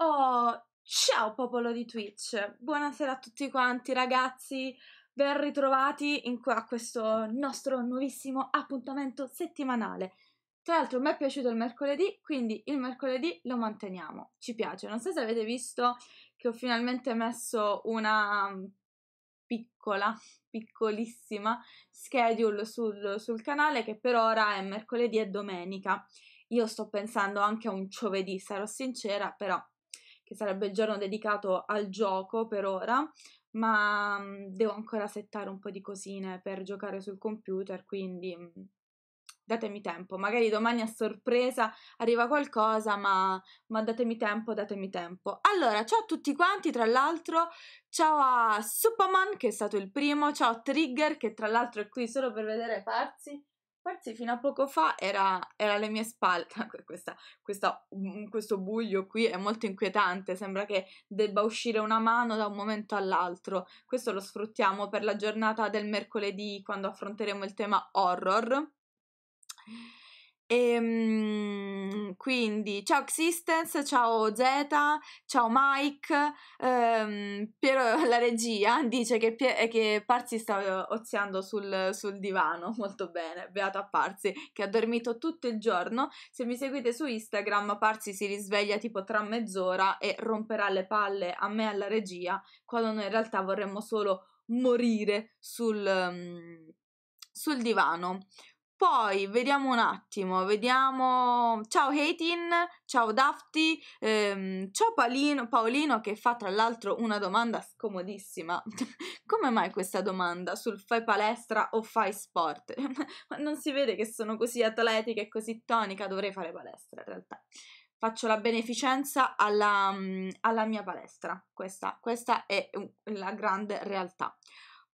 Oh, ciao popolo di Twitch, buonasera a tutti quanti ragazzi, ben ritrovati qua a questo nostro nuovissimo appuntamento settimanale. Tra l'altro mi è piaciuto il mercoledì, quindi il mercoledì lo manteniamo, ci piace. Non so se avete visto che ho finalmente messo una mm, piccola, piccolissima schedule sul, sul canale che per ora è mercoledì e domenica. Io sto pensando anche a un giovedì, sarò sincera, però che sarebbe il giorno dedicato al gioco per ora, ma mhmm, devo ancora settare un po' di cosine per giocare sul computer, quindi mhmm, datemi tempo, magari domani a sorpresa arriva qualcosa, ma, ma, datemi tempo, datemi tempo. Allora, ciao a tutti quanti, tra l'altro, ciao a Superman che è stato il primo, ciao a Trigger che tra l'altro è qui solo per vedere farsi Forse fino a poco fa era, era alle mie spalle, questa, questa, mm, questo buio qui è molto inquietante, sembra che debba uscire una mano da un momento all'altro. Questo lo sfruttiamo per la giornata del mercoledì quando affronteremo il tema horror. E, ehm, quindi ciao Existence, ciao Zeta, ciao Mike, ehm, Piero la regia dice che, Pie- eh, che Parzi sta eh, oziando sul, sul, divano, molto bene, beato a Parzi che ha dormito tutto il giorno, se mi seguite su Instagram Parsi si risveglia tipo tra mezz'ora e romperà le palle a me e alla regia quando noi in realtà vorremmo solo morire sul, mm, sul divano. Poi vediamo un attimo, vediamo ciao Hatin, ciao Dafty, ehm, ciao Paolino, Paolino che fa tra l'altro una domanda scomodissima. Come mai questa domanda sul fai palestra o fai sport? non si vede che sono così atletica e così tonica, dovrei fare palestra in realtà. Faccio la beneficenza alla, mm, alla mia palestra, questa, questa è mm, la grande realtà.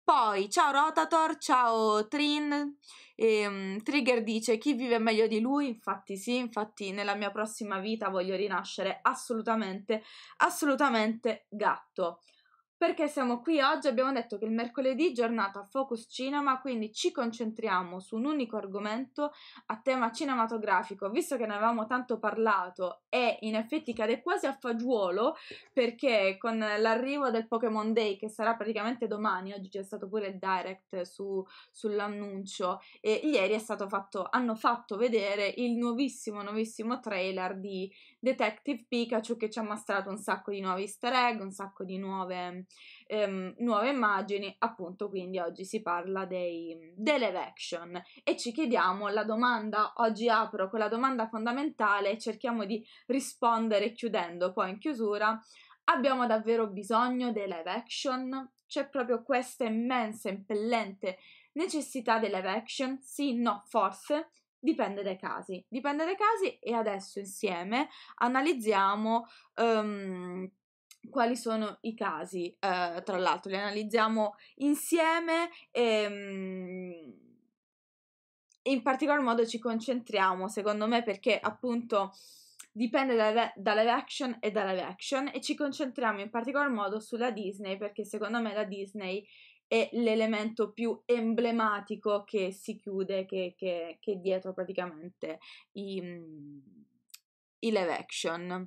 Poi, ciao Rotator, ciao Trin, ehm, Trigger dice chi vive meglio di lui, infatti sì, infatti nella mia prossima vita voglio rinascere assolutamente, assolutamente gatto perché siamo qui oggi. Abbiamo detto che il mercoledì giornata Focus Cinema, quindi ci concentriamo su un unico argomento a tema cinematografico, visto che ne avevamo tanto parlato e in effetti cade quasi a fagiolo perché con l'arrivo del Pokémon Day che sarà praticamente domani, oggi c'è stato pure il direct su, sull'annuncio e ieri è stato fatto, hanno fatto vedere il nuovissimo, nuovissimo trailer di Detective Pikachu che ci ha mostrato un sacco di nuovi easter egg, un sacco di nuove ehm, nuove immagini, appunto quindi oggi si parla dei, action e ci chiediamo la domanda, oggi apro con la domanda fondamentale e cerchiamo di rispondere chiudendo poi in chiusura, abbiamo davvero bisogno delle action? C'è proprio questa immensa, impellente necessità delle action? Sì, no, forse? Dipende dai casi, dipende dai casi e adesso insieme analizziamo um, quali sono i casi, eh, tra l'altro li analizziamo insieme e ehm, mh, in particolar modo ci concentriamo, secondo me, perché appunto dipende da, da live action e da live action e ci concentriamo in particolar modo sulla Disney perché secondo me la Disney è l'elemento più emblematico che si chiude, che, che, che dietro praticamente i, mm, i live action.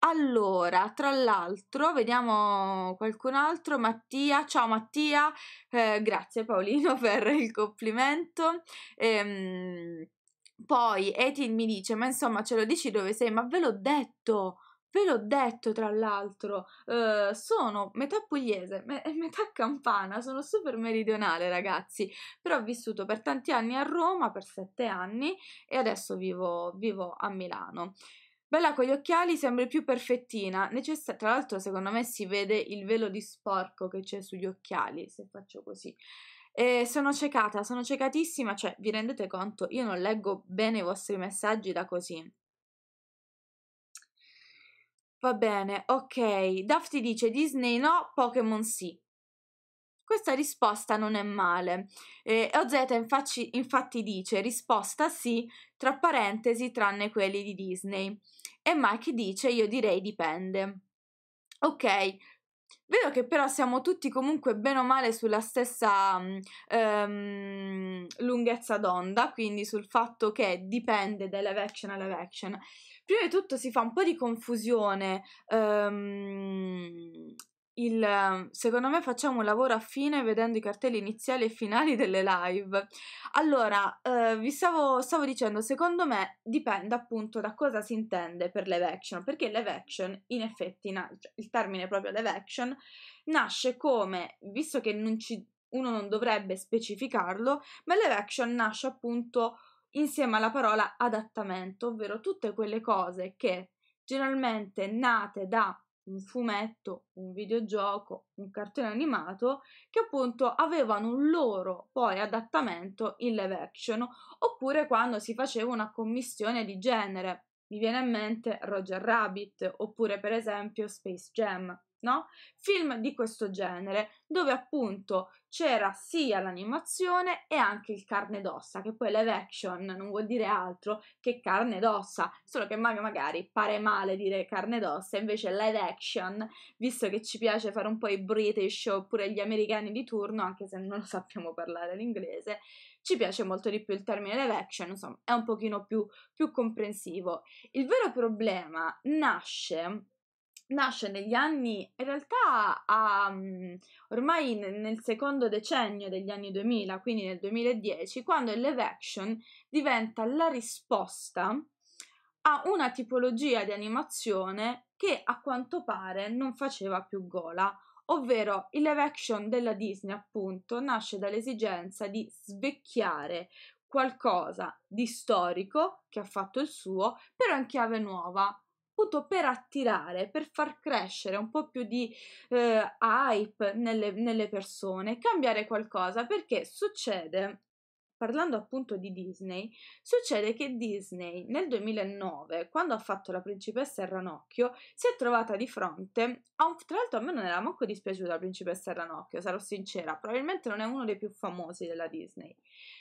Allora, tra l'altro, vediamo qualcun altro. Mattia, ciao Mattia, eh, grazie Paolino per il complimento. Ehm, poi Etin mi dice: Ma insomma, ce lo dici dove sei? Ma ve l'ho detto. Ve l'ho detto tra l'altro, eh, sono metà pugliese e metà campana, sono super meridionale ragazzi, però ho vissuto per tanti anni a Roma, per sette anni e adesso vivo, vivo a Milano. Bella con gli occhiali, sembra più perfettina. Necess- tra l'altro, secondo me si vede il velo di sporco che c'è sugli occhiali, se faccio così. E sono ciecata, sono ciecatissima, cioè vi rendete conto? Io non leggo bene i vostri messaggi da così. Va bene, ok. Dafty dice Disney no, Pokémon sì. Questa risposta non è male. Eh, Ozeta infatti, infatti dice risposta sì, tra parentesi, tranne quelli di Disney. E Mike dice io direi dipende. Ok, Vedo che però siamo tutti comunque bene o male sulla stessa um, lunghezza d'onda, quindi sul fatto che dipende dalla live action a action. Prima di tutto si fa un po' di confusione um, il, ehm, secondo me facciamo un lavoro a fine vedendo i cartelli iniziali e finali delle live. Allora, eh, vi stavo, stavo, dicendo, secondo me dipende appunto da cosa si intende per live action, perché live action, in effetti, cioè, il termine proprio live action, nasce come, visto che non ci, uno non dovrebbe specificarlo, ma live action nasce appunto insieme alla parola adattamento, ovvero tutte quelle cose che generalmente nate da un fumetto, un videogioco, un cartone animato che appunto avevano un loro poi adattamento in live action oppure quando si faceva una commissione di genere. Mi viene in mente Roger Rabbit oppure per esempio Space Jam no? Film di questo genere, dove appunto c'era sia l'animazione e anche il carne ed ossa, che poi live action non vuol dire altro che carne ed ossa, solo che magari pare male dire carne ed ossa, invece live action, visto che ci piace fare un po' i british oppure gli americani di turno, anche se non sappiamo parlare l'inglese, ci piace molto di più il termine live action, insomma, è un pochino più, più comprensivo. Il vero problema nasce nasce negli anni, in realtà a, um, ormai nel secondo decennio degli anni 2000, quindi nel 2010, quando il live action diventa la risposta a una tipologia di animazione che a quanto pare non faceva più gola, ovvero il live action della Disney appunto nasce dall'esigenza di svecchiare qualcosa di storico che ha fatto il suo, però in chiave nuova, appunto per attirare, per far crescere un po' più di eh, hype nelle, nelle persone, cambiare qualcosa perché succede parlando appunto di Disney, succede che Disney nel 2009, quando ha fatto La principessa e Ranocchio, si è trovata di fronte a un... Tra l'altro a me non era molto dispiaciuta La principessa e Ranocchio, sarò sincera, probabilmente non è uno dei più famosi della Disney.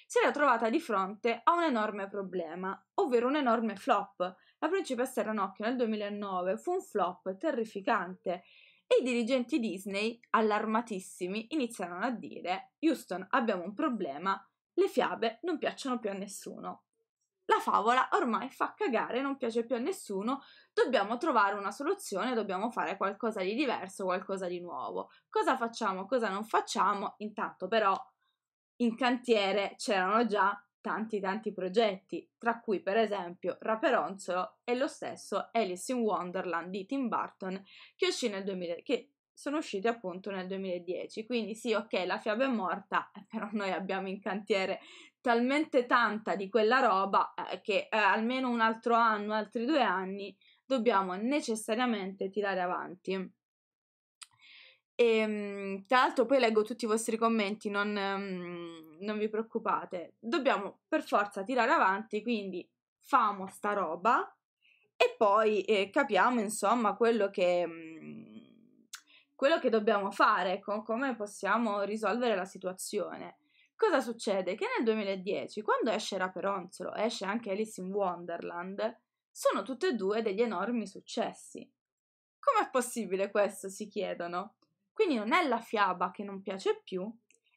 Si era trovata di fronte a un enorme problema, ovvero un enorme flop. La principessa e Ranocchio nel 2009 fu un flop terrificante e i dirigenti Disney, allarmatissimi, iniziarono a dire Houston abbiamo un problema le fiabe non piacciono più a nessuno. La favola ormai fa cagare, non piace più a nessuno, dobbiamo trovare una soluzione, dobbiamo fare qualcosa di diverso, qualcosa di nuovo. Cosa facciamo, cosa non facciamo? Intanto però in cantiere c'erano già tanti tanti progetti, tra cui per esempio Raperonzolo e lo stesso Alice in Wonderland di Tim Burton che uscì nel, 2000, che sono usciti appunto nel 2010. Quindi sì, ok, la fiaba è morta, eh, però noi abbiamo in cantiere talmente tanta di quella roba eh, che eh, almeno un altro anno, altri due anni, dobbiamo necessariamente tirare avanti. E, ehm, tra l'altro poi leggo tutti i vostri commenti, non, mm, non vi preoccupate. Dobbiamo per forza tirare avanti, quindi famo sta roba e poi eh, capiamo insomma quello che mm, quello che dobbiamo fare, con come possiamo risolvere la situazione. Cosa succede? Che nel 2010, quando esce Raperonzolo, e esce anche Alice in Wonderland, sono tutte e due degli enormi successi. Com'è possibile questo? si chiedono. Quindi non è la fiaba che non piace più,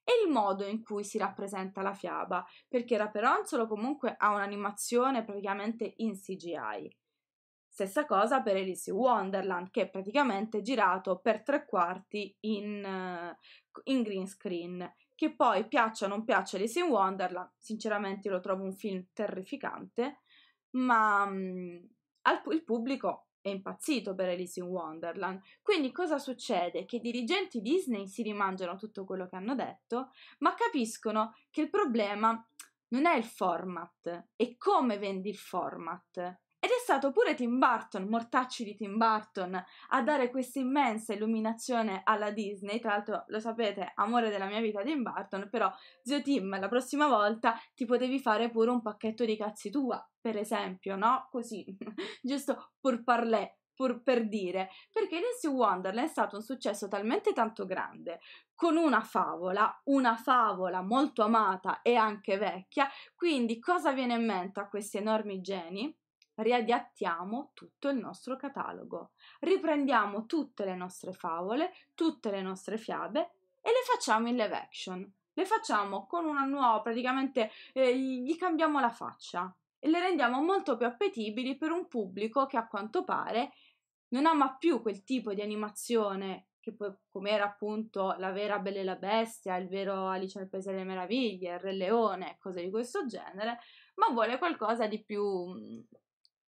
è il modo in cui si rappresenta la fiaba, perché Raperonzolo comunque ha un'animazione praticamente in CGI. Stessa cosa per Alice in Wonderland, che è praticamente girato per tre quarti in, eh, in green screen. Che poi piaccia o non piaccia Alice in Wonderland, sinceramente io lo trovo un film terrificante, ma um, al, il pubblico è impazzito per Alice in Wonderland. Quindi cosa succede? Che i dirigenti Disney si rimangiano tutto quello che hanno detto, ma capiscono che il problema non è il format, è come vendi il format. Ed è stato pure Tim Burton, mortacci di Tim Burton, a dare questa immensa illuminazione alla Disney. Tra l'altro, lo sapete, amore della mia vita Tim Burton, però zio Tim, la prossima volta ti potevi fare pure un pacchetto di cazzi tua, per esempio, no? Così, giusto pur parlè, pur per dire, perché Alice Wonderland è stato un successo talmente tanto grande, con una favola, una favola molto amata e anche vecchia, quindi cosa viene in mente a questi enormi geni? riadattiamo tutto il nostro catalogo. Riprendiamo tutte le nostre favole, tutte le nostre fiabe e le facciamo in live action. Le facciamo con una nuova, praticamente eh, gli cambiamo la faccia e le rendiamo molto più appetibili per un pubblico che a quanto pare non ama più quel tipo di animazione che poi come era appunto la vera Bella e la Bestia, il vero Alice nel Paese delle Meraviglie, il Re Leone, cose di questo genere, ma vuole qualcosa di più mm,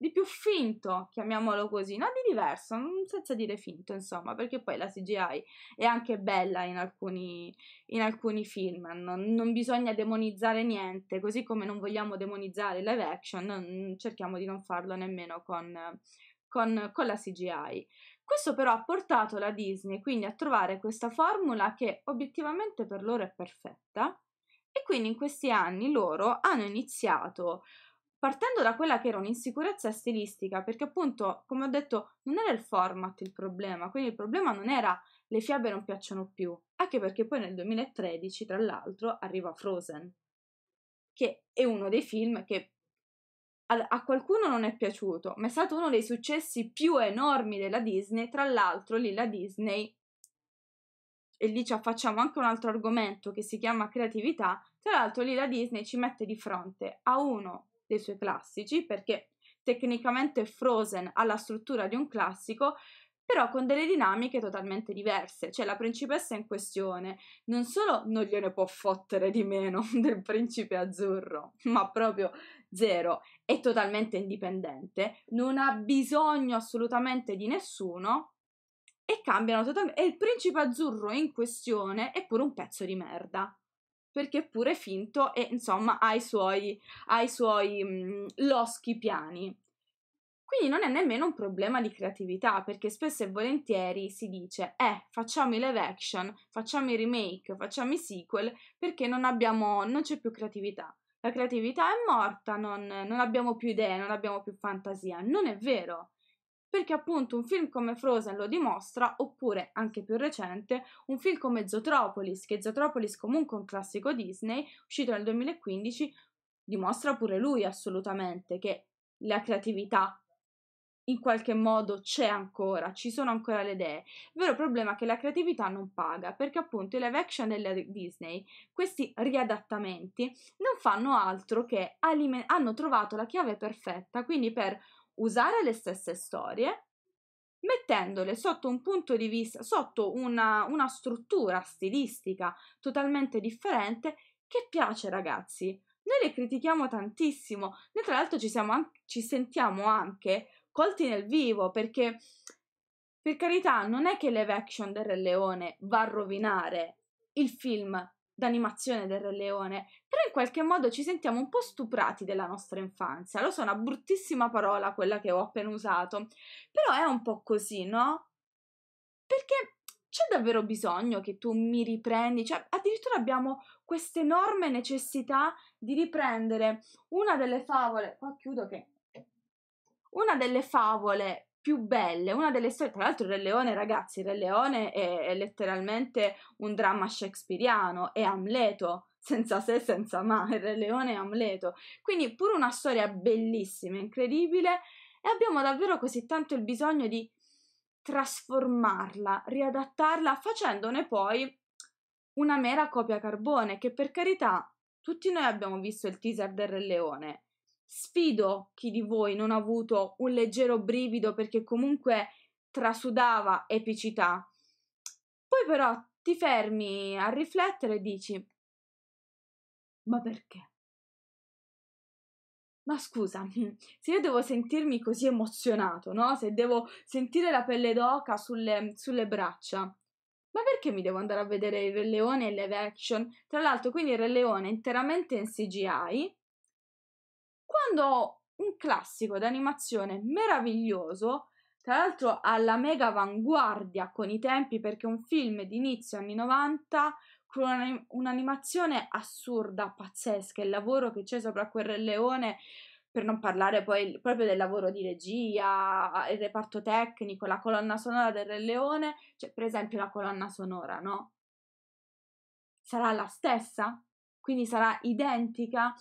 di più finto, chiamiamolo così, no? Di diverso, mm, senza dire finto, insomma, perché poi la CGI è anche bella in alcuni, in alcuni film, non, non, bisogna demonizzare niente, così come non vogliamo demonizzare live action, non, mm, cerchiamo di non farlo nemmeno con, con, con la CGI. Questo però ha portato la Disney quindi a trovare questa formula che obiettivamente per loro è perfetta e quindi in questi anni loro hanno iniziato partendo da quella che era un'insicurezza stilistica, perché appunto, come ho detto, non era il format il problema, quindi il problema non era le fiabe non piacciono più, anche perché poi nel 2013, tra l'altro, arriva Frozen, che è uno dei film che a, qualcuno non è piaciuto, ma è stato uno dei successi più enormi della Disney, tra l'altro lì la Disney e lì ci affacciamo anche un altro argomento che si chiama creatività, tra l'altro lì la Disney ci mette di fronte a uno dei suoi classici, perché tecnicamente Frozen ha la struttura di un classico, però con delle dinamiche totalmente diverse. Cioè la principessa in questione non solo non gliene può fottere di meno del principe azzurro, ma proprio zero, è totalmente indipendente, non ha bisogno assolutamente di nessuno e cambiano totalmente. E il principe azzurro in questione è pure un pezzo di merda perché pure è finto e insomma ha i suoi, ha i suoi mh, mm, loschi piani. Quindi non è nemmeno un problema di creatività, perché spesso e volentieri si dice, eh, facciamo i live action, facciamo i remake, facciamo i sequel, perché non, abbiamo, non c'è più creatività. La creatività è morta, non, non abbiamo più idee, non abbiamo più fantasia. Non è vero perché appunto un film come Frozen lo dimostra, oppure anche più recente, un film come Zotropolis, che Zotropolis comunque è un classico Disney, uscito nel 2015, dimostra pure lui assolutamente che la creatività in qualche modo c'è ancora, ci sono ancora le idee. Il vero problema è che la creatività non paga, perché appunto i live action della Disney, questi riadattamenti, non fanno altro che aliment- hanno trovato la chiave perfetta, quindi per usare le stesse storie, mettendole sotto un punto di vista, sotto una, una struttura stilistica totalmente differente che piace ragazzi. Noi le critichiamo tantissimo, noi tra l'altro ci, siamo, ci sentiamo anche colti nel vivo perché per carità non è che l'Eve action del Re Leone va a rovinare il film d'animazione del Re Leone, però in qualche modo ci sentiamo un po' stuprati della nostra infanzia. Lo so, è una bruttissima parola quella che ho appena usato, però è un po' così, no? Perché c'è davvero bisogno che tu mi riprendi, cioè addirittura abbiamo questa enorme necessità di riprendere una delle favole, qua chiudo che una delle favole più belle, una delle storie, tra l'altro il Re Leone ragazzi, il Re Leone è, è letteralmente un dramma shakespeariano, è Amleto, senza se, senza ma, il Re Leone è Amleto, quindi pure una storia bellissima, incredibile e abbiamo davvero così tanto il bisogno di trasformarla, riadattarla facendone poi una mera copia carbone che per carità tutti noi abbiamo visto il teaser del Re Leone Sfido chi di voi non ha avuto un leggero brivido perché comunque trasudava epicità. Poi però ti fermi a riflettere e dici: Ma perché? Ma scusa, se io devo sentirmi così emozionato, no? Se devo sentire la pelle d'oca sulle, sulle braccia, ma perché mi devo andare a vedere il Re Leone e il live action? Tra l'altro, quindi il Re Leone è interamente in CGI quando ho un classico d'animazione meraviglioso, tra l'altro alla mega avanguardia con i tempi perché è un film d'inizio anni 90 con un'animazione assurda, pazzesca, il lavoro che c'è sopra quel Re Leone, per non parlare poi proprio del lavoro di regia, il reparto tecnico, la colonna sonora del Re Leone, cioè per esempio la colonna sonora, no? Sarà la stessa? Quindi sarà identica?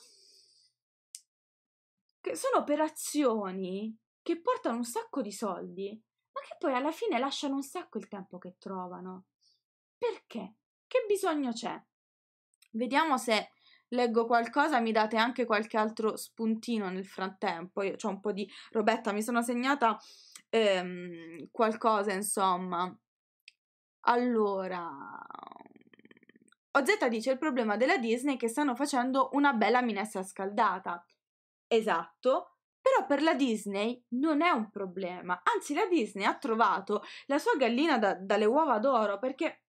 che sono operazioni che portano un sacco di soldi, ma che poi alla fine lasciano un sacco il tempo che trovano. Perché? Che bisogno c'è? Vediamo se leggo qualcosa, mi date anche qualche altro spuntino nel frattempo. Io ho un po' di robetta, mi sono segnata ehm, qualcosa, insomma. Allora, OZ dice il problema della Disney è che stanno facendo una bella minestra scaldata. Esatto, però per la Disney non è un problema, anzi la Disney ha trovato la sua gallina da, dalle uova d'oro perché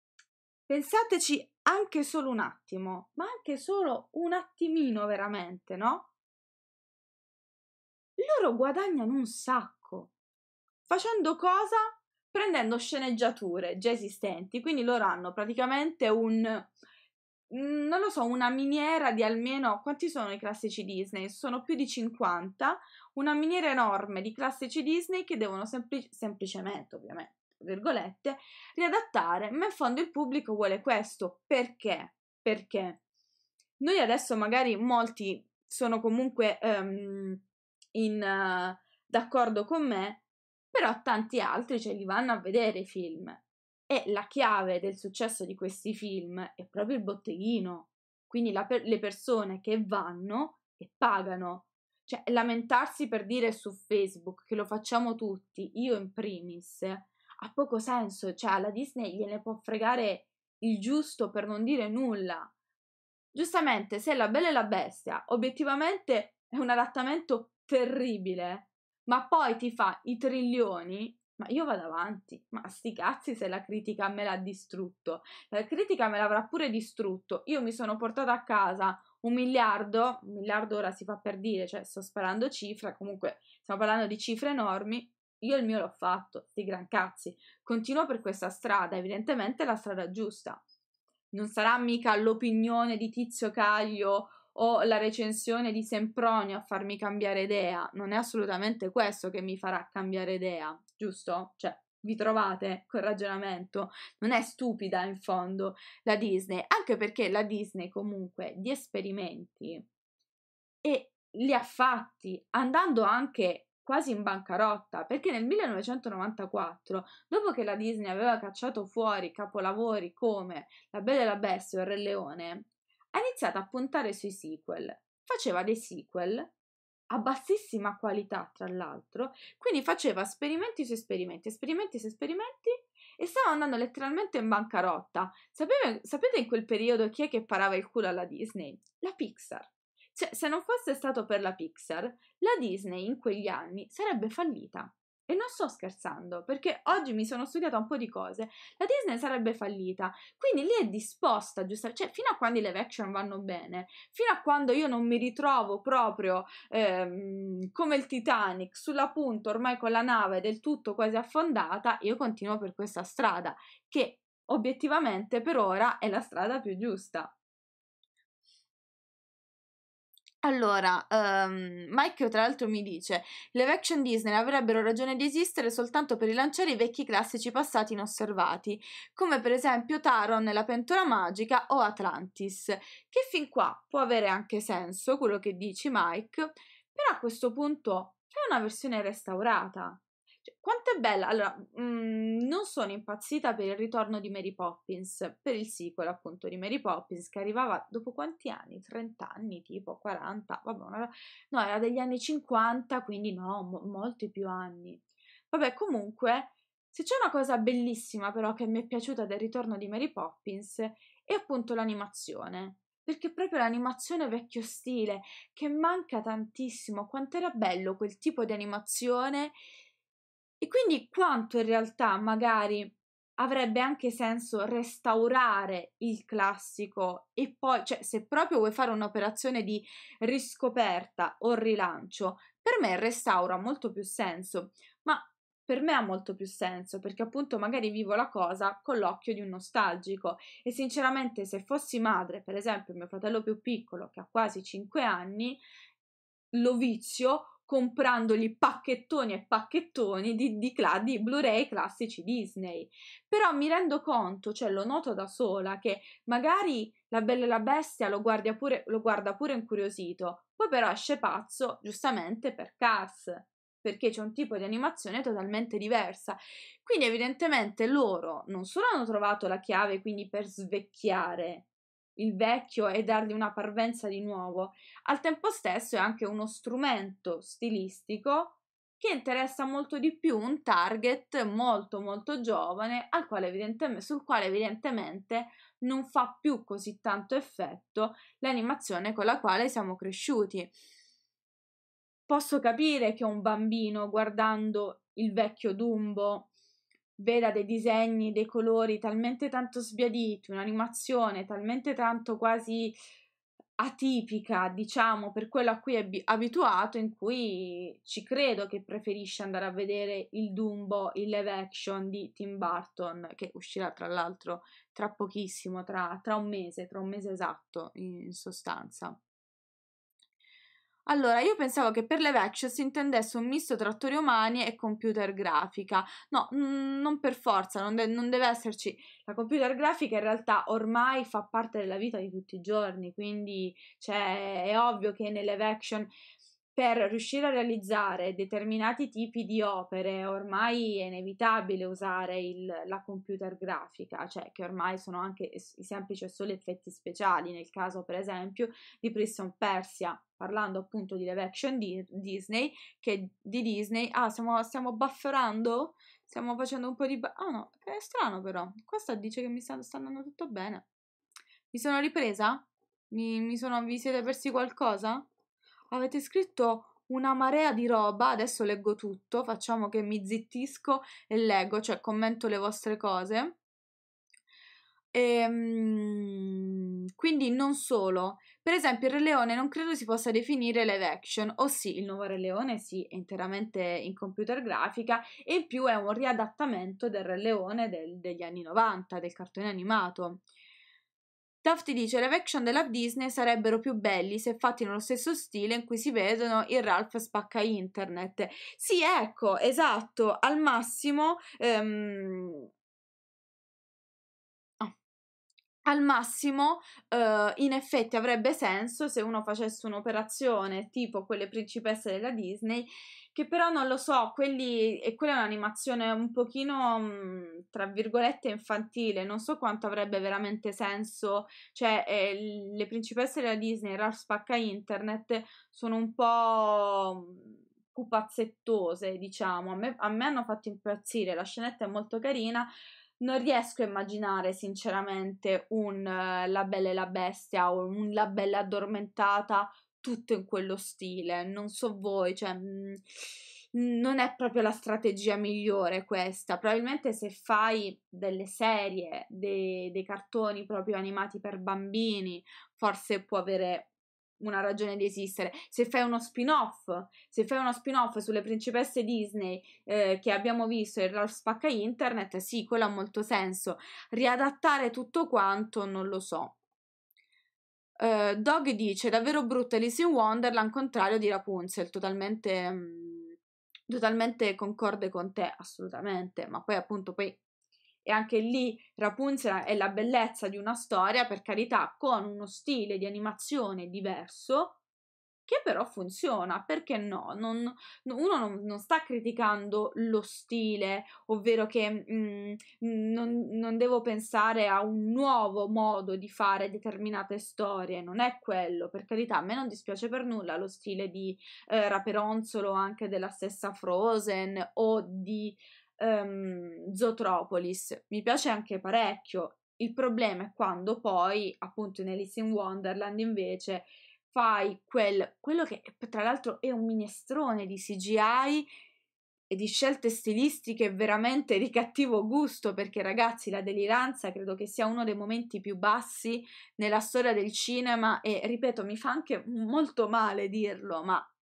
pensateci anche solo un attimo, ma anche solo un attimino veramente, no? Loro guadagnano un sacco. Facendo cosa? Prendendo sceneggiature già esistenti, quindi loro hanno praticamente un, Mhmm, non lo so, una miniera di almeno quanti sono i classici Disney? Sono più di 50, una miniera enorme di classici Disney che devono sempli- semplicemente, ovviamente, virgolette, riadattare, ma in fondo il pubblico vuole questo perché? Perché noi adesso magari molti sono comunque um, in, uh, d'accordo con me, però tanti altri ce li vanno a vedere i film e la chiave del successo di questi film è proprio il botteghino, quindi per- le persone che vanno e pagano. Cioè, lamentarsi per dire su Facebook che lo facciamo tutti, io in primis, ha poco senso. Cioè, la Disney gliene può fregare il giusto per non dire nulla. Giustamente, se La Bella e la Bestia obiettivamente è un adattamento terribile, ma poi ti fa i trilioni ma io vado avanti, ma sti cazzi se la critica me l'ha distrutto, la critica me l'avrà pure distrutto, io mi sono portata a casa un miliardo, un miliardo ora si fa per dire, cioè sto sparando cifre, comunque stiamo parlando di cifre enormi, io il mio l'ho fatto, sti gran cazzi, continuo per questa strada, evidentemente è la strada giusta. Non sarà mica l'opinione di Tizio Caglio o la recensione di Sempronio a farmi cambiare idea, non è assolutamente questo che mi farà cambiare idea, giusto? Cioè, vi trovate quel ragionamento? Non è stupida in fondo la Disney, anche perché la Disney comunque di esperimenti e li ha fatti andando anche quasi in bancarotta, perché nel 1994, dopo che la Disney aveva cacciato fuori capolavori come La Bella e la Bestia o Il Re Leone, ha iniziato a puntare sui sequel. Faceva dei sequel a bassissima qualità, tra l'altro, quindi faceva esperimenti su esperimenti, esperimenti su esperimenti e stava andando letteralmente in bancarotta. Sapeva, sapete in quel periodo chi è che parava il culo alla Disney? La Pixar. Cioè, se non fosse stato per la Pixar, la Disney in quegli anni sarebbe fallita. E non sto scherzando, perché oggi mi sono studiata un po' di cose. La Disney sarebbe fallita, quindi lì è disposta, giusto? Cioè, fino a quando i live action vanno bene, fino a quando io non mi ritrovo proprio ehm, come il Titanic sulla punta ormai con la nave del tutto quasi affondata, io continuo per questa strada, che obiettivamente per ora è la strada più giusta. Allora, um, Mike tra l'altro mi dice, le action Disney avrebbero ragione di esistere soltanto per rilanciare i vecchi classici passati inosservati, come per esempio Taron nella pentola magica o Atlantis, che fin qua può avere anche senso quello che dici Mike, però a questo punto è una versione restaurata. Quanto è bella! Allora, mh, mhmm, non sono impazzita per il ritorno di Mary Poppins, per il sequel appunto di Mary Poppins che arrivava dopo quanti anni? 30 anni, tipo 40, vabbè, era, no, era degli anni 50, quindi no, mo- molti più anni. Vabbè, comunque, se c'è una cosa bellissima però che mi è piaciuta del ritorno di Mary Poppins è appunto l'animazione perché proprio l'animazione vecchio stile che manca tantissimo, quanto era bello quel tipo di animazione e quindi quanto in realtà magari avrebbe anche senso restaurare il classico e poi, cioè, se proprio vuoi fare un'operazione di riscoperta o rilancio, per me il restauro ha molto più senso, ma per me ha molto più senso perché appunto magari vivo la cosa con l'occhio di un nostalgico e sinceramente se fossi madre, per esempio mio fratello più piccolo che ha quasi 5 anni, lo vizio comprandogli pacchettoni e pacchettoni di, di, di Blu-ray classici Disney. Però mi rendo conto, cioè lo noto da sola, che magari la Bella e la Bestia lo, pure, lo guarda pure incuriosito, poi però esce pazzo, giustamente, per Cars, perché c'è un tipo di animazione totalmente diversa. Quindi evidentemente loro non solo hanno trovato la chiave quindi per svecchiare il vecchio e dargli una parvenza di nuovo, al tempo stesso è anche uno strumento stilistico che interessa molto di più un target molto molto giovane quale sul quale evidentemente non fa più così tanto effetto l'animazione con la quale siamo cresciuti. Posso capire che un bambino guardando il vecchio Dumbo veda dei disegni, dei colori talmente tanto sbiaditi, un'animazione talmente tanto quasi atipica, diciamo, per quello a cui è abituato, in cui ci credo che preferisce andare a vedere il Dumbo, il live action di Tim Burton, che uscirà tra l'altro tra pochissimo, tra, tra un mese, tra un mese esatto, in sostanza. Allora, io pensavo che per live si intendesse un misto tra attori umani e computer grafica. No, n- mm, non per forza, non, de- non, deve esserci. La computer grafica in realtà ormai fa parte della vita di tutti i giorni, quindi cioè, è ovvio che nelle action per riuscire a realizzare determinati tipi di opere ormai è inevitabile usare il, la computer grafica, cioè che ormai sono anche i semplici e solo effetti speciali, nel caso per esempio di Prison Persia, parlando appunto di live action di Disney, che di Disney, ah stiamo, stiamo bufferando? Stiamo facendo un po' di... ah oh no, è strano però, questo dice che mi sta, sta andando tutto bene. Mi sono ripresa? Mi, mi sono, vi siete persi qualcosa? avete scritto una marea di roba, adesso leggo tutto, facciamo che mi zittisco e leggo, cioè commento le vostre cose. E, ehm, quindi non solo, per esempio il Re Leone non credo si possa definire live action, o sì, il nuovo Re Leone sì, è interamente in computer grafica e in più è un riadattamento del Re Leone del, degli anni 90, del cartone animato. Taft dice: che le action della Disney sarebbero più belli se fatti nello stesso stile in cui si vedono il Ralph spacca internet. Sì, ecco, esatto. Al massimo. Ehm... Ah, al massimo, eh, in effetti avrebbe senso se uno facesse un'operazione tipo quelle principesse della Disney che però non lo so, quelli, e quella è un'animazione un pochino, mhmm, tra virgolette, infantile, non so quanto avrebbe veramente senso, cioè eh, le principesse della Disney, Ralph Spacca Internet, sono un po' pupazzettose, mhmm, diciamo, a me, a me hanno fatto impazzire, la scenetta è molto carina, non riesco a immaginare sinceramente un uh, La Bella e la Bestia o un La Bella Addormentata tutto in quello stile, non so voi, cioè mm, non è proprio la strategia migliore questa. Probabilmente se fai delle serie, dei, dei cartoni proprio animati per bambini, forse può avere una ragione di esistere. Se fai uno spin-off, se fai uno spin-off sulle principesse Disney eh, che abbiamo visto in Ralph Spacca Internet, sì, quello ha molto senso. Riadattare tutto quanto non lo so. Uh, Dog dice davvero brutta Alice in Wonderland, contrario di Rapunzel, totalmente, mh, mm, totalmente concorde con te, assolutamente, ma poi appunto poi e anche lì Rapunzel è la bellezza di una storia, per carità, con uno stile di animazione diverso, che però funziona, perché no? Non, uno non, non, sta criticando lo stile, ovvero che mh, mm, mm, non, non devo pensare a un nuovo modo di fare determinate storie, non è quello, per carità, a me non dispiace per nulla lo stile di eh, Raperonzolo, anche della stessa Frozen o di... Um, ehm, Zotropolis mi piace anche parecchio il problema è quando poi, appunto, in Alice in Wonderland invece fai quel, quello che tra l'altro è un minestrone di CGI e di scelte stilistiche veramente di cattivo gusto, perché ragazzi la deliranza credo che sia uno dei momenti più bassi nella storia del cinema e ripeto mi fa anche molto male dirlo, ma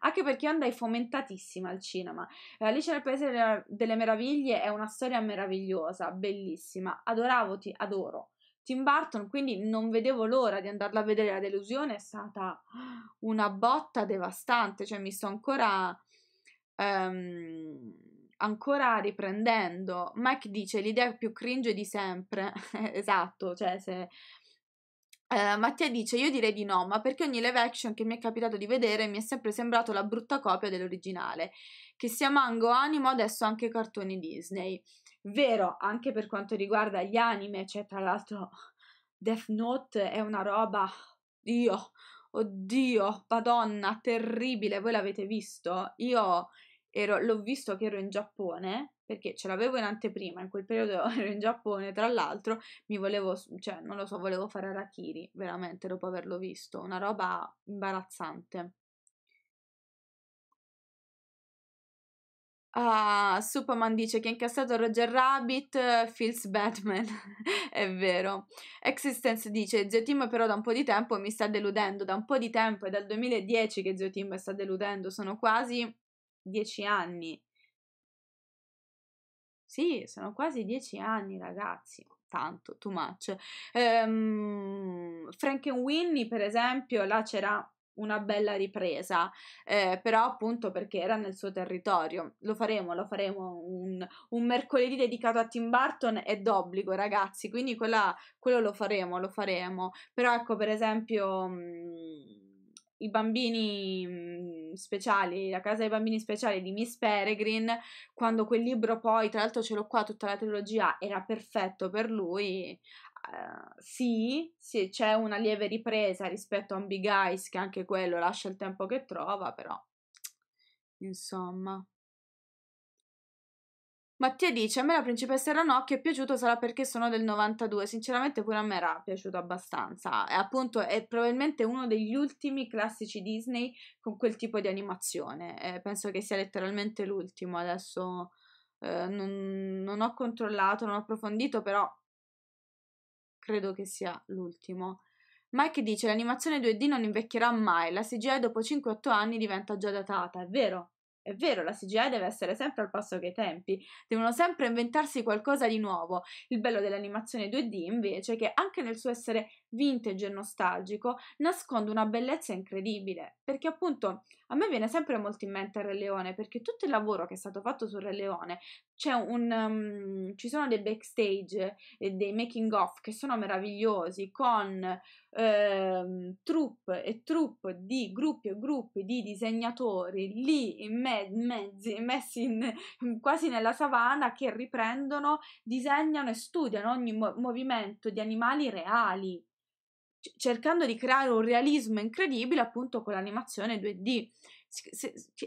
anche perché andai fomentatissima al cinema. Alice nel Paese delle Meraviglie è una storia meravigliosa, bellissima, adoravo, ti adoro Tim Burton, quindi non vedevo l'ora di andarla a vedere. La delusione è stata una botta devastante, cioè mi sto ancora, um, ancora riprendendo. Mike dice l'idea più cringe di sempre. esatto, cioè se... Uh, Mattia dice: Io direi di no, ma perché ogni live action che mi è capitato di vedere mi è sempre sembrato la brutta copia dell'originale. Che sia mango, animo, adesso anche cartoni Disney. Vero, anche per quanto riguarda gli anime, cioè tra l'altro Death Note è una roba... Dio, oddio, madonna, terribile, voi l'avete visto? Io ero, l'ho visto che ero in Giappone, perché ce l'avevo in anteprima, in quel periodo ero in Giappone, tra l'altro, mi volevo, cioè, non lo so, volevo fare Arakiri, veramente, dopo averlo visto, una roba imbarazzante. Ah, Superman dice che ha incassato Roger Rabbit, eh, feels Batman, è vero. Existence dice Zio Tim però da un po' di tempo mi sta deludendo, da un po' di tempo, è dal 2010 che Zio Tim sta deludendo, sono quasi dieci anni. Sì, sono quasi dieci anni ragazzi, tanto, too much. Um, ehm, Frank and Winnie per esempio, là c'era una bella ripresa, eh, però appunto perché era nel suo territorio. Lo faremo, lo faremo un, un mercoledì dedicato a Tim Burton è d'obbligo ragazzi, quindi quella, quello lo faremo, lo faremo. Però ecco per esempio... Mh, mm, i bambini mm, speciali, la casa dei bambini speciali di Miss Peregrine, quando quel libro poi, tra l'altro ce l'ho qua tutta la trilogia, era perfetto per lui, eh, sì, sì, c'è una lieve ripresa rispetto a un Big Eyes che anche quello lascia il tempo che trova, però insomma. Mattia dice: A me la principessa Ranocchio è piaciuto sarà perché sono del 92. Sinceramente, pure a me era piaciuto abbastanza. È appunto, è probabilmente uno degli ultimi classici Disney con quel tipo di animazione. Eh, penso che sia letteralmente l'ultimo. Adesso eh, non, non ho controllato, non ho approfondito, però credo che sia l'ultimo. Mike dice l'animazione 2D non invecchierà mai, la CGI dopo 5-8 anni diventa già datata, è vero? È vero, la CGI deve essere sempre al passo che i tempi, devono sempre inventarsi qualcosa di nuovo. Il bello dell'animazione 2D invece è che anche nel suo essere vintage e nostalgico, nasconde una bellezza incredibile. Perché appunto a me viene sempre molto in mente il Re Leone, perché tutto il lavoro che è stato fatto sul Re Leone, c'è un, um, ci sono dei backstage e dei making off che sono meravigliosi con eh, troupe e troupe di gruppi e gruppi di disegnatori lì in me- mezzi, messi in, quasi nella savana che riprendono, disegnano e studiano ogni mo- movimento di animali reali cercando di creare un realismo incredibile appunto con l'animazione 2D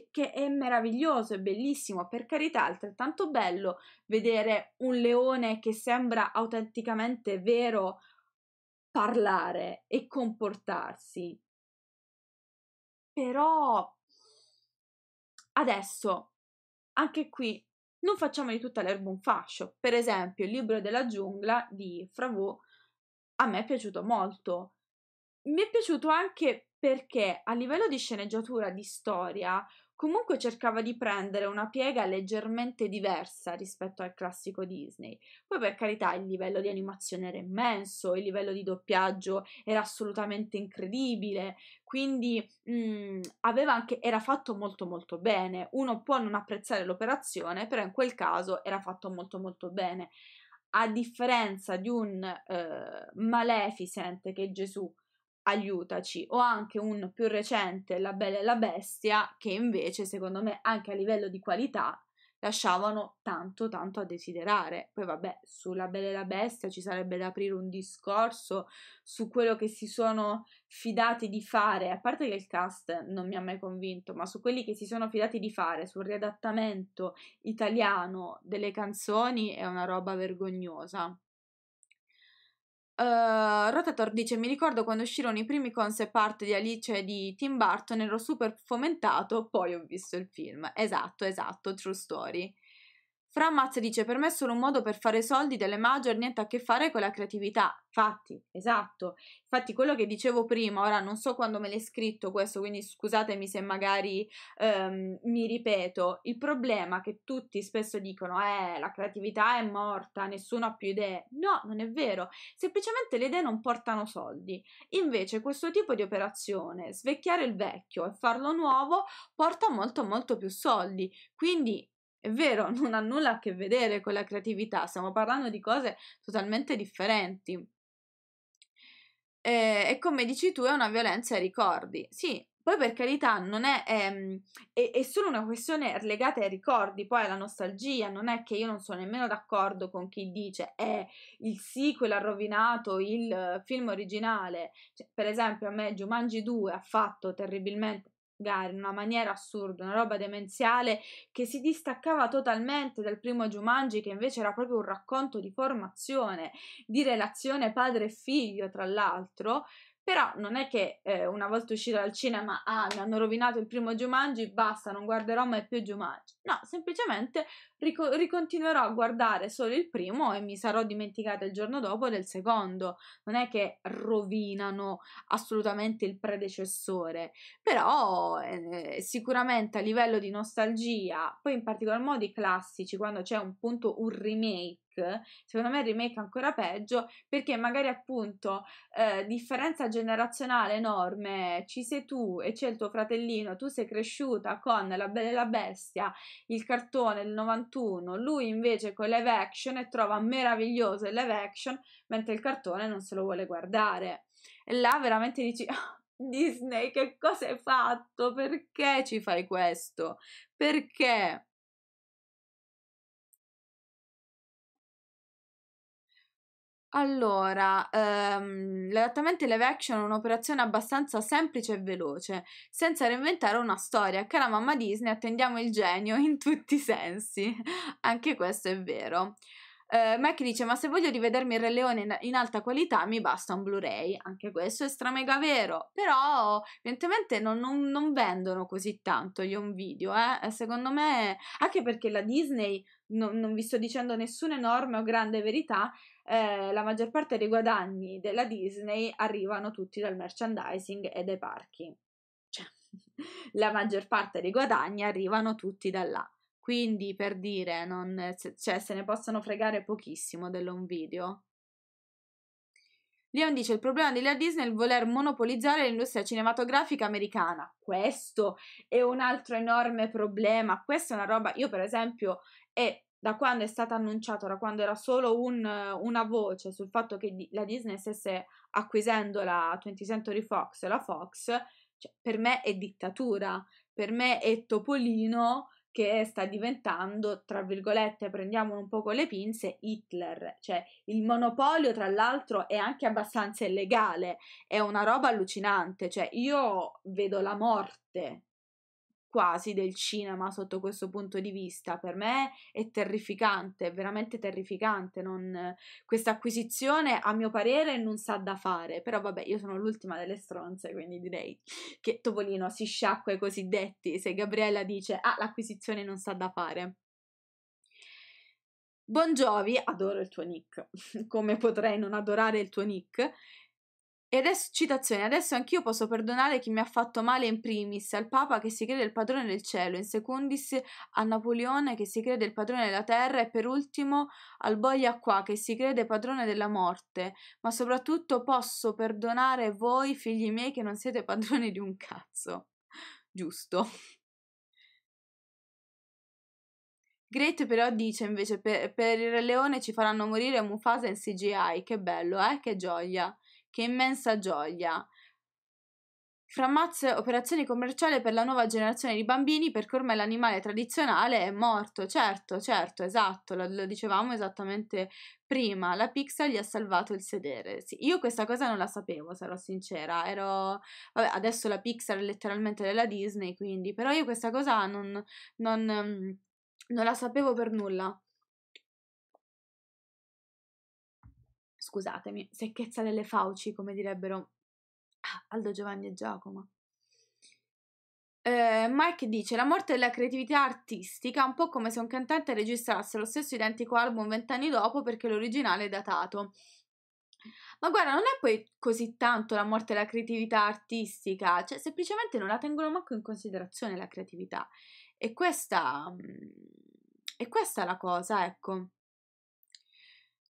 che è meraviglioso, è bellissimo, per carità, altrettanto bello vedere un leone che sembra autenticamente vero parlare e comportarsi. Però adesso anche qui non facciamo di tutta l'erba un fascio. Per esempio, il libro della giungla di Fravot a me è piaciuto molto. Mi è piaciuto anche perché a livello di sceneggiatura, di storia, comunque cercava di prendere una piega leggermente diversa rispetto al classico Disney. Poi per carità il livello di animazione era immenso, il livello di doppiaggio era assolutamente incredibile, quindi mh, mm, anche, era fatto molto molto bene. Uno può non apprezzare l'operazione, però in quel caso era fatto molto molto bene a differenza di un eh, Maleficent che Gesù aiutaci, o anche un più recente La Bella e la Bestia, che invece secondo me anche a livello di qualità lasciavano tanto tanto a desiderare. Poi vabbè, sulla Bella e la Bestia ci sarebbe da aprire un discorso su quello che si sono fidati di fare, a parte che il cast non mi ha mai convinto, ma su quelli che si sono fidati di fare sul riadattamento italiano delle canzoni è una roba vergognosa. Uh, Rotator dice: Mi ricordo quando uscirono i primi concept art di Alice e di Tim Burton, ero super fomentato. Poi ho visto il film. Esatto, esatto, true story. Frammaz dice: Per me è solo un modo per fare soldi delle major, niente a che fare con la creatività. Fatti, esatto. Infatti, quello che dicevo prima, ora non so quando me l'hai scritto questo, quindi scusatemi se magari um, mi ripeto. Il problema che tutti spesso dicono è eh, la creatività è morta, nessuno ha più idee. No, non è vero. Semplicemente le idee non portano soldi. Invece, questo tipo di operazione, svecchiare il vecchio e farlo nuovo, porta molto, molto più soldi. Quindi è vero, non ha nulla a che vedere con la creatività, stiamo parlando di cose totalmente differenti. E, eh, e come dici tu, è una violenza ai ricordi. Sì, poi per carità non è, è, ehm, è, è, solo una questione legata ai ricordi, poi alla nostalgia, non è che io non sono nemmeno d'accordo con chi dice eh, il sequel ha rovinato il eh, film originale. Cioè, per esempio a me Jumanji 2 ha fatto terribilmente in una maniera assurda, una roba demenziale che si distaccava totalmente dal primo Jumanji che invece era proprio un racconto di formazione, di relazione padre figlio tra l'altro però non è che eh, una volta uscito dal cinema, ah, mi hanno rovinato il primo Jumanji, basta, non guarderò mai più Jumanji. No, semplicemente rico- ricontinuerò a guardare solo il primo e mi sarò dimenticata il giorno dopo del secondo. Non è che rovinano assolutamente il predecessore, però eh, sicuramente a livello di nostalgia, poi in particolar modo i classici, quando c'è un punto un remake secondo me il remake è ancora peggio perché magari appunto eh, differenza generazionale enorme, ci sei tu e c'è il tuo fratellino, tu sei cresciuta con La Bella e la Bestia, il cartone del 91, lui invece con live action e trova meraviglioso il live action mentre il cartone non se lo vuole guardare. E là veramente dici ah, Disney che cosa hai fatto? Perché ci fai questo? Perché? Allora, ehm, l'adattamento live action è un'operazione abbastanza semplice e veloce, senza reinventare una storia. Cara mamma Disney, attendiamo il genio in tutti i sensi. Anche questo è vero. Uh, Mac dice: Ma se voglio rivedermi il Re Leone in, in, alta qualità, mi basta un Blu-ray. Anche questo è stramega vero. Però, evidentemente, non, non, non vendono così tanto gli home video. Eh? Secondo me, anche perché la Disney, no, non vi sto dicendo nessuna enorme o grande verità, eh, la maggior parte dei guadagni della Disney arrivano tutti dal merchandising e dai parchi. Cioè, la maggior parte dei guadagni arrivano tutti da là. Quindi per dire, non, cioè, se ne possono fregare pochissimo dell'home video. Leon dice: Il problema della Disney è il voler monopolizzare l'industria cinematografica americana. Questo è un altro enorme problema. Questa è una roba. Io, per esempio, è da quando è stato annunciato, da quando era solo un, una voce sul fatto che la Disney stesse acquisendo la 20th Century Fox e la Fox, cioè, per me è dittatura, per me è Topolino che sta diventando, tra virgolette, prendiamo un po' con le pinze, Hitler. Cioè, il monopolio, tra l'altro, è anche abbastanza illegale, è una roba allucinante. Cioè, io vedo la morte quasi del cinema sotto questo punto di vista. Per me è terrificante, è veramente terrificante. Non... Questa acquisizione, a mio parere, non sa da fare. Però vabbè, io sono l'ultima delle stronze, quindi direi che Topolino si sciacqua i cosiddetti se Gabriella dice ah, l'acquisizione non sa da fare. Buongiovi, adoro il tuo nick, come potrei non adorare il tuo nick, e adesso, citazione, adesso anch'io posso perdonare chi mi ha fatto male in primis, al Papa che si crede il padrone del cielo, in secundis a Napoleone che si crede il padrone della terra e per ultimo al Boglia qua che si crede padrone della morte, ma soprattutto posso perdonare voi figli miei che non siete padroni di un cazzo. Giusto. Great però dice invece per, per il Re Leone ci faranno morire Mufasa in CGI, che bello eh, che gioia che immensa gioia. Fra mazze operazioni commerciali per la nuova generazione di bambini, perché ormai l'animale tradizionale è morto. Certo, certo, esatto, lo, lo dicevamo esattamente prima. La Pixar gli ha salvato il sedere. Sì, io questa cosa non la sapevo, sarò sincera. Ero... Vabbè, adesso la Pixar è letteralmente della Disney, quindi... Però io questa cosa non, non, mm, non la sapevo per nulla. scusatemi, secchezza delle fauci, come direbbero ah, Aldo Giovanni e Giacomo. Eh, Mike dice: La morte della creatività artistica, un po' come se un cantante registrasse lo stesso identico album vent'anni dopo perché l'originale è datato. Ma guarda, non è poi così tanto la morte della creatività artistica, cioè semplicemente non la tengono manco in considerazione la creatività. E questa, mm, e questa è la cosa, ecco.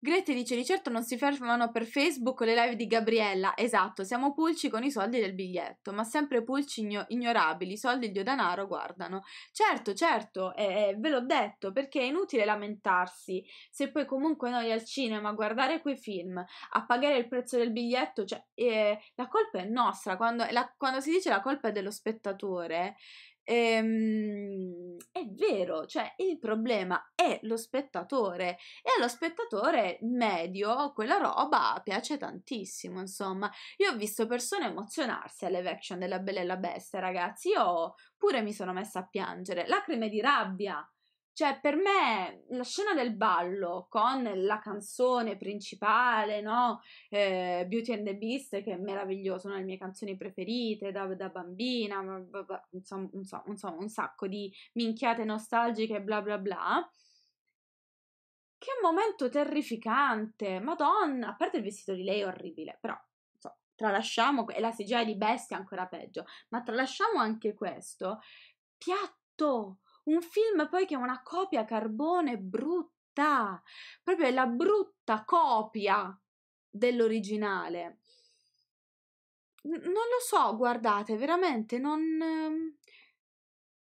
Gretti dice di certo non si fermano per Facebook le live di Gabriella, esatto, siamo pulci con i soldi del biglietto, ma sempre pulci igno- ignorabili, i soldi di Odanaro guardano. Certo, certo, eh, eh, ve l'ho detto, perché è inutile lamentarsi, se poi comunque noi al cinema a guardare quei film, a pagare il prezzo del biglietto, cioè, eh, la colpa è nostra, quando, la, quando si dice la colpa è dello spettatore, Ehm, è vero, cioè il problema è lo spettatore e allo spettatore medio quella roba piace tantissimo, insomma. Io ho visto persone emozionarsi alle action della Bella e la Bestia, ragazzi, io pure mi sono messa a piangere, lacrime di rabbia cioè, per me la scena del ballo con la canzone principale, no? Eh, Beauty and the Beast, che è meravigliosa, una delle mie canzoni preferite da, da bambina, insomma, insomma, un sacco di minchiate nostalgiche, e bla bla bla. Che momento terrificante! Madonna, a parte il vestito di lei è orribile, però insomma, tralasciamo, e la CGI di Bestia ancora peggio, ma tralasciamo anche questo. Piatto! Un film poi che è una copia carbone brutta, proprio è la brutta copia dell'originale. non lo so, guardate, veramente non... Ehm,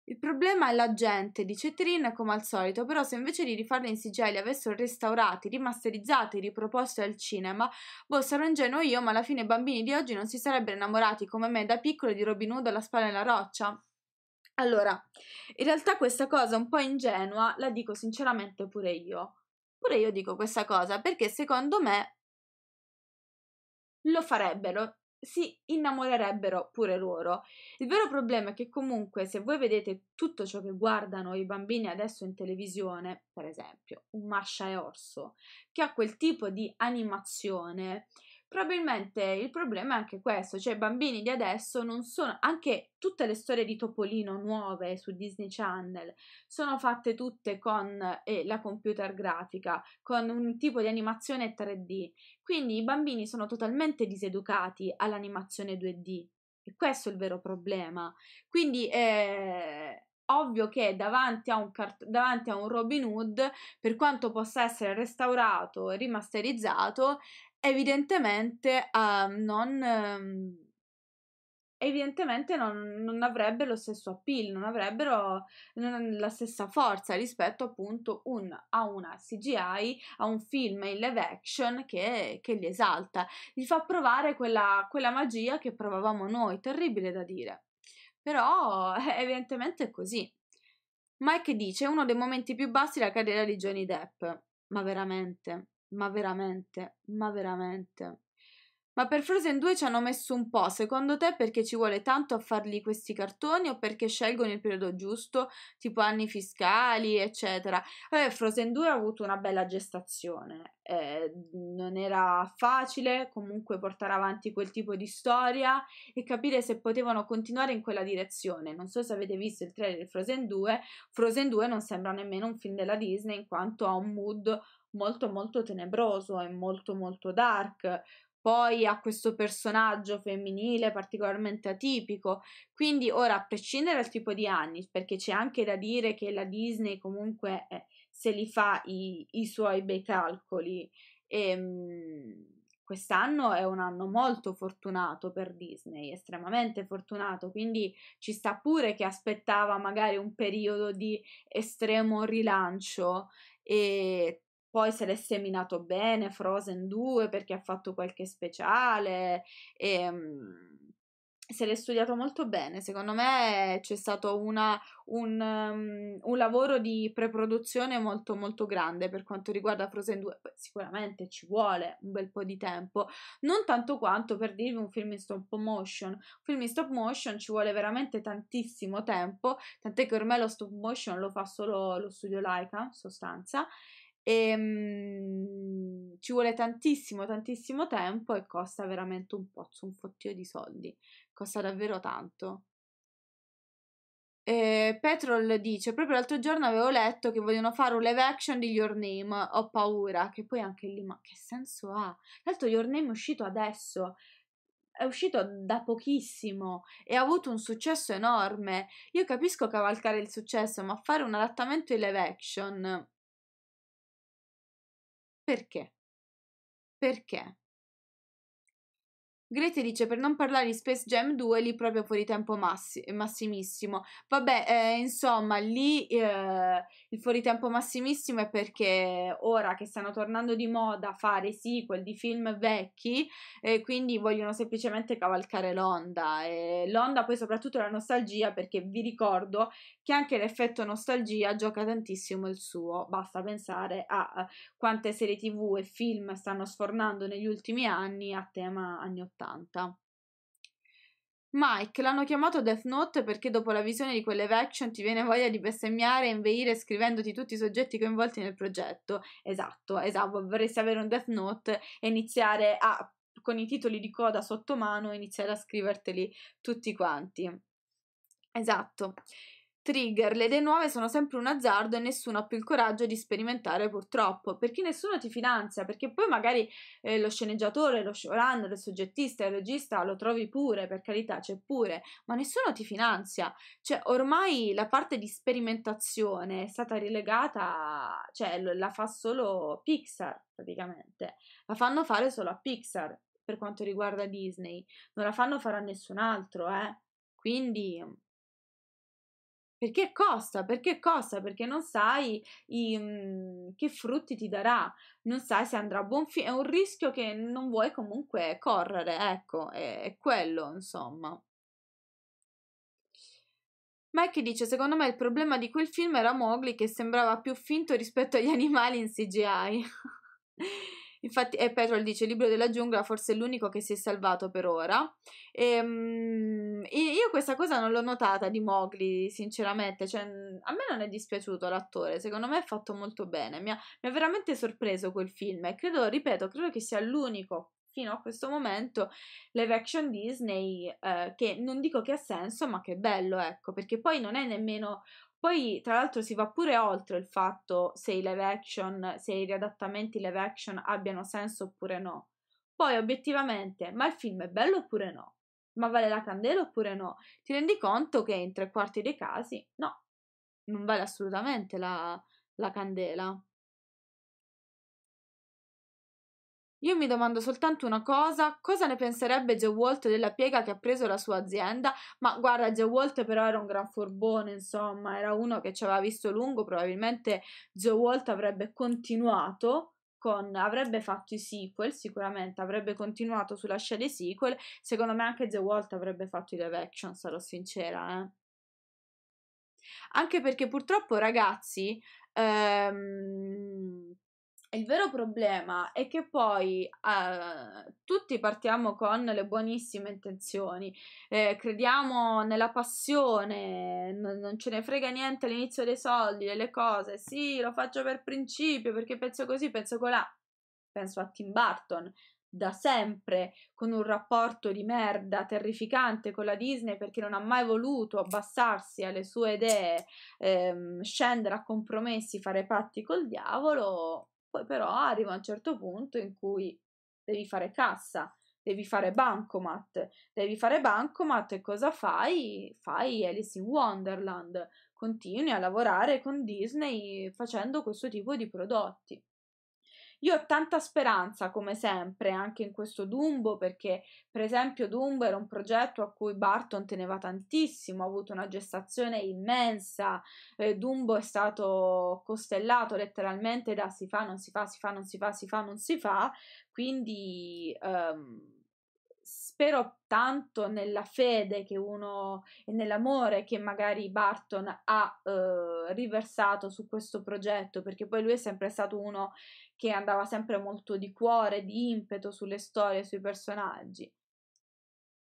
il problema è la gente, di Trin come al solito, però se invece di rifarli in CGI li avessero restaurati, rimasterizzati, riproposti al cinema, boh, sarò ingenuo io, ma alla fine i bambini di oggi non si sarebbero innamorati come me da piccolo di Robin Hood alla spalla e la roccia. Allora, in realtà questa cosa un po' ingenua la dico sinceramente pure io. Pure io dico questa cosa perché secondo me lo farebbero, si innamorerebbero pure loro. Il vero problema è che comunque se voi vedete tutto ciò che guardano i bambini adesso in televisione, per esempio un Mascia e Orso, che ha quel tipo di animazione, Probabilmente il problema è anche questo, cioè i bambini di adesso non sono, anche tutte le storie di Topolino nuove su Disney Channel sono fatte tutte con eh, la computer grafica, con un tipo di animazione 3D, quindi i bambini sono totalmente diseducati all'animazione 2D e questo è il vero problema. Quindi eh, ovvio che davanti a, un cart- davanti a un Robin Hood, per quanto possa essere restaurato e rimasterizzato, evidentemente uh, non... Um, evidentemente non, non, avrebbe lo stesso appeal, non avrebbero la stessa forza rispetto appunto un, a una CGI, a un film in live action che, che li esalta, gli fa provare quella, quella magia che provavamo noi, terribile da dire. Però eh, evidentemente è così. Mike dice uno dei momenti più bassi della carriera di Johnny Depp, ma veramente. Ma veramente, ma veramente. Ma per Frozen 2 ci hanno messo un po', secondo te perché ci vuole tanto a farli questi cartoni o perché scelgono il periodo giusto, tipo anni fiscali, eccetera? Eh, Frozen 2 ha avuto una bella gestazione, eh, non era facile comunque portare avanti quel tipo di storia e capire se potevano continuare in quella direzione. Non so se avete visto il trailer di Frozen 2, Frozen 2 non sembra nemmeno un film della Disney in quanto ha un mood molto molto tenebroso e molto molto dark. Poi ha questo personaggio femminile particolarmente atipico. Quindi ora, a prescindere dal tipo di anni, perché c'è anche da dire che la Disney comunque eh, se li fa i, i suoi bei calcoli. E, ehm, quest'anno è un anno molto fortunato per Disney, estremamente fortunato, quindi ci sta pure che aspettava magari un periodo di estremo rilancio e poi se l'è seminato bene Frozen 2 perché ha fatto qualche speciale e um, se l'è studiato molto bene. Secondo me c'è stato una, un, um, un, lavoro di preproduzione molto molto grande per quanto riguarda Frozen 2. Poi, sicuramente ci vuole un bel po' di tempo, non tanto quanto per dirvi un film in stop motion. Un film in stop motion ci vuole veramente tantissimo tempo, tant'è che ormai lo stop motion lo fa solo lo studio Laika, in sostanza e ehm, mh, ci vuole tantissimo, tantissimo tempo e costa veramente un pozzo, un fottio di soldi, costa davvero tanto. E ehm, Petrol dice: Proprio l'altro giorno avevo letto che vogliono fare un live action di Your Name. Ho paura. Che poi anche lì, ma che senso ha? Tra l'altro, Your Name è uscito adesso è uscito da pochissimo e ha avuto un successo enorme. Io capisco cavalcare il successo, ma fare un adattamento in live action perché? Perché? Grete dice per non parlare di Space Jam 2 lì proprio fuori tempo massi- massimissimo. Vabbè, eh, insomma, lì eh, il fuori tempo massimissimo è perché ora che stanno tornando di moda fare sequel di film vecchi eh, quindi vogliono semplicemente cavalcare l'onda. E l'onda poi soprattutto la nostalgia perché vi ricordo che anche l'effetto nostalgia gioca tantissimo il suo. Basta pensare a eh, quante serie tv e film stanno sfornando negli ultimi anni a tema anni 80. 80. Mike l'hanno chiamato Death Note perché dopo la visione di quelle action ti viene voglia di bestemmiare e inveire scrivendoti tutti i soggetti coinvolti nel progetto. Esatto, esatto, vorresti avere un Death Note e iniziare a, con i titoli di coda sotto mano, iniziare a scriverteli tutti quanti. Esatto. Trigger, le idee nuove sono sempre un azzardo e nessuno ha più il coraggio di sperimentare purtroppo, perché nessuno ti finanzia, perché poi magari eh, lo sceneggiatore, lo showrunner, il soggettista, il regista lo trovi pure, per carità c'è pure, ma nessuno ti finanzia, cioè ormai la parte di sperimentazione è stata rilegata, cioè la fa solo Pixar praticamente, la fanno fare solo a Pixar per quanto riguarda Disney, non la fanno fare a nessun altro, eh? Quindi perché costa? Perché costa? Perché non sai i, mm, che frutti ti darà, non sai se andrà a buon fine, è un rischio che non vuoi comunque correre, ecco, è, è quello, insomma. Mike dice: Secondo me il problema di quel film era Mowgli che sembrava più finto rispetto agli animali in CGI. Infatti, e eh, Petrol dice: Il libro della giungla forse è l'unico che si è salvato per ora. E, ehm, mh, io questa cosa non l'ho notata di Mowgli, sinceramente. Cioè, mhmm, a me non è dispiaciuto l'attore, secondo me è fatto molto bene. Mi ha, mi ha veramente sorpreso quel film e credo, ripeto, credo che sia l'unico fino a questo momento live action Disney eh, che non dico che ha senso ma che è bello ecco perché poi non è nemmeno poi, tra l'altro, si va pure oltre il fatto se i live action, se i riadattamenti live action abbiano senso oppure no. Poi, obiettivamente, ma il film è bello oppure no? Ma vale la candela oppure no? Ti rendi conto che in tre quarti dei casi, no, non vale assolutamente la, la candela. Io mi domando soltanto una cosa, cosa ne penserebbe Joe Walt della piega che ha preso la sua azienda? Ma guarda, Joe Walt però era un gran forbone, insomma, era uno che ci aveva visto lungo, probabilmente Joe Walt avrebbe continuato con, avrebbe fatto i sequel sicuramente, avrebbe continuato sulla scia dei sequel, secondo me anche Joe Walt avrebbe fatto i live action, sarò sincera, eh. Anche perché purtroppo ragazzi, ehm, il vero problema è che poi eh, tutti partiamo con le buonissime intenzioni, eh, crediamo nella passione, n- non ce ne frega niente all'inizio dei soldi, delle cose, sì, lo faccio per principio perché penso così, penso colà, penso a Tim Burton, da sempre con un rapporto di merda terrificante con la Disney perché non ha mai voluto abbassarsi alle sue idee, ehm, scendere a compromessi, fare patti col diavolo, poi però arriva un certo punto in cui devi fare cassa, devi fare bancomat, devi fare bancomat e cosa fai? Fai Alice in Wonderland, continui a lavorare con Disney facendo questo tipo di prodotti. Io ho tanta speranza, come sempre, anche in questo Dumbo, perché per esempio Dumbo era un progetto a cui Barton teneva tantissimo, ha avuto una gestazione immensa, eh, Dumbo è stato costellato letteralmente da si fa, non si fa, si fa, non si fa, si fa, non si fa, quindi... Um, spero tanto nella fede che uno e nell'amore che magari Barton ha eh, riversato su questo progetto, perché poi lui è sempre stato uno che andava sempre molto di cuore, di impeto sulle storie, sui personaggi.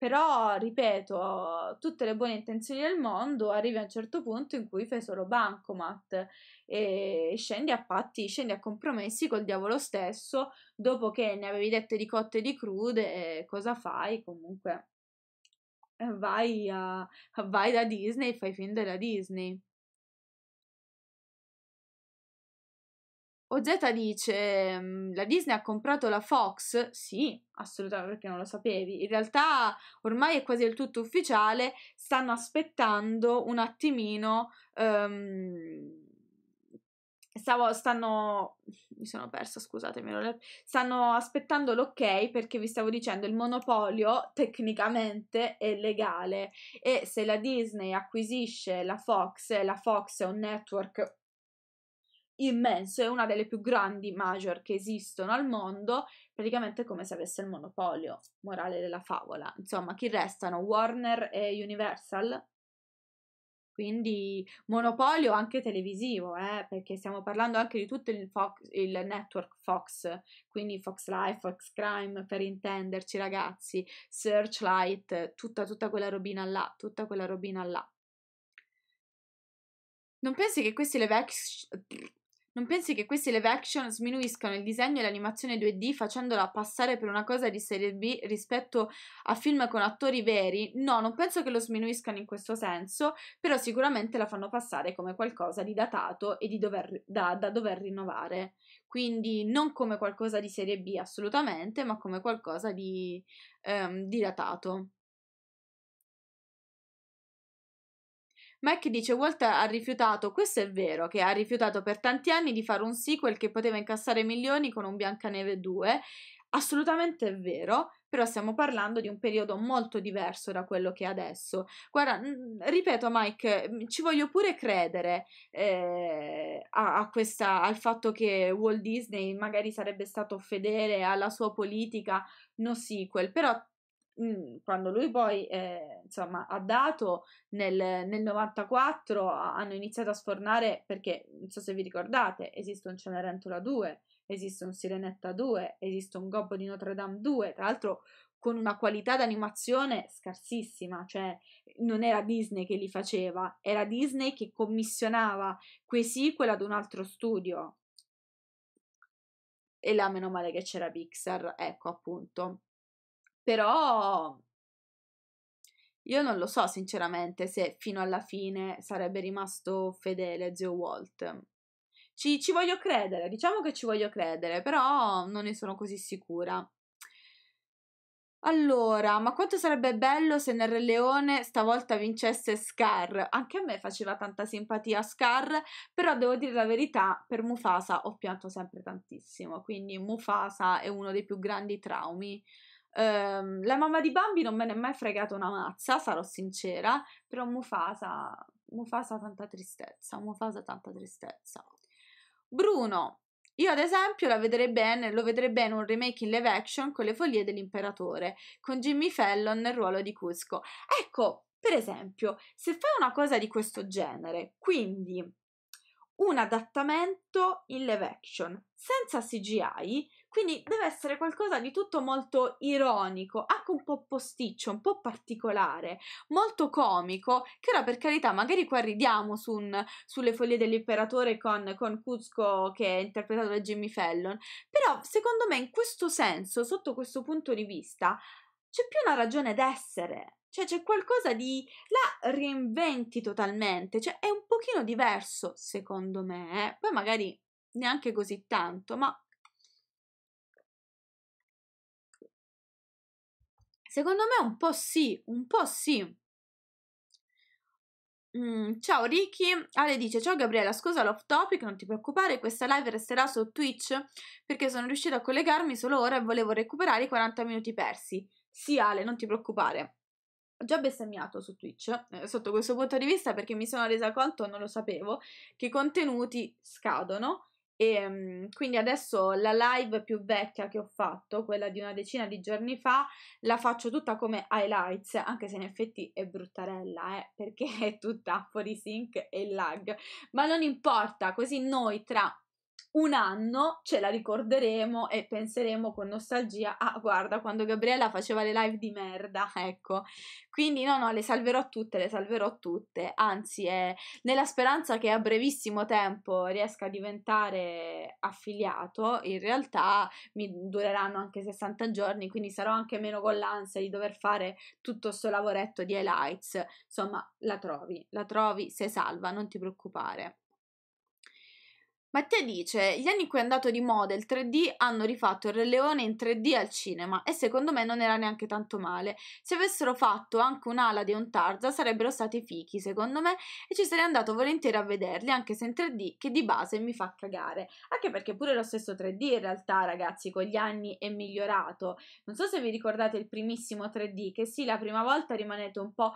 Però, ripeto, tutte le buone intenzioni del mondo arrivi a un certo punto in cui fai solo bancomat e scendi a patti, scendi a compromessi col diavolo stesso, dopo che ne avevi dette di cotte e di crude, cosa fai? Comunque vai, a, vai da Disney, e fai film della Disney. Ozeta dice: mhmm, La Disney ha comprato la Fox? Sì, assolutamente, perché non lo sapevi. In realtà ormai è quasi del tutto ufficiale. Stanno aspettando un attimino. Um, stavo, stanno. Mi sono persa, scusatemi. Stanno aspettando l'ok perché vi stavo dicendo il monopolio tecnicamente è legale. E se la Disney acquisisce la Fox, la Fox è un network immenso, è una delle più grandi major che esistono al mondo, praticamente come se avesse il monopolio, morale della favola. Insomma, chi restano? Warner e Universal? Quindi monopolio anche televisivo, eh, perché stiamo parlando anche di tutto il, Fox, il, network Fox, quindi Fox Life, Fox Crime per intenderci ragazzi, Searchlight, tutta, tutta quella robina là, tutta quella robina là. Non pensi che questi le vecchie... Non pensi che questi live action sminuiscano il disegno e l'animazione 2D facendola passare per una cosa di serie B rispetto a film con attori veri? No, non penso che lo sminuiscano in questo senso, però sicuramente la fanno passare come qualcosa di datato e di dover, da, da dover rinnovare. Quindi non come qualcosa di serie B assolutamente, ma come qualcosa di, ehm, di datato. Mac dice Walt ha rifiutato, questo è vero, che ha rifiutato per tanti anni di fare un sequel che poteva incassare milioni con un Biancaneve 2. Assolutamente è vero, però stiamo parlando di un periodo molto diverso da quello che è adesso. Guarda, ripeto Mike, mm, ci voglio pure credere eh, a, a questa, al fatto che Walt Disney magari sarebbe stato fedele alla sua politica no sequel, però Mhmm, quando lui poi eh, insomma, ha dato nel, nel, 94 hanno iniziato a sfornare perché non so se vi ricordate esiste un Cenerentola 2 esiste un Sirenetta 2 esiste un Gobbo di Notre Dame 2 tra l'altro con una qualità d'animazione scarsissima, cioè non era Disney che li faceva, era Disney che commissionava quei sequel ad un altro studio. E là meno male che c'era Pixar, ecco appunto. Però io non lo so sinceramente se fino alla fine sarebbe rimasto fedele a zio Walt. Ci, ci voglio credere, diciamo che ci voglio credere, però non ne sono così sicura. Allora, ma quanto sarebbe bello se nel Re Leone stavolta vincesse Scar? Anche a me faceva tanta simpatia Scar, però devo dire la verità, per Mufasa ho pianto sempre tantissimo, quindi Mufasa è uno dei più grandi traumi Ehm, la mamma di Bambi non me ne è mai fregata una mazza, sarò sincera, però Mufasa, Mufasa tanta tristezza, Mufasa tanta tristezza. Bruno, io ad esempio la vedrei bene, lo vedrei bene un remake in live action con le follie dell'imperatore, con Jimmy Fallon nel ruolo di Cusco. Ecco, per esempio, se fai una cosa di questo genere, quindi un adattamento in live action senza CGI, quindi deve essere qualcosa di tutto molto ironico, anche un po' posticcio, un po' particolare, molto comico, che ora per carità magari qua ridiamo su un, sulle foglie dell'imperatore con, con Cusco che è interpretato da Jimmy Fallon, però secondo me in questo senso, sotto questo punto di vista, c'è più una ragione d'essere. Cioè c'è qualcosa di... la reinventi totalmente, cioè è un pochino diverso secondo me, eh? poi magari neanche così tanto, ma Secondo me un po' sì, un po' sì. Mm, ciao Ricky, Ale dice ciao Gabriella, scusa l'off topic, non ti preoccupare, questa live resterà su Twitch perché sono riuscita a collegarmi solo ora e volevo recuperare i 40 minuti persi. Sì Ale, non ti preoccupare. Ho già bestemmiato su Twitch eh, sotto questo punto di vista perché mi sono resa conto, non lo sapevo, che i contenuti scadono e um, quindi adesso la live più vecchia che ho fatto, quella di una decina di giorni fa, la faccio tutta come highlights, anche se in effetti è bruttarella, eh, perché è tutta fuori sync e lag. Ma non importa, così noi tra un anno ce la ricorderemo e penseremo con nostalgia, ah guarda quando Gabriella faceva le live di merda, ecco. Quindi no, no, le salverò tutte, le salverò tutte, anzi è nella speranza che a brevissimo tempo riesca a diventare affiliato, in realtà mi dureranno anche 60 giorni, quindi sarò anche meno con l'ansia di dover fare tutto sto lavoretto di highlights, insomma la trovi, la trovi, se salva, non ti preoccupare. Mattia dice: Gli anni in cui è andato di moda il 3D hanno rifatto il Re Leone in 3D al cinema e secondo me non era neanche tanto male. Se avessero fatto anche un'ala di un Tarza sarebbero stati fichi, secondo me, e ci sarei andato volentieri a vederli anche se in 3D che di base mi fa cagare. Anche perché pure lo stesso 3D in realtà, ragazzi, con gli anni è migliorato. Non so se vi ricordate il primissimo 3D, che sì, la prima volta rimanete un po'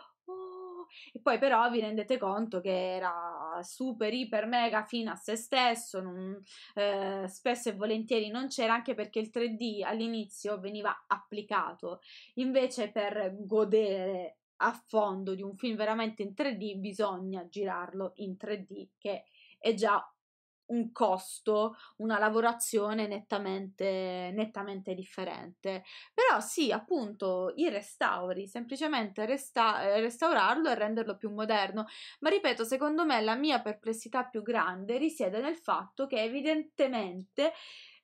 e poi però vi rendete conto che era super, iper, mega fino a se stesso, non, eh, spesso e volentieri non c'era anche perché il 3D all'inizio veniva applicato, invece per godere a fondo di un film veramente in 3D bisogna girarlo in 3D che è già un costo, una lavorazione nettamente, nettamente differente. Però sì, appunto, i restauri, semplicemente resta- eh, restaurarlo e renderlo più moderno. Ma ripeto, secondo me la mia perplessità più grande risiede nel fatto che evidentemente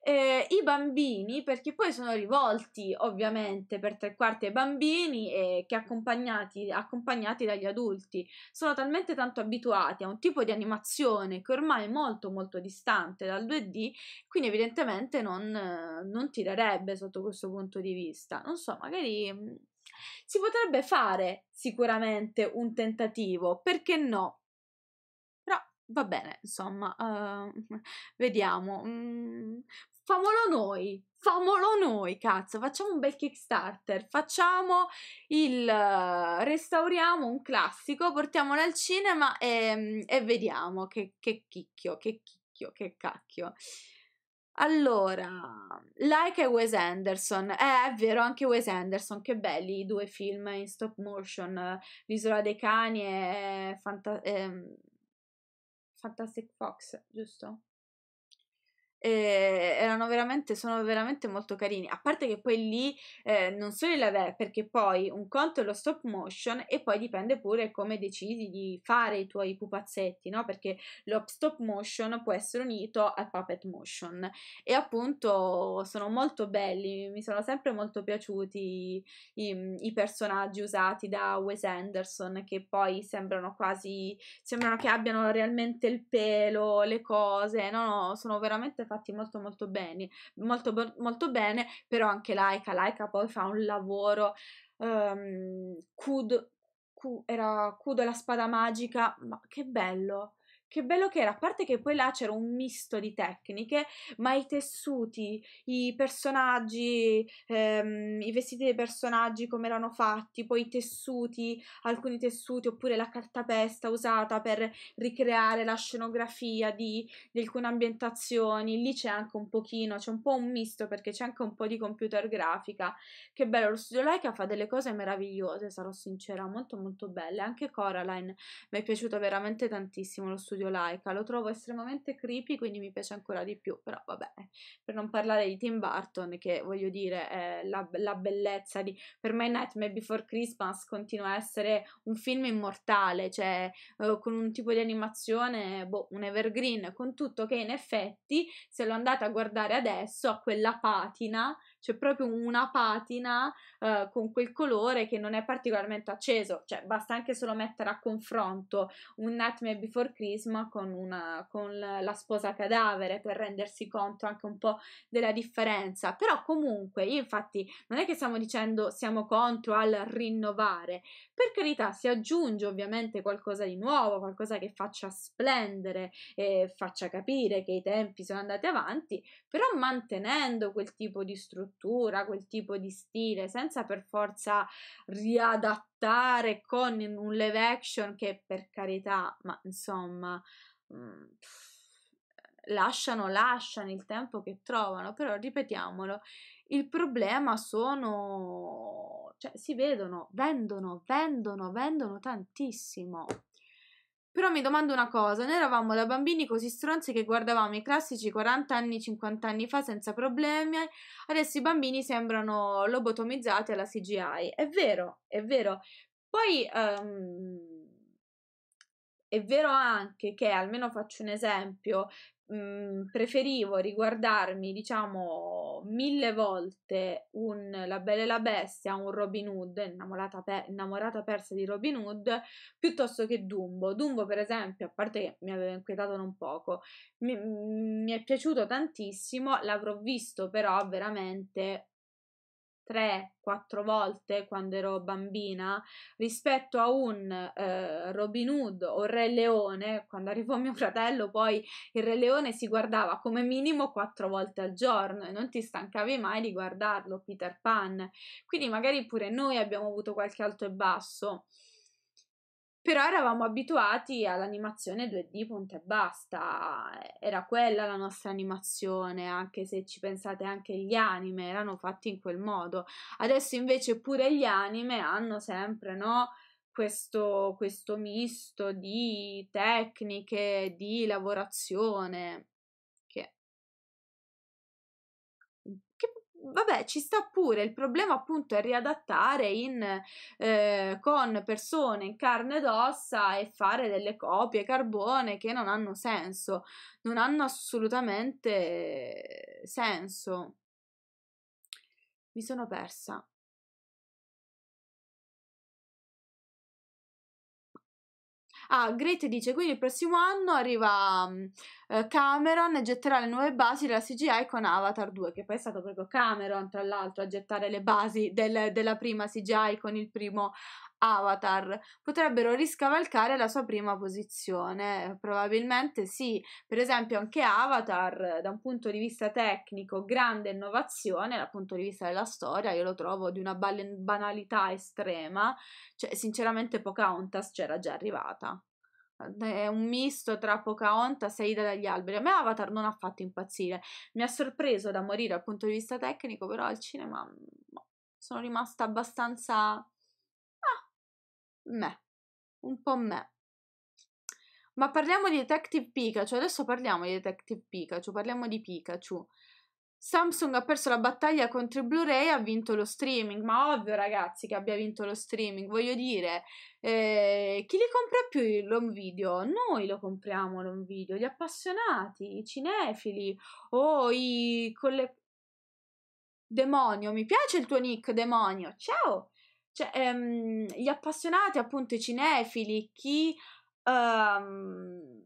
eh, i bambini, perché poi sono rivolti ovviamente per tre quarti ai bambini e che accompagnati, accompagnati dagli adulti, sono talmente tanto abituati a un tipo di animazione che ormai è molto molto distante dal 2D, quindi evidentemente non, non tirerebbe sotto questo punto di vista. Non so, magari mm, si potrebbe fare sicuramente un tentativo, perché no? va bene, insomma, uh, vediamo. Mm, famolo noi, famolo noi, cazzo, facciamo un bel Kickstarter, facciamo il... Uh, restauriamo un classico, portiamolo al cinema e, mm, e vediamo che, che, chicchio, che chicchio, che cacchio. Allora, Like e Wes Anderson, eh, è vero anche Wes Anderson, che belli i due film in stop motion, eh, L'isola dei cani e... Fanta- e ehm, Fantastic Fox, giusto? eh, erano veramente, sono veramente molto carini. A parte che poi lì eh, non solo la ve, perché poi un conto è lo stop motion e poi dipende pure come decidi di fare i tuoi pupazzetti, no? Perché lo stop motion può essere unito al puppet motion e appunto sono molto belli, mi sono sempre molto piaciuti i, i personaggi usati da Wes Anderson che poi sembrano quasi sembrano che abbiano realmente il pelo, le cose, no, no, sono veramente fatti molto molto bene, molto, molto bene, però anche Laika, Laika poi fa un lavoro, um, Kud, Kud, era Kud la spada magica, ma che bello, che bello che era, a parte che poi là c'era un misto di tecniche, ma i tessuti, i personaggi, ehm, i vestiti dei personaggi come erano fatti, poi i tessuti, alcuni tessuti oppure la cartapesta usata per ricreare la scenografia di, di alcune ambientazioni, lì c'è anche un pochino, c'è un po' un misto perché c'è anche un po' di computer grafica, che bello, lo studio Leica fa delle cose meravigliose, sarò sincera, molto molto belle, anche Coraline mi è piaciuto veramente tantissimo lo studio studio laica, lo trovo estremamente creepy, quindi mi piace ancora di più, però vabbè, per non parlare di Tim Burton, che voglio dire, è la, la, bellezza di... Per me Nightmare Before Christmas continua a essere un film immortale, cioè eh, con un tipo di animazione, boh, un evergreen, con tutto che in effetti, se lo andate a guardare adesso, ha quella patina c'è proprio una patina eh, con quel colore che non è particolarmente acceso, cioè basta anche solo mettere a confronto un Nightmare Before Christmas con, una, con la sposa cadavere per rendersi conto anche un po' della differenza, però comunque io infatti non è che stiamo dicendo siamo contro al rinnovare, per carità, si aggiunge ovviamente qualcosa di nuovo, qualcosa che faccia splendere e faccia capire che i tempi sono andati avanti, però mantenendo quel tipo di struttura, quel tipo di stile, senza per forza riadattare con un live action che per carità, ma insomma... Mh, mm, lasciano, lasciano il tempo che trovano, però ripetiamolo, il problema sono, cioè si vedono, vendono, vendono, vendono tantissimo. Però mi domando una cosa, noi eravamo da bambini così stronzi che guardavamo i classici 40 anni, 50 anni fa senza problemi, adesso i bambini sembrano lobotomizzati alla CGI. È vero, è vero. Poi um, è vero anche che, almeno faccio un esempio, mh, mhmm, preferivo riguardarmi, diciamo, mille volte un La Bella e la Bestia, un Robin Hood, innamorata, pe- innamorata persa di Robin Hood, piuttosto che Dumbo. Dumbo, per esempio, a parte che mi aveva inquietato non poco, mi, mhmm, mi è piaciuto tantissimo, l'avrò visto però veramente 3 quattro volte quando ero bambina rispetto a un eh, Robin Hood o Re Leone, quando arrivò mio fratello poi il Re Leone si guardava come minimo quattro volte al giorno e non ti stancavi mai di guardarlo, Peter Pan. Quindi magari pure noi abbiamo avuto qualche alto e basso. Però eravamo abituati all'animazione 2D, punto e basta. Era quella la nostra animazione, anche se ci pensate anche gli anime erano fatti in quel modo. Adesso invece pure gli anime hanno sempre, no? Questo, questo misto di tecniche, di lavorazione. vabbè, ci sta pure. Il problema appunto è riadattare in, eh, con persone in carne ed ossa e fare delle copie carbone che non hanno senso, non hanno assolutamente senso. Mi sono persa. Ah, Great dice quindi il prossimo anno arriva um, Cameron e getterà le nuove basi della CGI con Avatar 2, che poi è stato proprio Cameron, tra l'altro, a gettare le basi del, della prima CGI con il primo Avatar potrebbero riscavalcare la sua prima posizione. Probabilmente sì, per esempio anche Avatar eh, da un punto di vista tecnico, grande innovazione dal punto di vista della storia, io lo trovo di una banalità estrema, cioè sinceramente Pocahontas c'era già arrivata. È un misto tra Pocahontas e Ida dagli alberi. A me Avatar non ha fatto impazzire. Mi ha sorpreso da morire dal punto di vista tecnico, però al cinema mm, boh, sono rimasta abbastanza me, un po' me. Ma parliamo di Detective Pikachu, adesso parliamo di Detective Pikachu, parliamo di Pikachu. Samsung ha perso la battaglia contro i Blu-ray, ha vinto lo streaming, ma ovvio ragazzi che abbia vinto lo streaming, voglio dire, eh, chi li compra più l'home video? Noi lo compriamo l'home video, gli appassionati, i cinefili o i... Colle... Demonio, mi piace il tuo nick, demonio, ciao! Cioè, ehm, gli appassionati, appunto, i cinefili, chi... Ehm,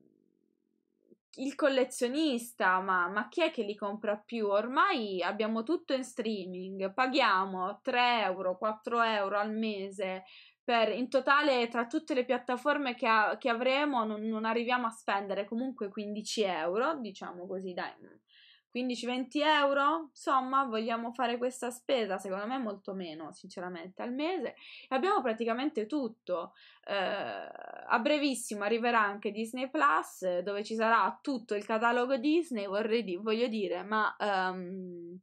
il collezionista, ma, ma, chi è che li compra più? Ormai abbiamo tutto in streaming, paghiamo 3 euro, 4 euro al mese. Per, in totale, tra tutte le piattaforme che, a, che avremo, non, non, arriviamo a spendere comunque 15 euro, diciamo così, dai, 15-20 euro, insomma, vogliamo fare questa spesa, secondo me molto meno, sinceramente, al mese. E abbiamo praticamente tutto. Eh, a brevissimo arriverà anche Disney Plus, dove ci sarà tutto il catalogo Disney, vorrei di- voglio dire, ma... Um,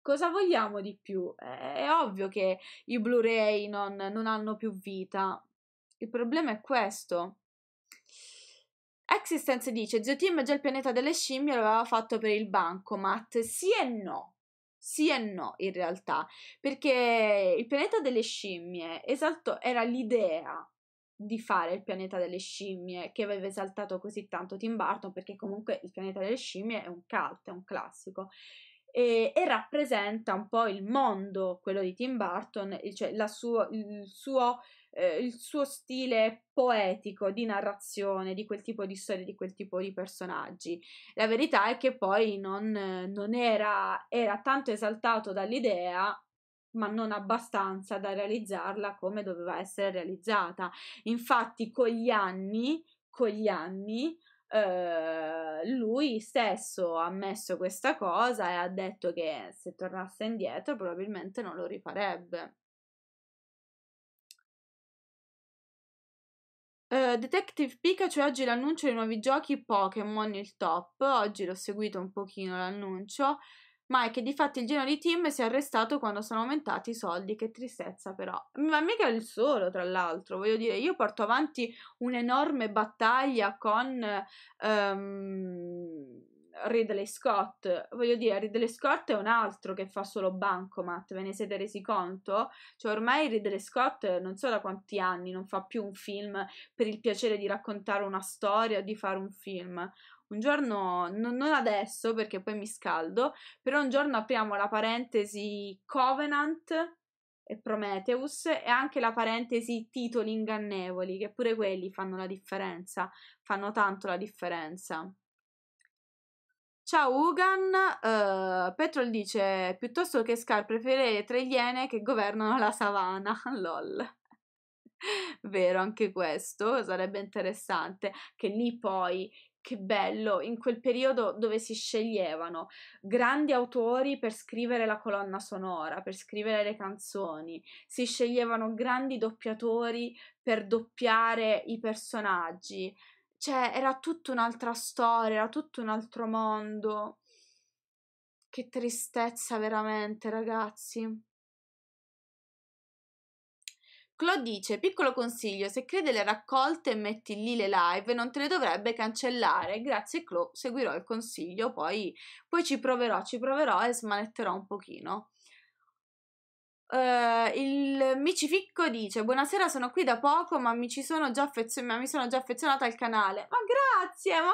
cosa vogliamo di più? È, è ovvio che i Blu-ray non, non hanno più vita. Il problema è questo. Existence dice: Zio Tim già il pianeta delle scimmie lo aveva fatto per il Bancomat. Sì e no. Sì e no, in realtà, perché il pianeta delle scimmie esaltò, era l'idea di fare il pianeta delle scimmie che aveva esaltato così tanto Tim Burton, perché comunque il pianeta delle scimmie è un cult, è un classico. E, e rappresenta un po' il mondo, quello di Tim Burton, cioè suo, il suo eh, il suo stile poetico di narrazione di quel tipo di storie, di quel tipo di personaggi. La verità è che poi non, eh, non era, era tanto esaltato dall'idea ma non abbastanza da realizzarla come doveva essere realizzata. Infatti, con gli anni, con gli anni Uh, lui stesso ha messo questa cosa e ha detto che se tornasse indietro probabilmente non lo rifarebbe. Ehm, Detective Pikachu oggi l'annuncio dei nuovi giochi Pokémon il top. Oggi l'ho seguito un pochino l'annuncio, ma è che di fatto il giro di team si è arrestato quando sono aumentati i soldi. Che tristezza, però. Ma mica il solo, tra l'altro. Voglio dire, io porto avanti un'enorme battaglia con. Um, Ridley Scott, voglio dire, Ridley Scott è un altro che fa solo bancomat, ve ne siete resi conto? Cioè ormai Ridley Scott non so da quanti anni non fa più un film per il piacere di raccontare una storia o di fare un film. Un giorno, non adesso perché poi mi scaldo, però un giorno apriamo la parentesi Covenant e Prometheus e anche la parentesi titoli ingannevoli, che pure quelli fanno la differenza, fanno tanto la differenza. Ciao Ugan, uh, Petrol dice piuttosto che Scar preferirei tre iene che governano la savana, lol. Vero, anche questo sarebbe interessante, che lì poi che bello, in quel periodo dove si sceglievano grandi autori per scrivere la colonna sonora, per scrivere le canzoni, si sceglievano grandi doppiatori per doppiare i personaggi cioè era tutta un'altra storia, era tutto un altro mondo. Che tristezza veramente, ragazzi. Clo dice, piccolo consiglio, se crede le raccolte e metti lì le live non te le dovrebbe cancellare. Grazie Clo, seguirò il consiglio, poi, poi ci proverò, ci proverò e smanetterò un pochino. Uh, il Micificco dice: Buonasera, sono qui da poco, ma mi, sono già, affezio- ma mi sono già affezionata al canale. Ma grazie, ma,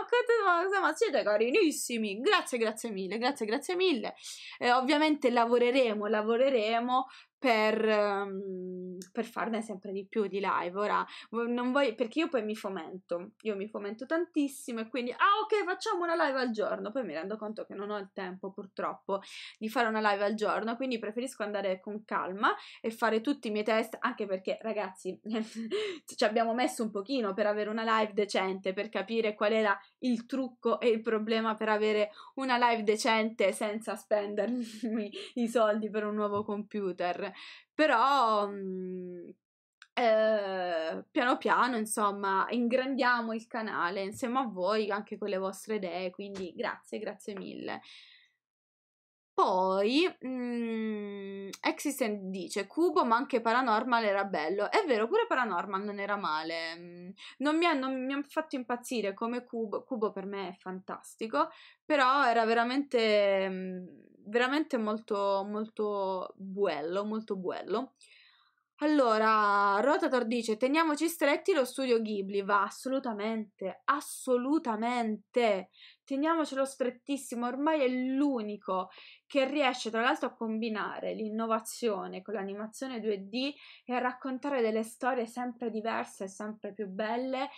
ma, ma siete carinissimi! Grazie, grazie mille, grazie, grazie mille. Eh, ovviamente lavoreremo, lavoreremo per, um, per, farne sempre di più di live. Ora, non voglio, perché io poi mi fomento, io mi fomento tantissimo e quindi, ah ok, facciamo una live al giorno, poi mi rendo conto che non ho il tempo purtroppo di fare una live al giorno, quindi preferisco andare con calma e fare tutti i miei test, anche perché ragazzi ci abbiamo messo un pochino per avere una live decente, per capire qual era il trucco e il problema per avere una live decente senza spendermi i soldi per un nuovo computer però mh, mhmm, eh, piano piano, insomma, ingrandiamo il canale insieme a voi anche con le vostre idee, quindi grazie, grazie mille. Poi mh, mhmm, Existen dice Cubo ma anche Paranormal era bello. È vero, pure Paranormal non era male. Mhmm, non mi, ha, non mi ha, fatto impazzire come Cubo. Cubo per me è fantastico, però era veramente... Mh, veramente molto, molto bello, molto bello. Allora, Rotator dice, teniamoci stretti lo studio Ghibli, va assolutamente, assolutamente, teniamocelo strettissimo, ormai è l'unico che riesce tra l'altro a combinare l'innovazione con l'animazione 2D e a raccontare delle storie sempre diverse e sempre più belle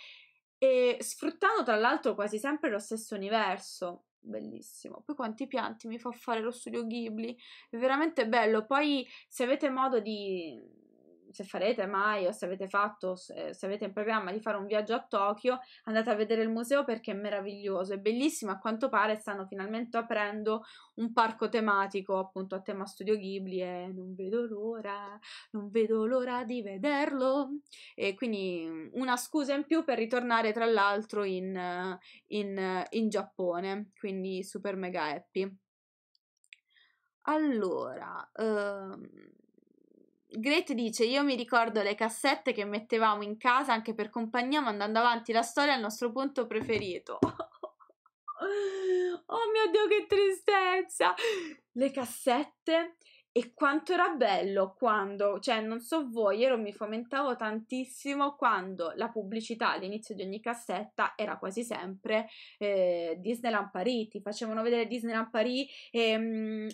e sfruttando tra l'altro quasi sempre lo stesso universo bellissimo. Poi quanti pianti mi fa fare lo studio Ghibli, è veramente bello. Poi se avete modo di se farete mai o se avete fatto, se, se avete in programma di fare un viaggio a Tokyo, andate a vedere il museo perché è meraviglioso, è bellissimo, a quanto pare stanno finalmente aprendo un parco tematico appunto a tema Studio Ghibli e non vedo l'ora, non vedo l'ora di vederlo. E quindi mm, una scusa in più per ritornare tra l'altro in, in, in Giappone, quindi super mega happy. Allora, ehm, Grete dice: Io mi ricordo le cassette che mettevamo in casa anche per compagnia, mandando avanti la storia al nostro punto preferito. oh mio dio, che tristezza! Le cassette. E quanto era bello quando, cioè non so voi, io mi fomentavo tantissimo quando la pubblicità all'inizio di ogni cassetta era quasi sempre eh, Disneyland Paris, ti facevano vedere Disneyland Paris e um,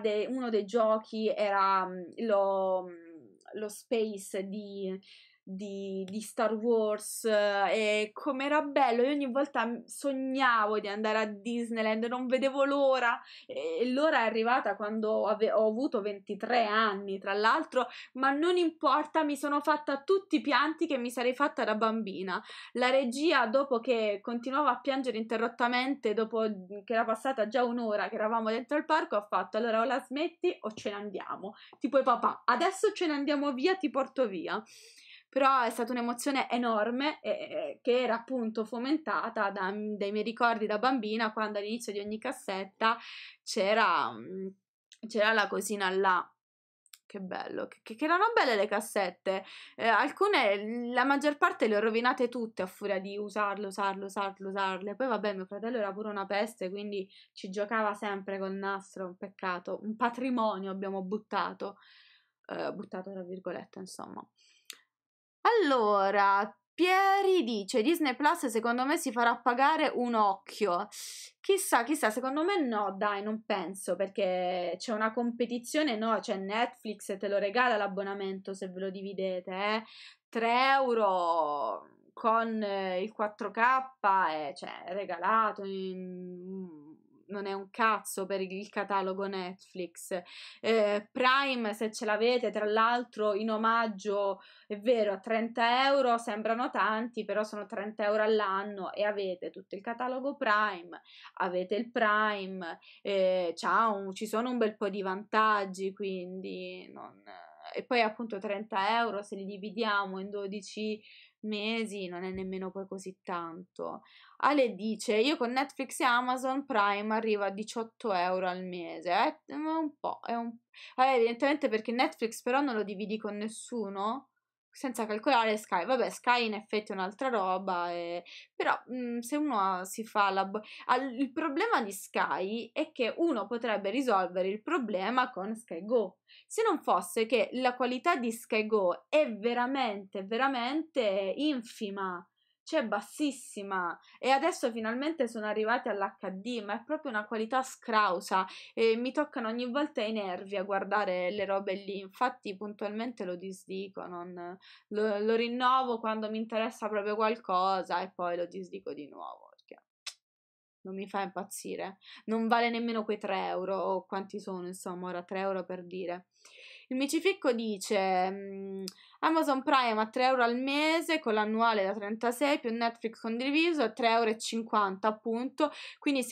de, uno dei giochi era um, lo... Mm, lo space di di, di, Star Wars e com'era bello. Io ogni volta sognavo di andare a Disneyland, non vedevo l'ora. E l'ora è arrivata quando ave- ho avuto 23 anni, tra l'altro, ma non importa, mi sono fatta tutti i pianti che mi sarei fatta da bambina. La regia, dopo che continuava a piangere interrottamente, dopo mhmm, che era passata già un'ora che eravamo dentro al parco, ha fatto allora o la smetti o ce ne andiamo. Tipo papà, adesso ce ne andiamo via, ti porto via però è stata un'emozione enorme eh, che era appunto fomentata da, mm, dai miei ricordi da bambina quando all'inizio di ogni cassetta c'era, mm, c'era la cosina là che bello, che, che, erano belle le cassette. Eh, alcune, mm, la maggior parte le ho rovinate tutte a furia di usarle, usarle, usarle, usarle. Poi vabbè, mio fratello era pure una peste, quindi ci giocava sempre col nastro, un peccato, un patrimonio abbiamo buttato, eh, buttato tra virgolette, insomma. Allora, Pieri dice Disney Plus secondo me si farà pagare un occhio. Chissà, chissà, secondo me no, dai, non penso perché c'è una competizione, no, c'è cioè Netflix te lo regala l'abbonamento se ve lo dividete, eh. 3 euro con il 4K, eh, cioè regalato in non è un cazzo per il catalogo Netflix. Eh, Prime, se ce l'avete, tra l'altro in omaggio, è vero, a 30 euro sembrano tanti, però sono 30 euro all'anno e avete tutto il catalogo Prime, avete il Prime, eh, un, ci sono un bel po' di vantaggi, quindi non... E poi appunto 30 euro se li dividiamo in 12 mesi, non è nemmeno poi così tanto. Ale dice, io con Netflix e Amazon Prime arrivo a 18 euro al mese, è eh, un po', è un... Eh, evidentemente perché Netflix però non lo dividi con nessuno, senza calcolare Sky. Vabbè, Sky in effetti è un'altra roba, e... Eh, però mh, mm, se uno si fa la... il problema di Sky è che uno potrebbe risolvere il problema con Sky Go, se non fosse che la qualità di Sky Go è veramente, veramente infima c'è bassissima e adesso finalmente sono arrivati all'HD, ma è proprio una qualità scrausa e mi toccano ogni volta i nervi a guardare le robe lì, infatti puntualmente lo disdico, non, lo, lo rinnovo quando mi interessa proprio qualcosa e poi lo disdico di nuovo non mi fa impazzire, non vale nemmeno quei 3 euro o quanti sono insomma, ora 3 euro per dire. Il micificco dice mm, Amazon Prime a 3 euro al mese con l'annuale da 36 più Netflix condiviso a 3,50 euro appunto quindi 6,50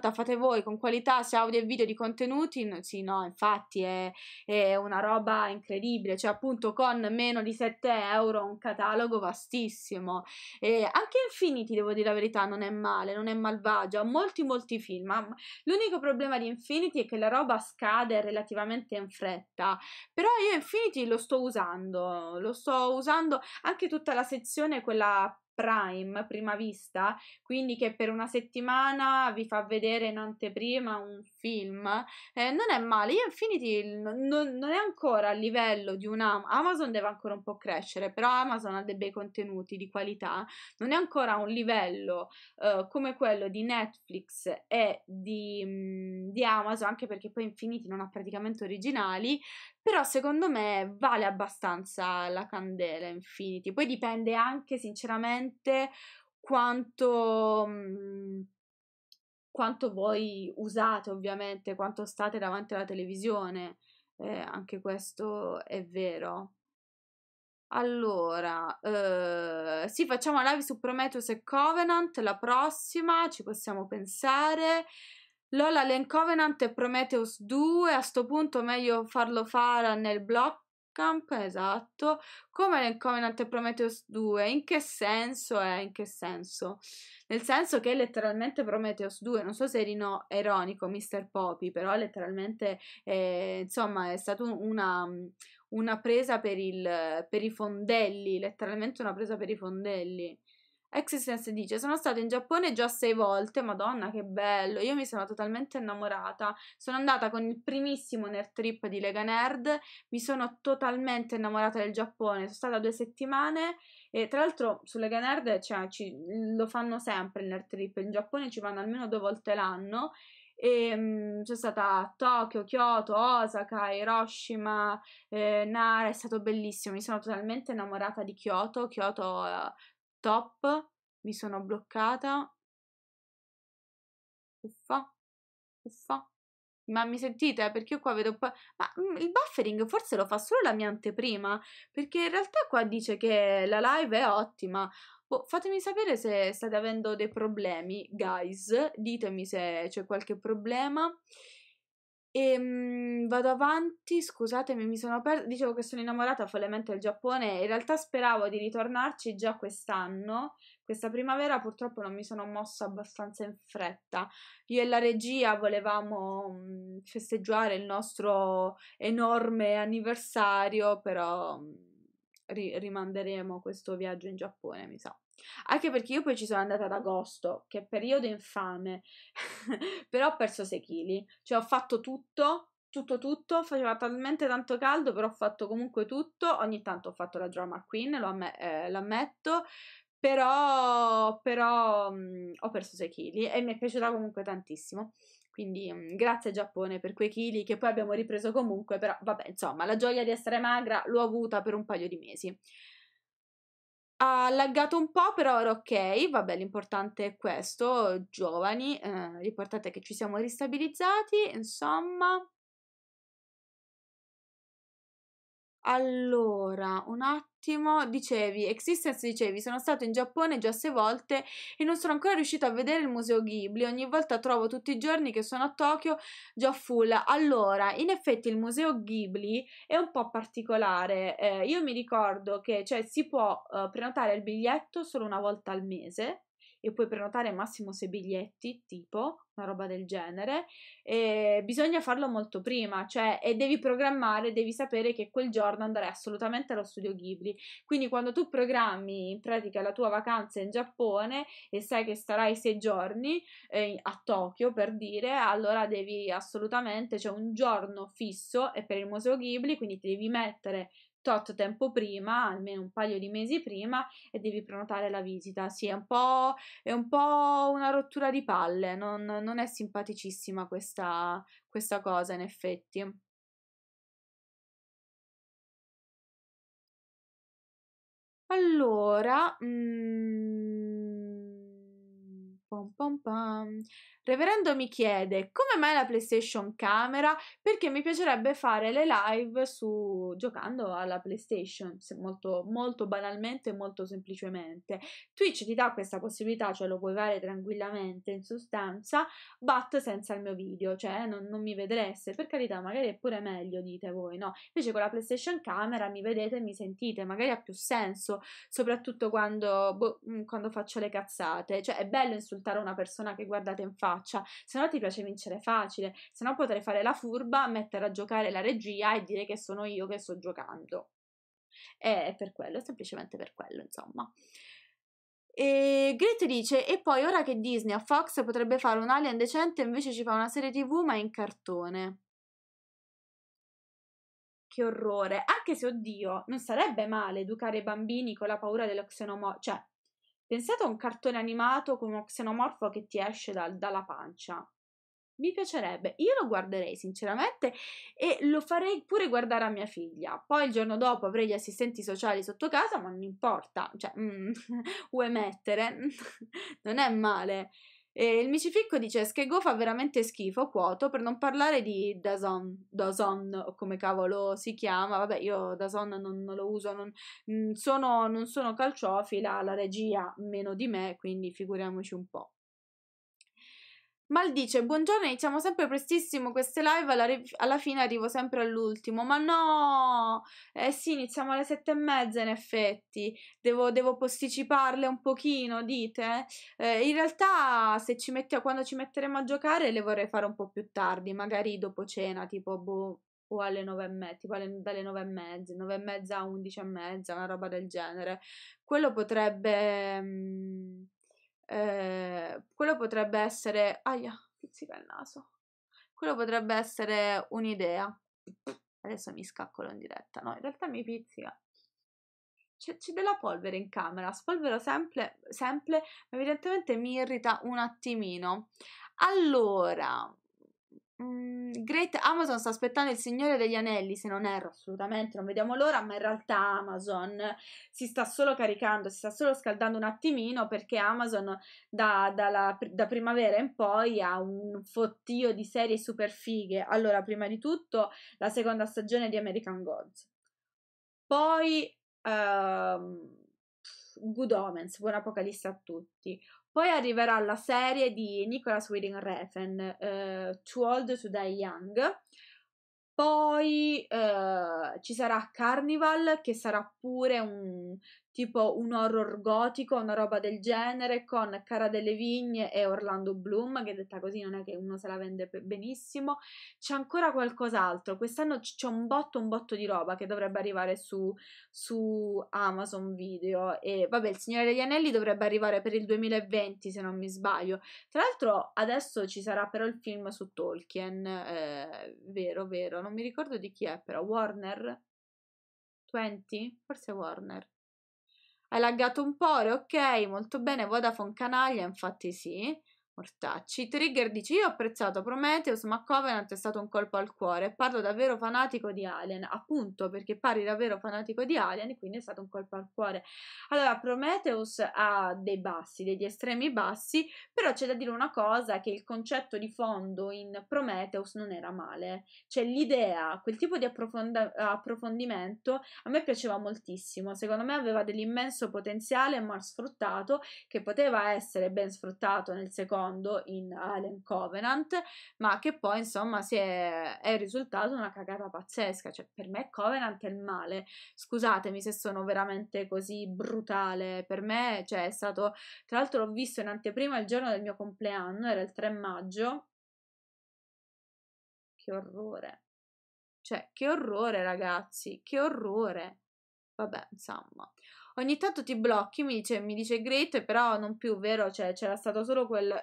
euro fate voi con qualità sia audio e video di contenuti sì no infatti è, è una roba incredibile cioè appunto con meno di 7 euro un catalogo vastissimo e anche Infinity devo dire la verità non è male non è malvagio ha molti molti film l'unico problema di Infinity è che la roba scade relativamente in fretta però io Infinity lo sto usando lo sto usando anche tutta la sezione, quella prime, prima vista, quindi che per una settimana vi fa vedere in anteprima un film, eh, non è male. Io Infinity non, non, è ancora a livello di una Amazon deve ancora un po' crescere, però Amazon ha dei bei contenuti di qualità, non è ancora a un livello eh, come quello di Netflix e di, mm, di Amazon, anche perché poi Infinity non ha praticamente originali, però secondo me vale abbastanza la candela Infinity. Poi dipende anche sinceramente evidente quanto, mh, mhmm, quanto voi usate ovviamente, quanto state davanti alla televisione. Eh, anche questo è vero. Allora, eh, sì, facciamo live su Prometheus e Covenant la prossima, ci possiamo pensare. Lola Len Covenant e Prometheus 2, a sto punto meglio farlo fare nel blog Camp, esatto. Come nel Covenant e Prometheus 2, in che senso è? In che senso? Nel senso che è letteralmente Prometheus 2, non so se eri no, ironico Mr. Poppy, però letteralmente, eh, insomma, è stata una, una presa per, il, per i fondelli, letteralmente una presa per i fondelli. Existence dice: Sono stato in Giappone già sei volte. Madonna, che bello! Io mi sono totalmente innamorata. Sono andata con il primissimo nerd trip di Lega Nerd. Mi sono totalmente innamorata del Giappone. Sono stata due settimane. E tra l'altro, su Lega Nerd cioè, ci, lo fanno sempre il nerd trip. In Giappone ci vanno almeno due volte l'anno. E, mh, mhmm, c'è stata a Tokyo, Kyoto, Osaka, Hiroshima, eh, Nara, è stato bellissimo, mi sono totalmente innamorata di Kyoto, Kyoto eh, top, mi sono bloccata. Uffa, uffa. Ma mi sentite? Perché io qua vedo... Pa- Ma mm, il buffering forse lo fa solo la mia anteprima, perché in realtà qua dice che la live è ottima. Oh, fatemi sapere se state avendo dei problemi, guys. Ditemi se c'è qualche problema. E ehm, mh, vado avanti, scusatemi, mi sono persa. Dicevo che sono innamorata follemente del Giappone. In realtà speravo di ritornarci già quest'anno. Questa primavera purtroppo non mi sono mossa abbastanza in fretta. Io e la regia volevamo mh, mm, festeggiare il nostro enorme anniversario, però mh, mm, ri- rimanderemo questo viaggio in Giappone, mi sa. Anche perché io poi ci sono andata ad agosto, che periodo infame, però ho perso 6 kg, cioè ho fatto tutto, tutto, tutto, faceva talmente tanto caldo, però ho fatto comunque tutto, ogni tanto ho fatto la drama queen, lo amm- eh, l'ammetto, però, però mh, mm, ho perso 6 kg e mi è piaciuta comunque tantissimo. Quindi mm, grazie Giappone per quei chili che poi abbiamo ripreso comunque, però vabbè, insomma, la gioia di essere magra l'ho avuta per un paio di mesi. Ha laggato un po', però era ok, vabbè, l'importante è questo, giovani, eh, è che ci siamo ristabilizzati, insomma. Allora, un attimo, dicevi, Existence dicevi, sono stato in Giappone già sei volte e non sono ancora riuscito a vedere il museo Ghibli, ogni volta trovo tutti i giorni che sono a Tokyo già full. Allora, in effetti il museo Ghibli è un po' particolare, eh, io mi ricordo che cioè, si può eh, prenotare il biglietto solo una volta al mese e puoi prenotare massimo 6 biglietti, tipo una roba del genere, e bisogna farlo molto prima, cioè e devi programmare, devi sapere che quel giorno andrai assolutamente allo studio Ghibli. Quindi quando tu programmi in pratica la tua vacanza in Giappone e sai che starai 6 giorni eh, a Tokyo per dire, allora devi assolutamente, c'è cioè un giorno fisso e per il museo Ghibli, quindi ti devi mettere tot tempo prima, almeno un paio di mesi prima, e devi prenotare la visita. Sì, è un po', è un po una rottura di palle, non, non è simpaticissima questa, questa cosa in effetti. Allora, mm... Pom pom pom. Reverendo mi chiede come mai la PlayStation Camera? Perché mi piacerebbe fare le live su giocando alla PlayStation, molto, molto banalmente e molto semplicemente. Twitch ti dà questa possibilità, cioè lo puoi fare tranquillamente in sostanza, but senza il mio video, cioè eh, non, non mi vedreste. Per carità, magari è pure meglio, dite voi, no? Invece con la PlayStation Camera mi vedete e mi sentite, magari ha più senso, soprattutto quando, boh, mm, quando faccio le cazzate. Cioè è bello insultare insultare una persona che guardate in faccia, se no ti piace vincere facile, se no potrei fare la furba, mettere a giocare la regia e dire che sono io che sto giocando. È per quello, è semplicemente per quello, insomma. E Grit dice: E poi ora che Disney a Fox potrebbe fare un alien decente, invece ci fa una serie TV ma in cartone. Che orrore! Anche se, oddio, non sarebbe male educare i bambini con la paura dello xenomorfo. Cioè, Pensate a un cartone animato con uno xenomorfo che ti esce dal, dalla pancia. Mi piacerebbe, io lo guarderei sinceramente e lo farei pure guardare a mia figlia. Poi il giorno dopo avrei gli assistenti sociali sotto casa, ma non importa, cioè, mm, vuoi mettere? non è male. E il Micificco dice Schego fa veramente schifo, quoto, per non parlare di Dazon, Dazon o come cavolo si chiama, vabbè io Dazon non, non lo uso, non mm, sono, non sono calciofila, la regia meno di me, quindi figuriamoci un po'. Mal dice, buongiorno, iniziamo sempre prestissimo queste live, alla, alla fine arrivo sempre all'ultimo, ma no! Eh sì, iniziamo alle sette e mezza in effetti, devo, devo posticiparle un pochino, dite? Eh, in realtà se ci metti- quando ci metteremo a giocare le vorrei fare un po' più tardi, magari dopo cena, tipo boh, o alle nove e mezza, tipo alle, dalle nove e mezza, nove e mezza a undici e mezza, una roba del genere. Quello potrebbe... Mh, mm, Ehm, quello potrebbe essere... Aia, pizzica il naso. Quello potrebbe essere un'idea. Adesso mi scaccolo in diretta. No, in realtà mi pizzica. C'è, c'è, della polvere in camera, spolvero sempre, sempre, ma evidentemente mi irrita un attimino. Allora, Mm, Great Amazon sta aspettando il Signore degli Anelli, se non erro assolutamente, non vediamo l'ora, ma in realtà Amazon si sta solo caricando, si sta solo scaldando un attimino perché Amazon da, da, la, da primavera in poi ha un fottio di serie super fighe. Allora, prima di tutto la seconda stagione di American Gods, poi... Uh, Good Omens, buon apocalisse a tutti. Poi arriverà la serie di Nicholas Winding Refn, eh, Too Old to Die Young. Poi eh, ci sarà Carnival, che sarà pure un tipo un horror gotico, una roba del genere, con Cara delle Vigne e Orlando Bloom, che detta così non è che uno se la vende benissimo. C'è ancora qualcos'altro, quest'anno c'è un botto, un botto di roba che dovrebbe arrivare su, su Amazon Video. E vabbè, Il Signore degli Anelli dovrebbe arrivare per il 2020, se non mi sbaglio. Tra l'altro adesso ci sarà però il film su Tolkien, eh, vero, vero, non mi ricordo di chi è però, Warner? 20? Forse Warner hai laggato un po', ok, molto bene, Vodafone canaglia, infatti sì. Mortacci. Trigger dice: Io ho apprezzato Prometheus, ma Covenant è stato un colpo al cuore. Parlo davvero fanatico di Alien. Appunto perché parli davvero fanatico di Alien, quindi è stato un colpo al cuore. Allora, Prometheus ha dei bassi, degli estremi bassi, però c'è da dire una cosa: che il concetto di fondo in Prometheus non era male. Cioè, l'idea, quel tipo di approfond- approfondimento a me piaceva moltissimo. Secondo me aveva dell'immenso potenziale mal sfruttato, che poteva essere ben sfruttato nel secondo secondo in Alien Covenant, ma che poi insomma è, è, risultato una cagata pazzesca, cioè per me Covenant è il male, scusatemi se sono veramente così brutale, per me cioè, è stato, tra l'altro l'ho visto in anteprima il giorno del mio compleanno, era il 3 maggio, che orrore, cioè che orrore ragazzi, che orrore, vabbè insomma ogni tanto ti blocchi, mi dice, mi dice Great, però non più, vero? Cioè, c'era stato solo quel,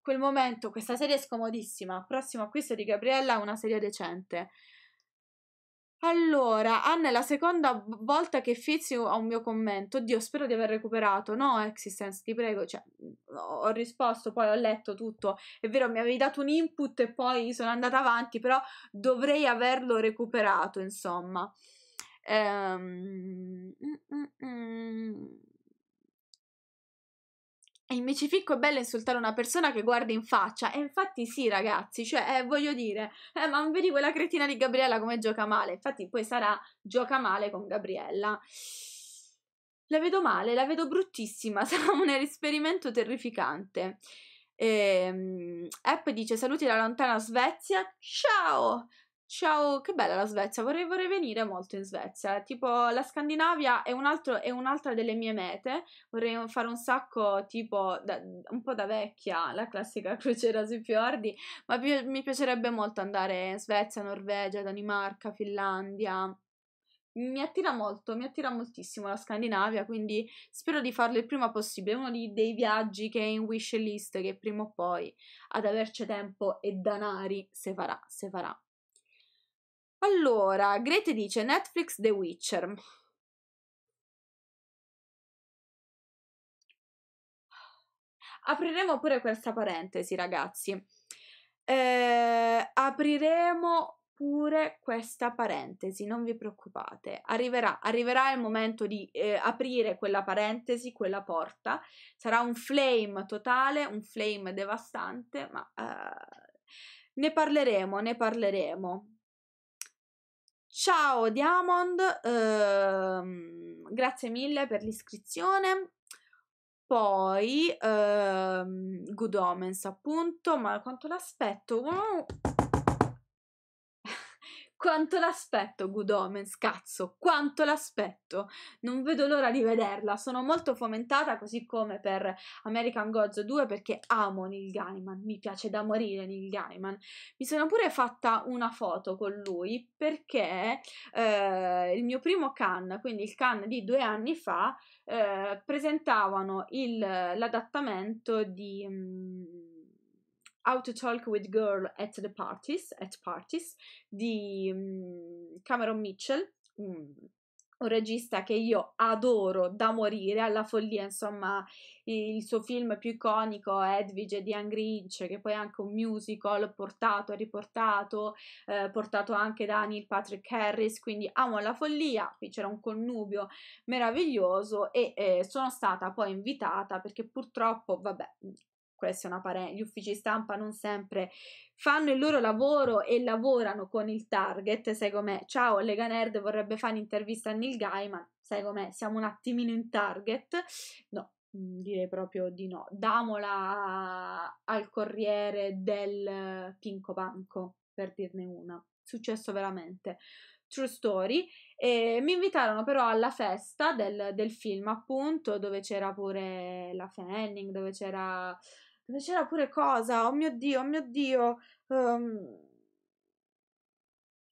quel momento, questa serie è scomodissima, prossimo acquisto di Gabriella, una serie decente. Allora, Anna è la seconda volta che Fizio ha un mio commento. Oddio, spero di aver recuperato. No, Existence, ti prego. Cioè, mm, ho risposto, poi ho letto tutto. È vero, mi avevi dato un input e poi sono andata avanti, però dovrei averlo recuperato, insomma. Ehm, mm, mm, mm. e invece ficco è bello insultare una persona che guarda in faccia. E infatti sì, ragazzi, cioè, eh, voglio dire, eh, ma non vedi quella cretina di Gabriella come gioca male? Infatti poi sarà gioca male con Gabriella. La vedo male, la vedo bruttissima, sarà un esperimento terrificante. E, um, App dice saluti da lontana Svezia. Ciao! Ciao, che bella la Svezia, vorrei, vorrei, venire molto in Svezia, tipo la Scandinavia è, un altro, è, un'altra delle mie mete, vorrei fare un sacco tipo da, un po' da vecchia, la classica crociera sui fiordi, ma pi- mi piacerebbe molto andare in Svezia, Norvegia, Danimarca, Finlandia, mi attira molto, mi attira moltissimo la Scandinavia, quindi spero di farlo il prima possibile, uno di, dei viaggi che è in wish list che prima o poi ad averci tempo e danari se farà, se farà. Allora, Grete dice Netflix The Witcher. Apriremo pure questa parentesi, ragazzi. Eh, apriremo pure questa parentesi, non vi preoccupate. Arriverà, arriverà il momento di eh, aprire quella parentesi, quella porta. Sarà un flame totale, un flame devastante, ma eh, ne parleremo, ne parleremo. Ciao Diamond, ehm, grazie mille per l'iscrizione. Poi, ehm, Good Omens appunto, ma quanto l'aspetto? Wow, quanto l'aspetto, Good Omens, cazzo, quanto l'aspetto! Non vedo l'ora di vederla, sono molto fomentata così come per American Gods 2 perché amo Neil Gaiman, mi piace da morire Neil Gaiman. Mi sono pure fatta una foto con lui perché eh, il mio primo can, quindi il can di due anni fa, eh, presentavano il, l'adattamento di... Mh, mm, How to Talk with Girl at the Parties, at parties di mm, Cameron Mitchell, mm, un regista che io adoro da morire alla follia, insomma, il suo film più iconico è Edwige di Angry Inch, che poi è anche un musical portato e riportato, eh, portato anche da Neil Patrick Harris, quindi amo la follia, qui c'era un connubio meraviglioso e eh, sono stata poi invitata perché purtroppo, vabbè, questa è una parentesi, gli uffici stampa non sempre fanno il loro lavoro e lavorano con il target, sai com'è? Ciao, Lega Nerd vorrebbe fare un'intervista a Neil Gaiman, sai com'è? Siamo un attimino in target? No, mm, direi proprio di no. Damola al corriere del Pinco Banco, per dirne una. Successo veramente. True Story. E mi invitarono però alla festa del, del film, appunto, dove c'era pure la Fanning, dove c'era dove c'era pure cosa, oh mio Dio, oh mio Dio, um,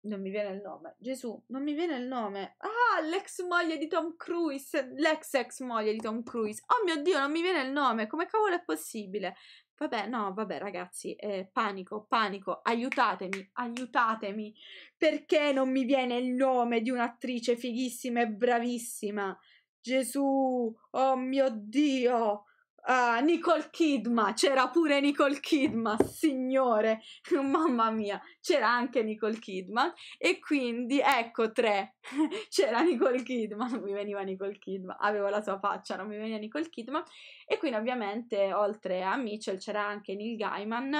non mi viene il nome, Gesù, non mi viene il nome, ah, l'ex moglie di Tom Cruise, l'ex ex moglie di Tom Cruise, oh mio Dio, non mi viene il nome, come cavolo è possibile? Vabbè, no, vabbè ragazzi, eh, panico, panico, aiutatemi, aiutatemi, perché non mi viene il nome di un'attrice fighissima e bravissima? Gesù, oh mio Dio, Uh, Nicole Kidman, c'era pure Nicole Kidman, signore, mamma mia, c'era anche Nicole Kidman e quindi ecco tre, c'era Nicole Kidman, non mi veniva Nicole Kidman, avevo la sua faccia, non mi veniva Nicole Kidman e quindi ovviamente oltre a Mitchell c'era anche Neil Gaiman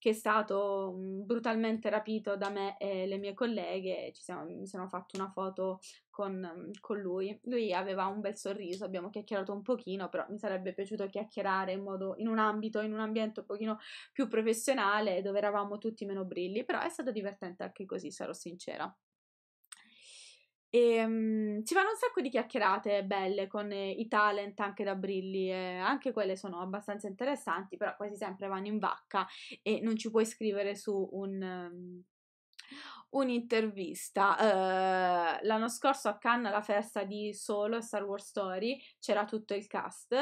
che è stato mm, brutalmente rapito da me e le mie colleghe, siamo, mi sono fatto una foto con, mm, con, lui. Lui aveva un bel sorriso, abbiamo chiacchierato un pochino, però mi sarebbe piaciuto chiacchierare in, modo, in un ambito, in un ambiente un pochino più professionale dove eravamo tutti meno brilli, però è stato divertente anche così, sarò sincera. E um, ci fanno un sacco di chiacchierate belle con eh, i talent anche da Brilli, eh, anche quelle sono abbastanza interessanti, però quasi sempre vanno in vacca e non ci puoi scrivere su un, um, un'intervista. Uh, l'anno scorso a Cannes alla festa di Solo Star Wars Story c'era tutto il cast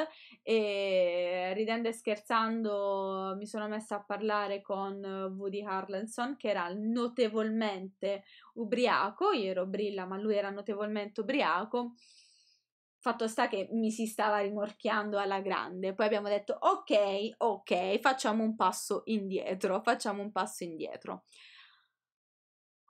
e ridendo e scherzando mi sono messa a parlare con Woody Harlenson che era notevolmente ubriaco, io ero brilla ma lui era notevolmente ubriaco. Fatto sta che mi si stava rimorchiando alla grande. Poi abbiamo detto ok, ok, facciamo un passo indietro, facciamo un passo indietro.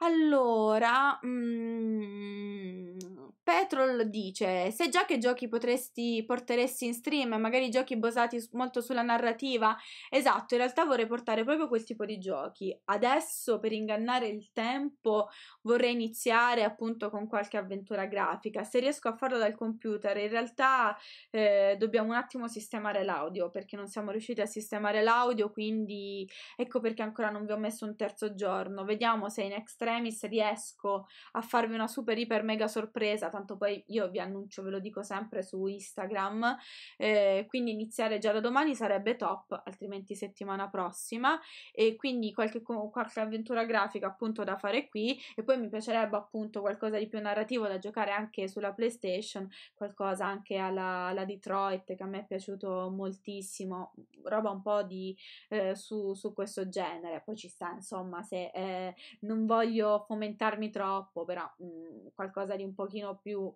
Allora, mm, Petrol dice: Se già che giochi potresti porteresti in stream, magari giochi basati molto sulla narrativa. Esatto, in realtà vorrei portare proprio quel tipo di giochi. Adesso, per ingannare il tempo, vorrei iniziare appunto con qualche avventura grafica. Se riesco a farlo dal computer, in realtà eh, dobbiamo un attimo sistemare l'audio perché non siamo riusciti a sistemare l'audio. Quindi ecco perché ancora non vi ho messo un terzo giorno. Vediamo se in extremis riesco a farvi una super, iper, mega sorpresa tanto poi io vi annuncio, ve lo dico sempre su Instagram, eh, quindi iniziare già da domani sarebbe top, altrimenti settimana prossima e quindi qualche, qualche avventura grafica appunto da fare qui e poi mi piacerebbe appunto qualcosa di più narrativo da giocare anche sulla PlayStation, qualcosa anche alla, alla Detroit che a me è piaciuto moltissimo, roba un po' di, eh, su, su, questo genere, poi ci sta insomma se eh, non voglio fomentarmi troppo però mh, mm, qualcosa di un pochino più più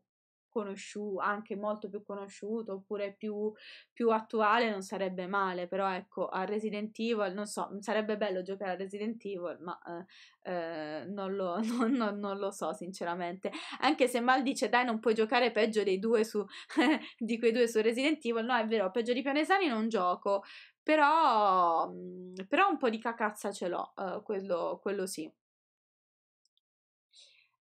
conosciuto, anche molto più conosciuto, oppure più, più, attuale non sarebbe male, però ecco, a Resident Evil, non so, sarebbe bello giocare a Resident Evil, ma eh, eh, non, lo, non, non, non, lo, so sinceramente, anche se Mal dice dai non puoi giocare peggio dei due su, di quei due su Resident Evil, no è vero, peggio di Pianesani non gioco, però, mm, però un po' di cacazza ce l'ho, eh, quello, quello sì.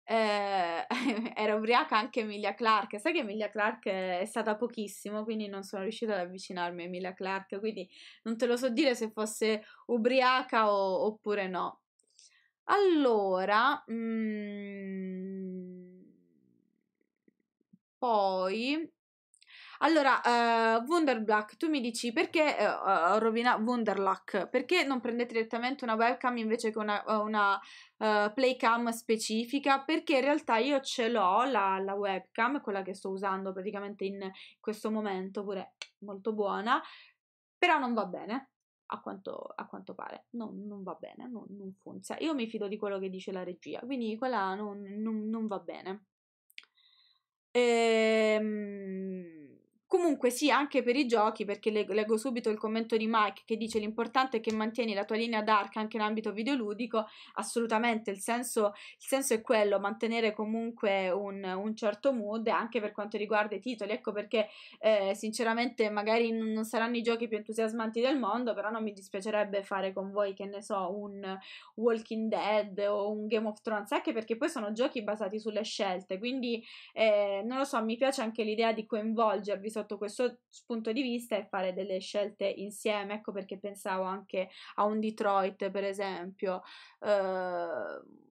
Eh, era ubriaca anche Emilia Clark. Sai che Emilia Clark è stata pochissimo, quindi non sono riuscita ad avvicinarmi a Emilia Clark, quindi non te lo so dire se fosse ubriaca o, oppure no. Allora, mm, poi allora, uh, eh, Wunderblack, tu mi dici perché uh, eh, rovina Wunderlack? Perché non prendete direttamente una webcam invece che una, una uh, playcam specifica? Perché in realtà io ce l'ho la, la webcam, quella che sto usando praticamente in questo momento, pure molto buona, però non va bene. A quanto, a quanto, pare. Non, non va bene, non, non, funziona. Io mi fido di quello che dice la regia, quindi quella non, non va bene. Ehm... Comunque sì, anche per i giochi, perché leg- leggo subito il commento di Mike che dice l'importante è che mantieni la tua linea dark anche in ambito videoludico, assolutamente, il senso, il senso è quello, mantenere comunque un, un, certo mood anche per quanto riguarda i titoli, ecco perché eh, sinceramente magari non saranno i giochi più entusiasmanti del mondo, però non mi dispiacerebbe fare con voi, che ne so, un Walking Dead o un Game of Thrones, anche perché poi sono giochi basati sulle scelte, quindi eh, non lo so, mi piace anche l'idea di coinvolgervi sotto sotto questo punto di vista e fare delle scelte insieme. Ecco perché pensavo anche a un Detroit, per esempio. Uh,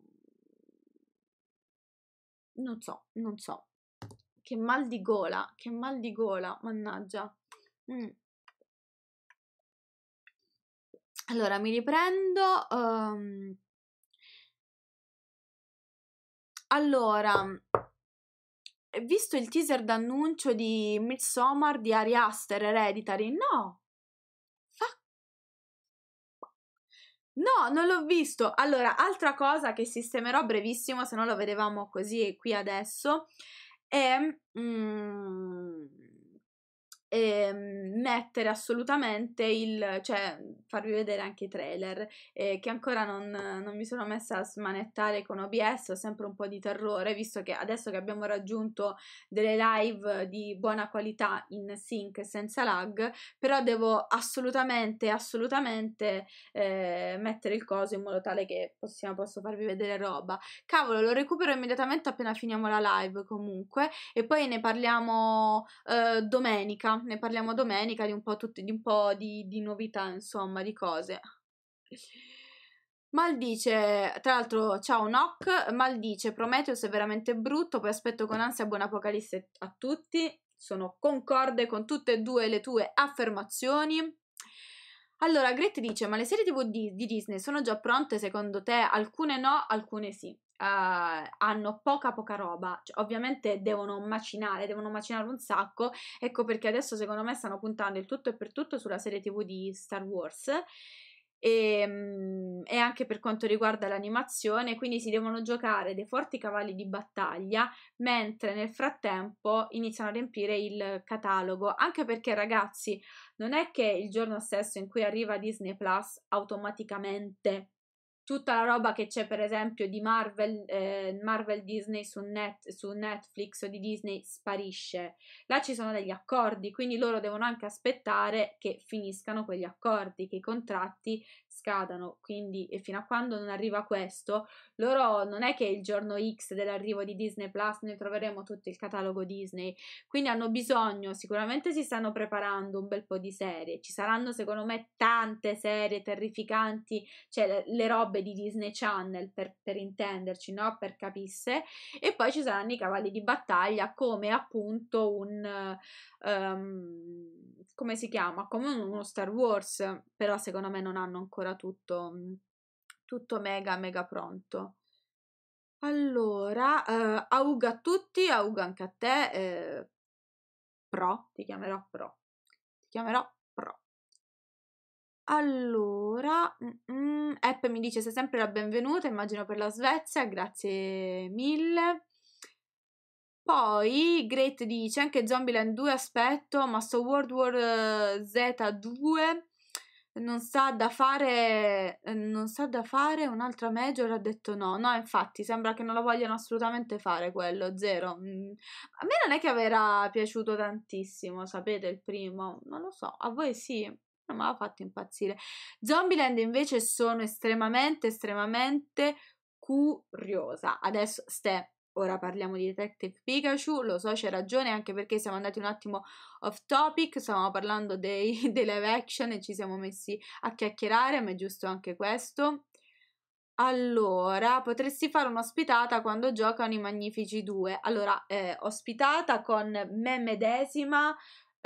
non so, non so. Che mal di gola, che mal di gola, mannaggia. Mm. Allora, mi riprendo. Um... Allora, visto il teaser d'annuncio di Midsommar di Ari Aster Hereditary? No. No, non l'ho visto. Allora, altra cosa che sistemerò brevissimo, se no lo vedevamo così qui adesso, è... Mm e ehm, mettere assolutamente il cioè farvi vedere anche i trailer eh, che ancora non, non, mi sono messa a smanettare con OBS ho sempre un po' di terrore visto che adesso che abbiamo raggiunto delle live di buona qualità in sync senza lag però devo assolutamente assolutamente eh, mettere il coso in modo tale che possiamo, posso farvi vedere roba cavolo lo recupero immediatamente appena finiamo la live comunque e poi ne parliamo eh, domenica ne parliamo domenica di un po', tutti, di, un po di, di novità, insomma, di cose. Mal dice, tra l'altro, ciao Nock, Mal dice, Prometheus è veramente brutto, poi aspetto con ansia buon apocalisse a tutti, sono concorde con tutte e due le tue affermazioni. Allora, Gret dice, ma le serie TV di, di Disney sono già pronte secondo te? Alcune no, alcune sì. Uh, hanno poca poca roba, cioè, ovviamente devono macinare, devono macinare un sacco, ecco perché adesso secondo me stanno puntando il tutto e per tutto sulla serie tv di Star Wars e, ehm, e anche per quanto riguarda l'animazione, quindi si devono giocare dei forti cavalli di battaglia, mentre nel frattempo iniziano a riempire il catalogo, anche perché ragazzi non è che il giorno stesso in cui arriva Disney Plus automaticamente tutta la roba che c'è per esempio di Marvel, eh, Marvel Disney su, net, su Netflix o di Disney sparisce. Là ci sono degli accordi, quindi loro devono anche aspettare che finiscano quegli accordi, che i contratti scadano, quindi e fino a quando non arriva questo, loro non è che il giorno X dell'arrivo di Disney Plus ne troveremo tutto il catalogo Disney, quindi hanno bisogno, sicuramente si stanno preparando un bel po' di serie, ci saranno secondo me tante serie terrificanti, cioè le, le robe di Disney Channel per, per intenderci, no? per capisse, e poi ci saranno i cavalli di battaglia come appunto un... Um, come si chiama? Come uno Star Wars, però secondo me non hanno ancora tutto, mhmm, tutto mega, mega pronto. Allora, eh, auga a tutti, auga anche a te, eh, Pro, ti chiamerò Pro, ti chiamerò Pro. Allora, mm, App mi dice sei sempre la benvenuta, immagino per la Svezia, grazie mille. Poi Great dice anche Zombieland 2 aspetto, ma sto World War eh, Z2 non sa da fare, eh, non sa da fare, un'altra major ha detto no, no, infatti sembra che non lo vogliano assolutamente fare quello, zero. Mm, a me non è che aveva piaciuto tantissimo, sapete, il primo, non lo so, a voi sì, non mi ha fatto impazzire. Zombieland invece sono estremamente, estremamente curiosa. Adesso, Ste, ora parliamo di Detective Pikachu, lo so c'è ragione anche perché siamo andati un attimo off topic, stavamo parlando dei, dei live action e ci siamo messi a chiacchierare, ma è giusto anche questo. Allora, potresti fare un'ospitata quando giocano i Magnifici 2. Allora, eh, ospitata con me medesima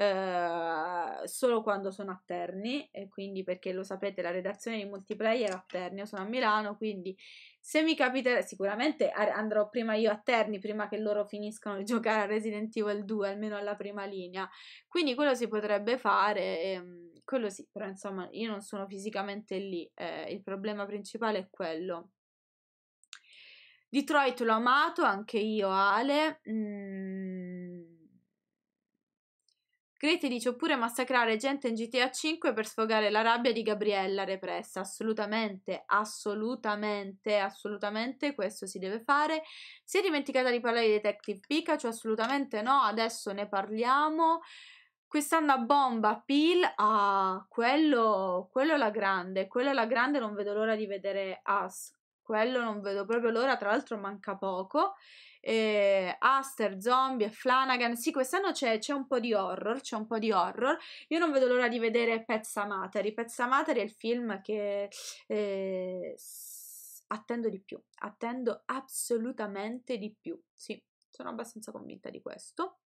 eh, solo quando sono a Terni e quindi perché lo sapete la redazione di multiplayer a Terni, io sono a Milano quindi se mi capiterà sicuramente andrò prima io a Terni prima che loro finiscano di giocare a Resident Evil 2 almeno alla prima linea quindi quello si potrebbe fare ehm, quello sì però insomma io non sono fisicamente lì eh, il problema principale è quello Detroit l'ho amato anche io Ale mm Crete dice oppure massacrare gente in GTA 5 per sfogare la rabbia di Gabriella repressa. Assolutamente, assolutamente, assolutamente questo si deve fare. Si è dimenticata di parlare di Detective Pikachu? Assolutamente no, adesso ne parliamo. Quest'anno a bomba, Peel, ah, quello, quello è la grande, quello è la grande, non vedo l'ora di vedere Us, quello non vedo proprio l'ora, tra l'altro manca poco eh, Aster, Zombie Flanagan. Sì, quest'anno c'è, un po' di horror, c'è un po' di horror. Io non vedo l'ora di vedere Pezza Matari. Pezza Matari è il film che eh, attendo di più, attendo assolutamente di più. Sì, sono abbastanza convinta di questo.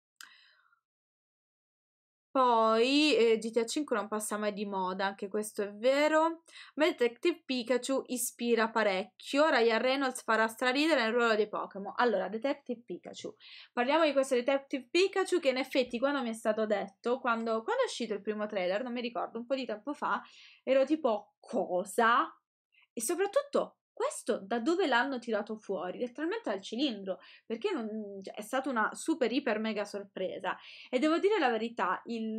Poi eh, GTA 5 non passa mai di moda, anche questo è vero. Ma Detective Pikachu ispira parecchio. Ryan Reynolds farà straridere nel ruolo dei Pokémon. Allora, Detective Pikachu. Parliamo di questo Detective Pikachu che in effetti quando mi è stato detto, quando, quando è uscito il primo trailer, non mi ricordo, un po' di tempo fa, ero tipo cosa? E soprattutto questo da dove l'hanno tirato fuori? Letteralmente dal cilindro, perché non, cioè, è stata una super, iper, mega sorpresa. E devo dire la verità, il,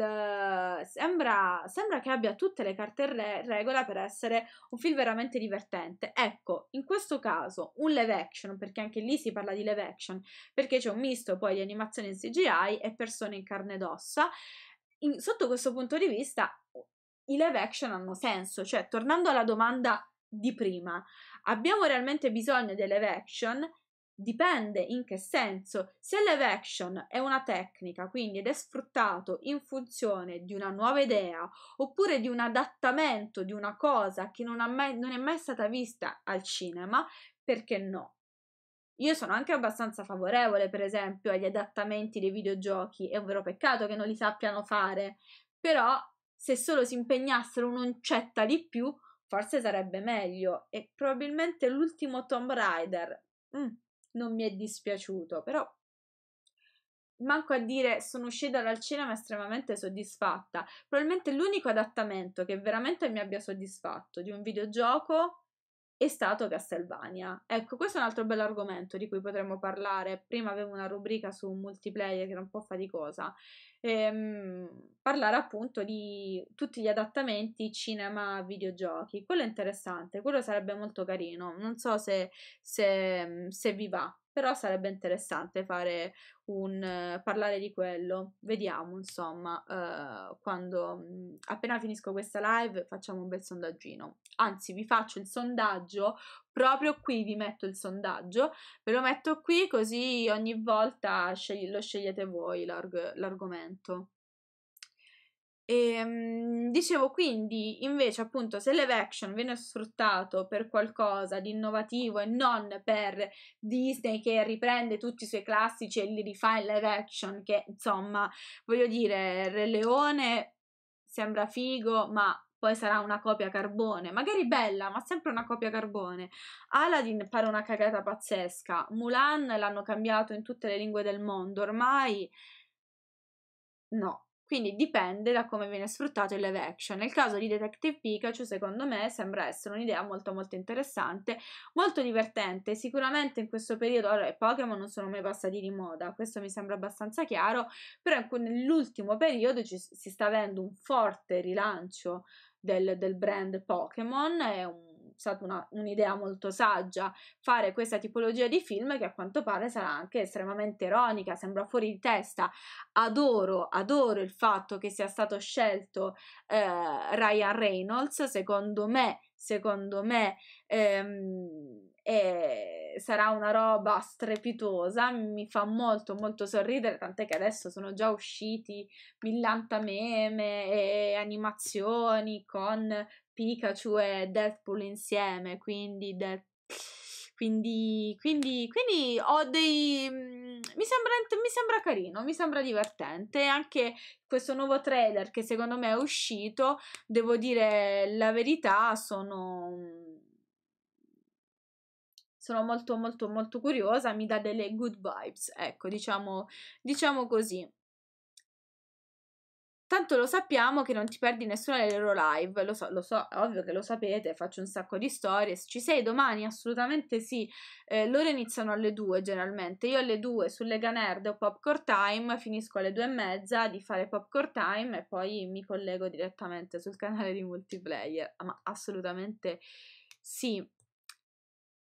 sembra, sembra, che abbia tutte le carte re, regola per essere un film veramente divertente. Ecco, in questo caso un live action, perché anche lì si parla di live action, perché c'è un misto poi di animazione in CGI e persone in carne ed ossa. In, sotto questo punto di vista, i live action hanno senso, cioè tornando alla domanda di prima. Abbiamo realmente bisogno delle action? Dipende in che senso. Se action è una tecnica, quindi ed è sfruttato in funzione di una nuova idea oppure di un adattamento di una cosa che non, mai, non è mai stata vista al cinema, perché no? Io sono anche abbastanza favorevole, per esempio, agli adattamenti dei videogiochi, è un vero peccato che non li sappiano fare, però se solo si impegnassero un'oncetta di più, forse sarebbe meglio e probabilmente l'ultimo Tomb Raider mm, non mi è dispiaciuto, però manco a dire sono uscita dal cinema estremamente soddisfatta. Probabilmente l'unico adattamento che veramente mi abbia soddisfatto di un videogioco è stato Castlevania. Ecco, questo è un altro bell'argomento di cui potremmo parlare. Prima avevo una rubrica su multiplayer che era un po' faticosa. Ehm, parlare appunto di tutti gli adattamenti cinema videogiochi. Quello è interessante, quello sarebbe molto carino. Non so se, se, se vi va però sarebbe interessante fare un, eh, parlare di quello. Vediamo, insomma, uh, quando mm, appena finisco questa live facciamo un bel sondaggino. Anzi, vi faccio il sondaggio proprio qui, vi metto il sondaggio, ve lo metto qui così ogni volta scegli- lo scegliete voi l'arg- l'argomento. E, ehm, dicevo quindi, invece, appunto, se live action viene sfruttato per qualcosa di innovativo e non per Disney che riprende tutti i suoi classici e li rifà in live action, che insomma, voglio dire, Re Leone sembra figo, ma poi sarà una copia carbone, magari bella, ma sempre una copia carbone. Aladdin pare una cagata pazzesca. Mulan l'hanno cambiato in tutte le lingue del mondo, ormai no quindi dipende da come viene sfruttato il live action. Nel caso di Detective Pikachu, secondo me, sembra essere un'idea molto molto interessante, molto divertente. Sicuramente in questo periodo, allora, i Pokémon non sono mai passati di moda, questo mi sembra abbastanza chiaro, però nell'ultimo periodo ci, si sta avendo un forte rilancio del, del brand Pokémon, è un stata una, un'idea molto saggia fare questa tipologia di film che a quanto pare sarà anche estremamente ironica, sembra fuori di testa. Adoro, adoro il fatto che sia stato scelto eh, Ryan Reynolds, secondo me, secondo me ehm, eh, sarà una roba strepitosa, mi fa molto molto sorridere, tant'è che adesso sono già usciti millanta meme e animazioni con Pikachu e Deathpool insieme, quindi Death... Quindi, quindi, quindi, ho dei. Mm, mi sembra, mi sembra, carino, mi sembra divertente. Anche questo nuovo trailer che secondo me è uscito, devo dire la verità, sono. Sono molto, molto, molto curiosa. Mi dà delle good vibes, ecco, diciamo, diciamo così. Tanto lo sappiamo che non ti perdi nessuna delle loro live, lo so, lo so, ovvio che lo sapete, faccio un sacco di stories, Ci sei domani? Assolutamente sì. Eh, loro iniziano alle 2 generalmente. Io alle 2 Lega Nerd o popcorn time, finisco alle 2 e mezza di fare popcorn time e poi mi collego direttamente sul canale di multiplayer. Ma assolutamente sì.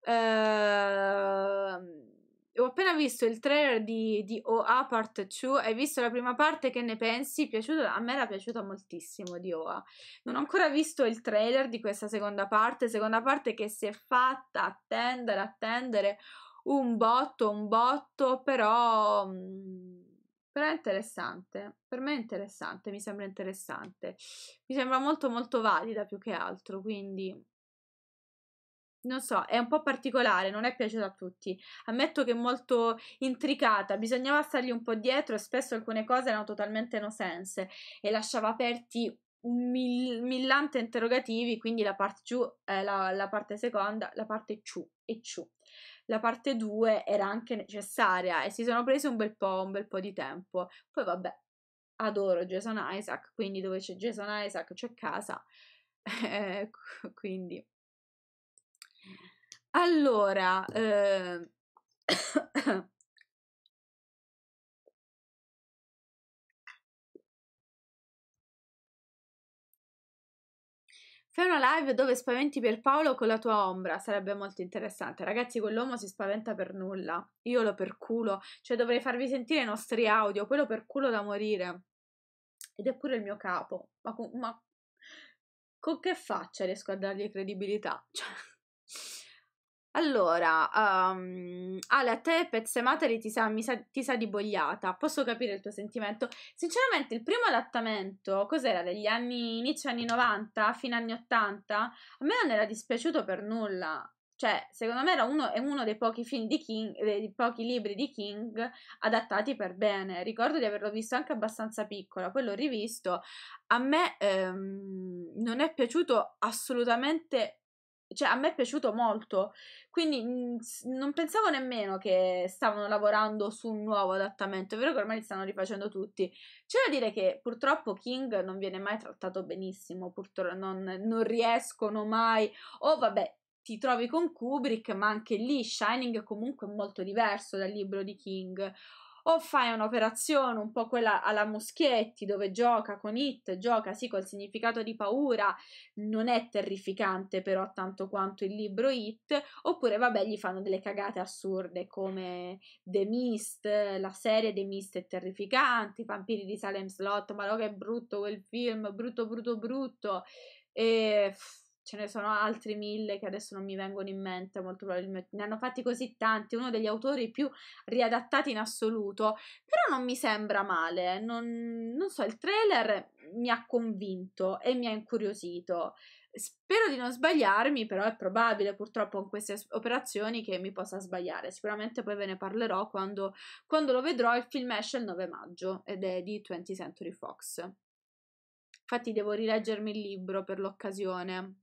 Ehm ho appena visto il trailer di, di OA Part 2, hai visto la prima parte, che ne pensi? Piaciuto? A me era piaciuta moltissimo di OA. Non ho ancora visto il trailer di questa seconda parte, seconda parte che si è fatta attendere, attendere un botto, un botto, però... Mm, però è interessante, per me è interessante, mi sembra interessante. Mi sembra molto molto valida più che altro, quindi non so, è un po' particolare, non è piaciuta a tutti. Ammetto che è molto intricata, bisognava stargli un po' dietro e spesso alcune cose erano totalmente no sense e lasciava aperti un mil- millante interrogativi, quindi la parte giù, eh, la, la, parte seconda, la parte ciù e ciù. La parte 2 era anche necessaria e si sono presi un bel po', un bel po' di tempo. Poi vabbè, adoro Jason Isaac, quindi dove c'è Jason Isaac c'è casa, eh, quindi allora, eh... Fai una live dove spaventi per Paolo con la tua ombra, sarebbe molto interessante. Ragazzi, quell'uomo si spaventa per nulla. Io lo perculo, cioè dovrei farvi sentire i nostri audio, quello perculo da morire. Ed è pure il mio capo. Ma con, ma con che faccia riesco a dargli credibilità? Cioè... Allora, um, Ale, a te pezzemateli ti sa, sa, ti sa di bogliata, posso capire il tuo sentimento. Sinceramente, il primo adattamento, cos'era, degli anni, inizio anni 90, fine anni 80, a me non era dispiaciuto per nulla. Cioè, secondo me era uno, è uno dei pochi film di King, eh, dei pochi libri di King adattati per bene. Ricordo di averlo visto anche abbastanza piccola, poi l'ho rivisto. A me ehm, non è piaciuto assolutamente cioè a me è piaciuto molto, quindi mh, mhmm, non pensavo nemmeno che stavano lavorando su un nuovo adattamento, è vero che ormai li stanno rifacendo tutti. C'è da dire che purtroppo King non viene mai trattato benissimo, purtroppo non, non riescono mai, o oh, vabbè, ti trovi con Kubrick, ma anche lì Shining è comunque molto diverso dal libro di King o fai un'operazione un po' quella alla Muschietti dove gioca con It, gioca sì col significato di paura, non è terrificante però tanto quanto il libro It, oppure vabbè gli fanno delle cagate assurde come The Mist, la serie The Mist è terrificante, i vampiri di Salem Slot, ma no che brutto quel film, brutto brutto brutto e... Pff, ce ne sono altri mille che adesso non mi vengono in mente, molto probabilmente ne hanno fatti così tanti, uno degli autori più riadattati in assoluto, però non mi sembra male, non, non so, il trailer mi ha convinto e mi ha incuriosito. Spero di non sbagliarmi, però è probabile purtroppo con queste operazioni che mi possa sbagliare. Sicuramente poi ve ne parlerò quando, quando lo vedrò. Il film esce il 9 maggio ed è di 20th Century Fox. Infatti devo rileggermi il libro per l'occasione,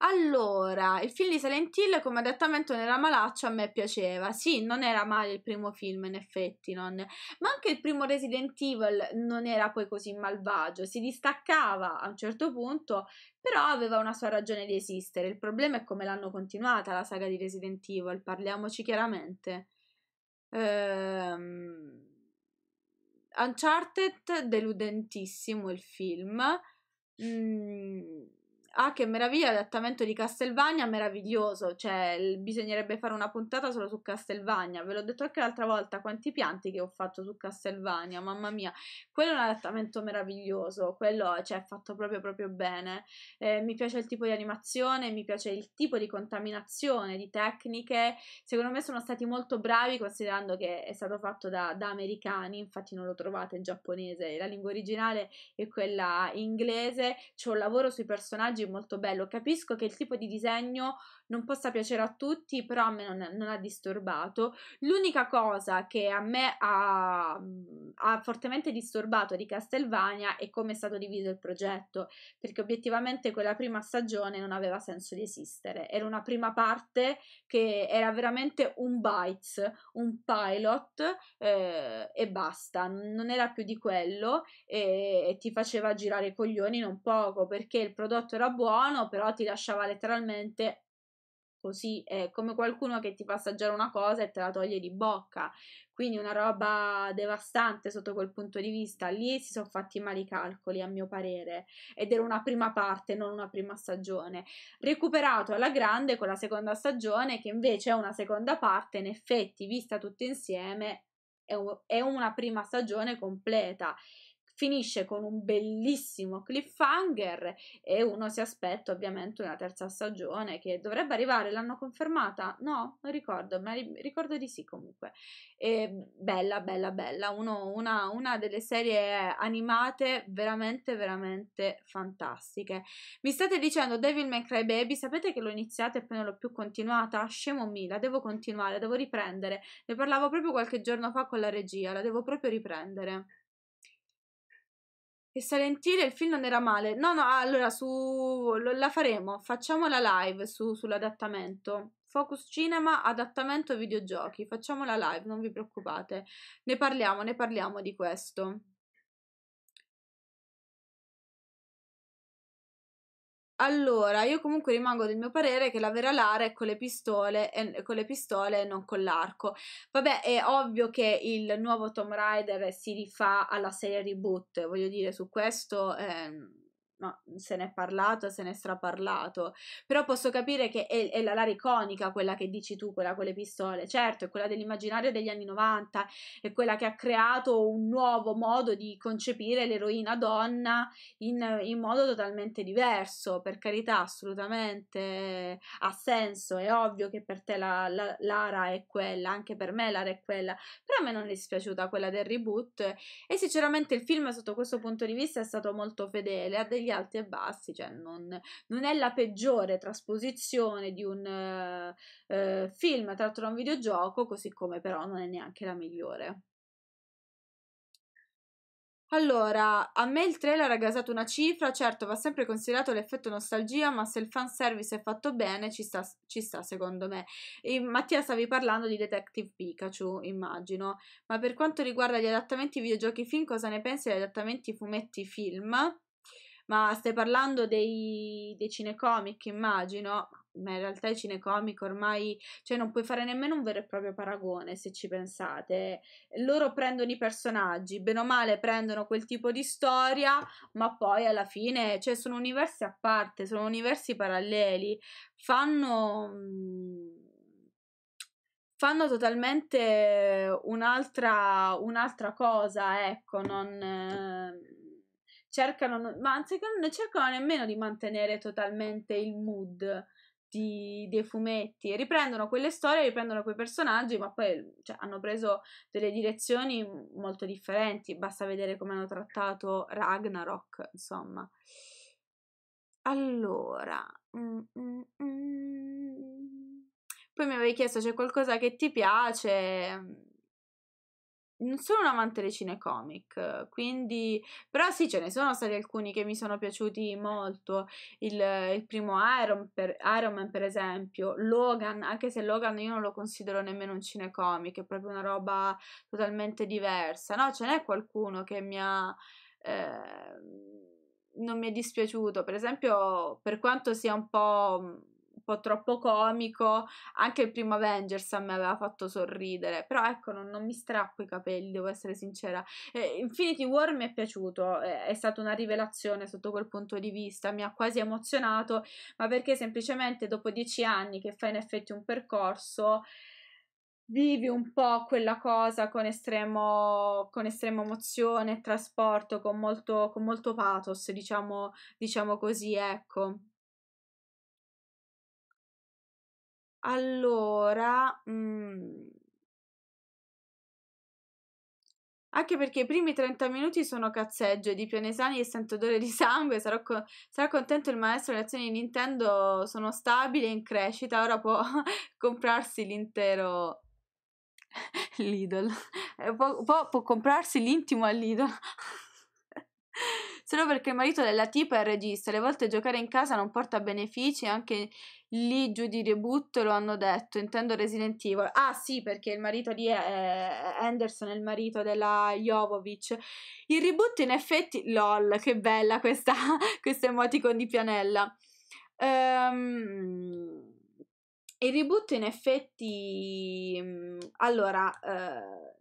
allora, il film di Silent Hill come adattamento nella malaccia a me piaceva. Sì, non era male il primo film, in effetti, non. ma anche il primo Resident Evil non era poi così malvagio. Si distaccava a un certo punto, però aveva una sua ragione di esistere. Il problema è come l'hanno continuata la saga di Resident Evil, parliamoci chiaramente. Ehm... Uncharted, deludentissimo il film. Mm Ah, che meraviglia, l'adattamento di Castelvagna, meraviglioso, cioè il, bisognerebbe fare una puntata solo su Castelvagna, ve l'ho detto anche l'altra volta, quanti pianti che ho fatto su Castelvagna, mamma mia, quello è un adattamento meraviglioso, quello cioè, è fatto proprio proprio bene, eh, mi piace il tipo di animazione, mi piace il tipo di contaminazione, di tecniche, secondo me sono stati molto bravi considerando che è stato fatto da, da americani, infatti non lo trovate in giapponese, la lingua originale è quella inglese, c'è un lavoro sui personaggi molto bello. Capisco che il tipo di disegno non possa piacere a tutti, però a me non, non ha disturbato. L'unica cosa che a me ha, ha, fortemente disturbato di Castelvania è come è stato diviso il progetto, perché obiettivamente quella prima stagione non aveva senso di esistere. Era una prima parte che era veramente un bites, un pilot eh, e basta, non era più di quello e, e ti faceva girare i coglioni non poco perché il prodotto era buono, però ti lasciava letteralmente così, è come qualcuno che ti fa assaggiare una cosa e te la toglie di bocca, quindi una roba devastante sotto quel punto di vista. Lì si sono fatti male i calcoli, a mio parere, ed era una prima parte, non una prima stagione. Recuperato alla grande con la seconda stagione, che invece è una seconda parte, in effetti, vista tutta insieme, è una prima stagione completa finisce con un bellissimo cliffhanger e uno si aspetta ovviamente una terza stagione che dovrebbe arrivare, l'hanno confermata? No, non ricordo, ma ricordo di sì comunque. E bella, bella, bella, uno, una, una delle serie animate veramente, veramente fantastiche. Mi state dicendo Devil May Cry Baby, sapete che l'ho iniziata e poi non l'ho più continuata? Scemo mi, la devo continuare, la devo riprendere. Ne parlavo proprio qualche giorno fa con la regia, la devo proprio riprendere. E Silent Hill, il film non era male. No, no, allora su... la faremo, facciamo la live su, sull'adattamento. Focus Cinema, adattamento videogiochi. Facciamo la live, non vi preoccupate. Ne parliamo, ne parliamo di questo. Allora, io comunque rimango del mio parere che la vera Lara è con le pistole e, con le pistole non con l'arco. Vabbè, è ovvio che il nuovo Tomb Raider si rifà alla serie reboot, voglio dire, su questo... Eh, no, se ne è parlato, se ne è straparlato, però posso capire che è, è la Lara iconica quella che dici tu, quella con le pistole, certo, è quella dell'immaginario degli anni 90, è quella che ha creato un nuovo modo di concepire l'eroina donna in, in modo totalmente diverso, per carità, assolutamente ha senso, è ovvio che per te la, la, Lara è quella, anche per me Lara è quella, però a me non è dispiaciuta quella del reboot e sinceramente il film sotto questo punto di vista è stato molto fedele, ha degli degli alti e bassi, cioè non, non è la peggiore trasposizione di un eh, eh film tratto da un videogioco, così come però non è neanche la migliore. Allora, a me il trailer ha gasato una cifra, certo va sempre considerato l'effetto nostalgia, ma se il fanservice è fatto bene ci sta, ci sta secondo me. E, Mattia stavi parlando di Detective Pikachu, immagino, ma per quanto riguarda gli adattamenti videogiochi film, cosa ne pensi degli adattamenti fumetti film? Ma stai parlando dei, dei cinecomic, immagino, ma in realtà i cinecomic ormai, cioè non puoi fare nemmeno un vero e proprio paragone se ci pensate. Loro prendono i personaggi, bene o male prendono quel tipo di storia, ma poi alla fine, cioè sono universi a parte, sono universi paralleli, fanno mm, fanno totalmente un'altra, un'altra cosa, ecco, non, cercano, ma secondo me cercano nemmeno di mantenere totalmente il mood di, dei fumetti, riprendono quelle storie, riprendono quei personaggi, ma poi cioè, hanno preso delle direzioni molto differenti, basta vedere come hanno trattato Ragnarok, insomma. Allora, mm, mm, mm. poi mi avevi chiesto c'è qualcosa che ti piace non sono un amante dei cinecomic, quindi... Però sì, ce ne sono stati alcuni che mi sono piaciuti molto. Il, il primo Iron, per, Iron, Man, per esempio. Logan, anche se Logan io non lo considero nemmeno un cinecomic, è proprio una roba totalmente diversa. No, ce n'è qualcuno che mi ha... Eh, non mi è dispiaciuto. Per esempio, per quanto sia un po' mhmm, po' troppo comico. Anche il primo Avengers a me aveva fatto sorridere, però ecco, non, non mi strappo i capelli, devo essere sincera. Eh, Infinity War mi è piaciuto, eh, è stata una rivelazione sotto quel punto di vista, mi ha quasi emozionato, ma perché semplicemente dopo dieci anni che fai in effetti un percorso vivi un po' quella cosa con estremo, con estrema emozione, e trasporto, con molto, con molto pathos, diciamo, diciamo così, ecco. Allora, mh, mhmm anche perché i primi 30 minuti sono cazzeggio di pianesani e sento odore di sangue. Sarò, co- sarà contento il maestro. Le azioni di Nintendo sono stabili e in crescita. Ora può comprarsi l'intero Lidl. Eh, può, può, può comprarsi l'intimo a Lidl solo perché il marito della tipa è regista. Le volte giocare in casa non porta benefici, anche lì giù di reboot lo hanno detto, intendo Resident Evil. Ah sì, perché il marito lì è Anderson il marito della Jovovic. Il reboot in effetti, lol, che bella questa, questa emoticon di pianella. Ehm... Il reboot in effetti, mm, allora, eh,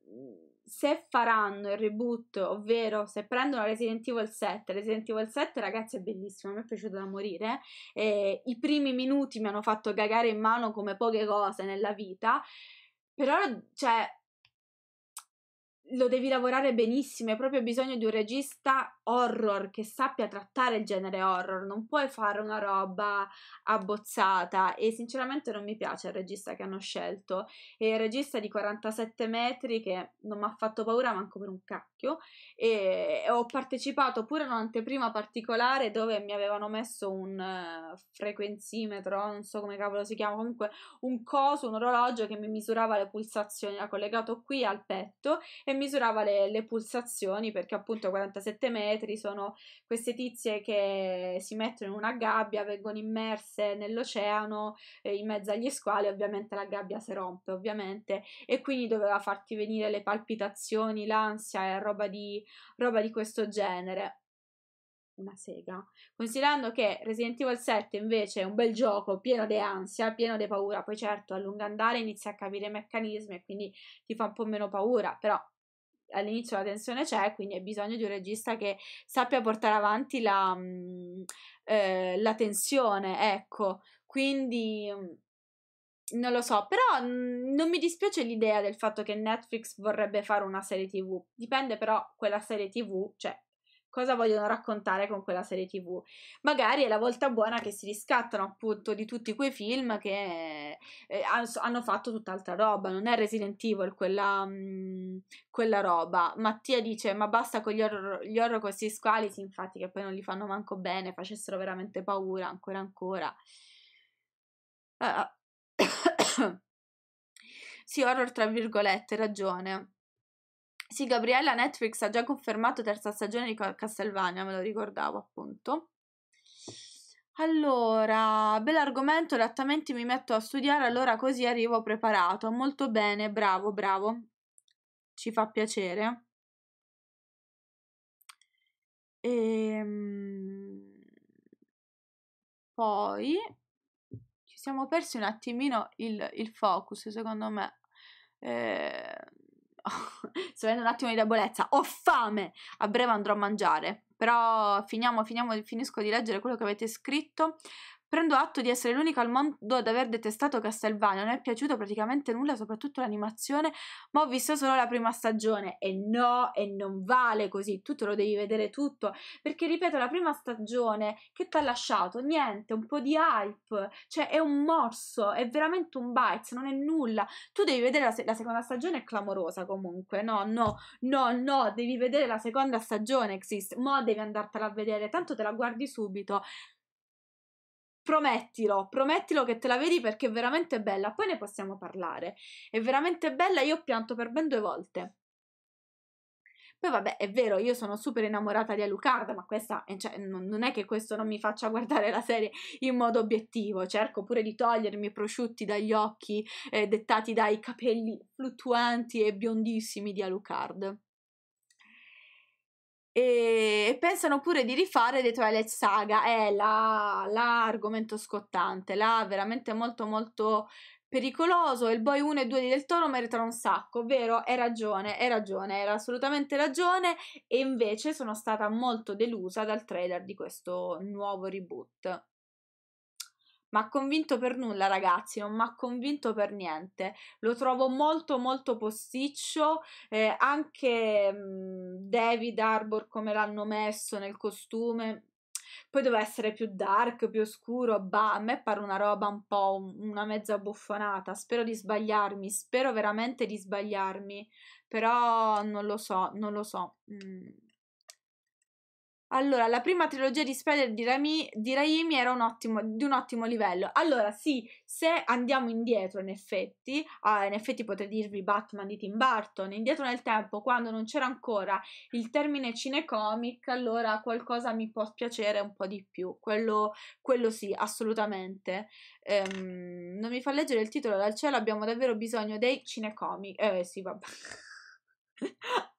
se faranno il reboot, ovvero se prendono Resident Evil 7, Resident Evil 7 ragazzi è bellissimo, mi è piaciuto da morire, eh, i primi minuti mi hanno fatto cagare in mano come poche cose nella vita, però cioè lo devi lavorare benissimo, hai proprio bisogno di un regista horror che sappia trattare il genere horror, non puoi fare una roba abbozzata e sinceramente non mi piace il regista che hanno scelto, è il regista di 47 metri che non mi ha fatto paura manco per un cacchio e ho partecipato pure a un'anteprima particolare dove mi avevano messo un uh, frequenzimetro, non so come cavolo si chiama, comunque un coso, un orologio che mi misurava le pulsazioni, ha collegato qui al petto e misurava le, le, pulsazioni perché appunto 47 metri sono queste tizie che si mettono in una gabbia, vengono immerse nell'oceano eh, in mezzo agli squali, ovviamente la gabbia si rompe ovviamente e quindi doveva farti venire le palpitazioni, l'ansia e roba di, roba di questo genere una sega. Considerando che Resident Evil 7 invece è un bel gioco pieno di ansia, pieno di paura, poi certo a lungo andare inizia a capire i meccanismi e quindi ti fa un po' meno paura, però all'inizio la tensione c'è, quindi hai bisogno di un regista che sappia portare avanti la, mm, eh, la tensione, ecco, quindi mm, non lo so, però mm, non mi dispiace l'idea del fatto che Netflix vorrebbe fare una serie TV. Dipende però quella serie TV, cioè cosa vogliono raccontare con quella serie tv. Magari è la volta buona che si riscattano appunto di tutti quei film che eh, hanno fatto tutt'altra roba, non è Resident Evil quella, mh, mm, quella roba. Mattia dice ma basta con gli horror, gli horror questi squali, sì, infatti che poi non li fanno manco bene, facessero veramente paura, ancora ancora. Uh, sì, horror tra virgolette, ragione. Sì, Gabriella, Netflix ha già confermato terza stagione di Castlevania, me lo ricordavo appunto. Allora, bell'argomento, adattamenti mi metto a studiare, allora così arrivo preparato. Molto bene, bravo, bravo. Ci fa piacere. E... Ehm, poi ci siamo persi un attimino il, il focus, secondo me. Eh sto avendo un attimo di debolezza, ho fame, a breve andrò a mangiare. Però finiamo, finiamo, finisco di leggere quello che avete scritto. Prendo atto di essere l'unica al mondo ad aver detestato Castelvania, non è piaciuto praticamente nulla, soprattutto l'animazione, ma ho visto solo la prima stagione e no, e non vale così, tu te lo devi vedere tutto, perché ripeto, la prima stagione che ti ha lasciato? Niente, un po' di hype, cioè è un morso, è veramente un bites, non è nulla, tu devi vedere la, se la seconda stagione, è clamorosa comunque, no, no, no, no, devi vedere la seconda stagione, Exist, mo devi andartela a vedere, tanto te la guardi subito, promettilo, promettilo che te la vedi perché è veramente bella, poi ne possiamo parlare. È veramente bella, io ho pianto per ben due volte. Poi vabbè, è vero, io sono super innamorata di Alucard, ma questa, eh, cioè, non è che questo non mi faccia guardare la serie in modo obiettivo. Cerco pure di togliermi i prosciutti dagli occhi eh, dettati dai capelli fluttuanti e biondissimi di Alucard. E, pensano pure di rifare The Twilight Saga, è la, la scottante, la veramente molto molto pericoloso. Il boy 1 e 2 di Del Toro meritano un sacco, vero? Hai ragione, hai ragione, era assolutamente ragione. E invece sono stata molto delusa dal trailer di questo nuovo reboot m'ha convinto per nulla, ragazzi, non mi ha convinto per niente. Lo trovo molto molto posticcio, eh, anche mh, mhmm, David Arbor come l'hanno messo nel costume. Poi doveva essere più dark, più scuro, bah, a me pare una roba un po' una mezza buffonata. Spero di sbagliarmi, spero veramente di sbagliarmi, però non lo so, non lo so. Mm allora, la prima trilogia di Spider di, Rami, di Raimi era un ottimo, di un ottimo livello. Allora, sì, se andiamo indietro, in effetti, ah, in effetti potrei dirvi Batman di Tim Burton, indietro nel tempo, quando non c'era ancora il termine cinecomic, allora qualcosa mi può piacere un po' di più. Quello, quello sì, assolutamente. Ehm, non mi fa leggere il titolo dal cielo, abbiamo davvero bisogno dei cinecomic. Eh sì, vabbè.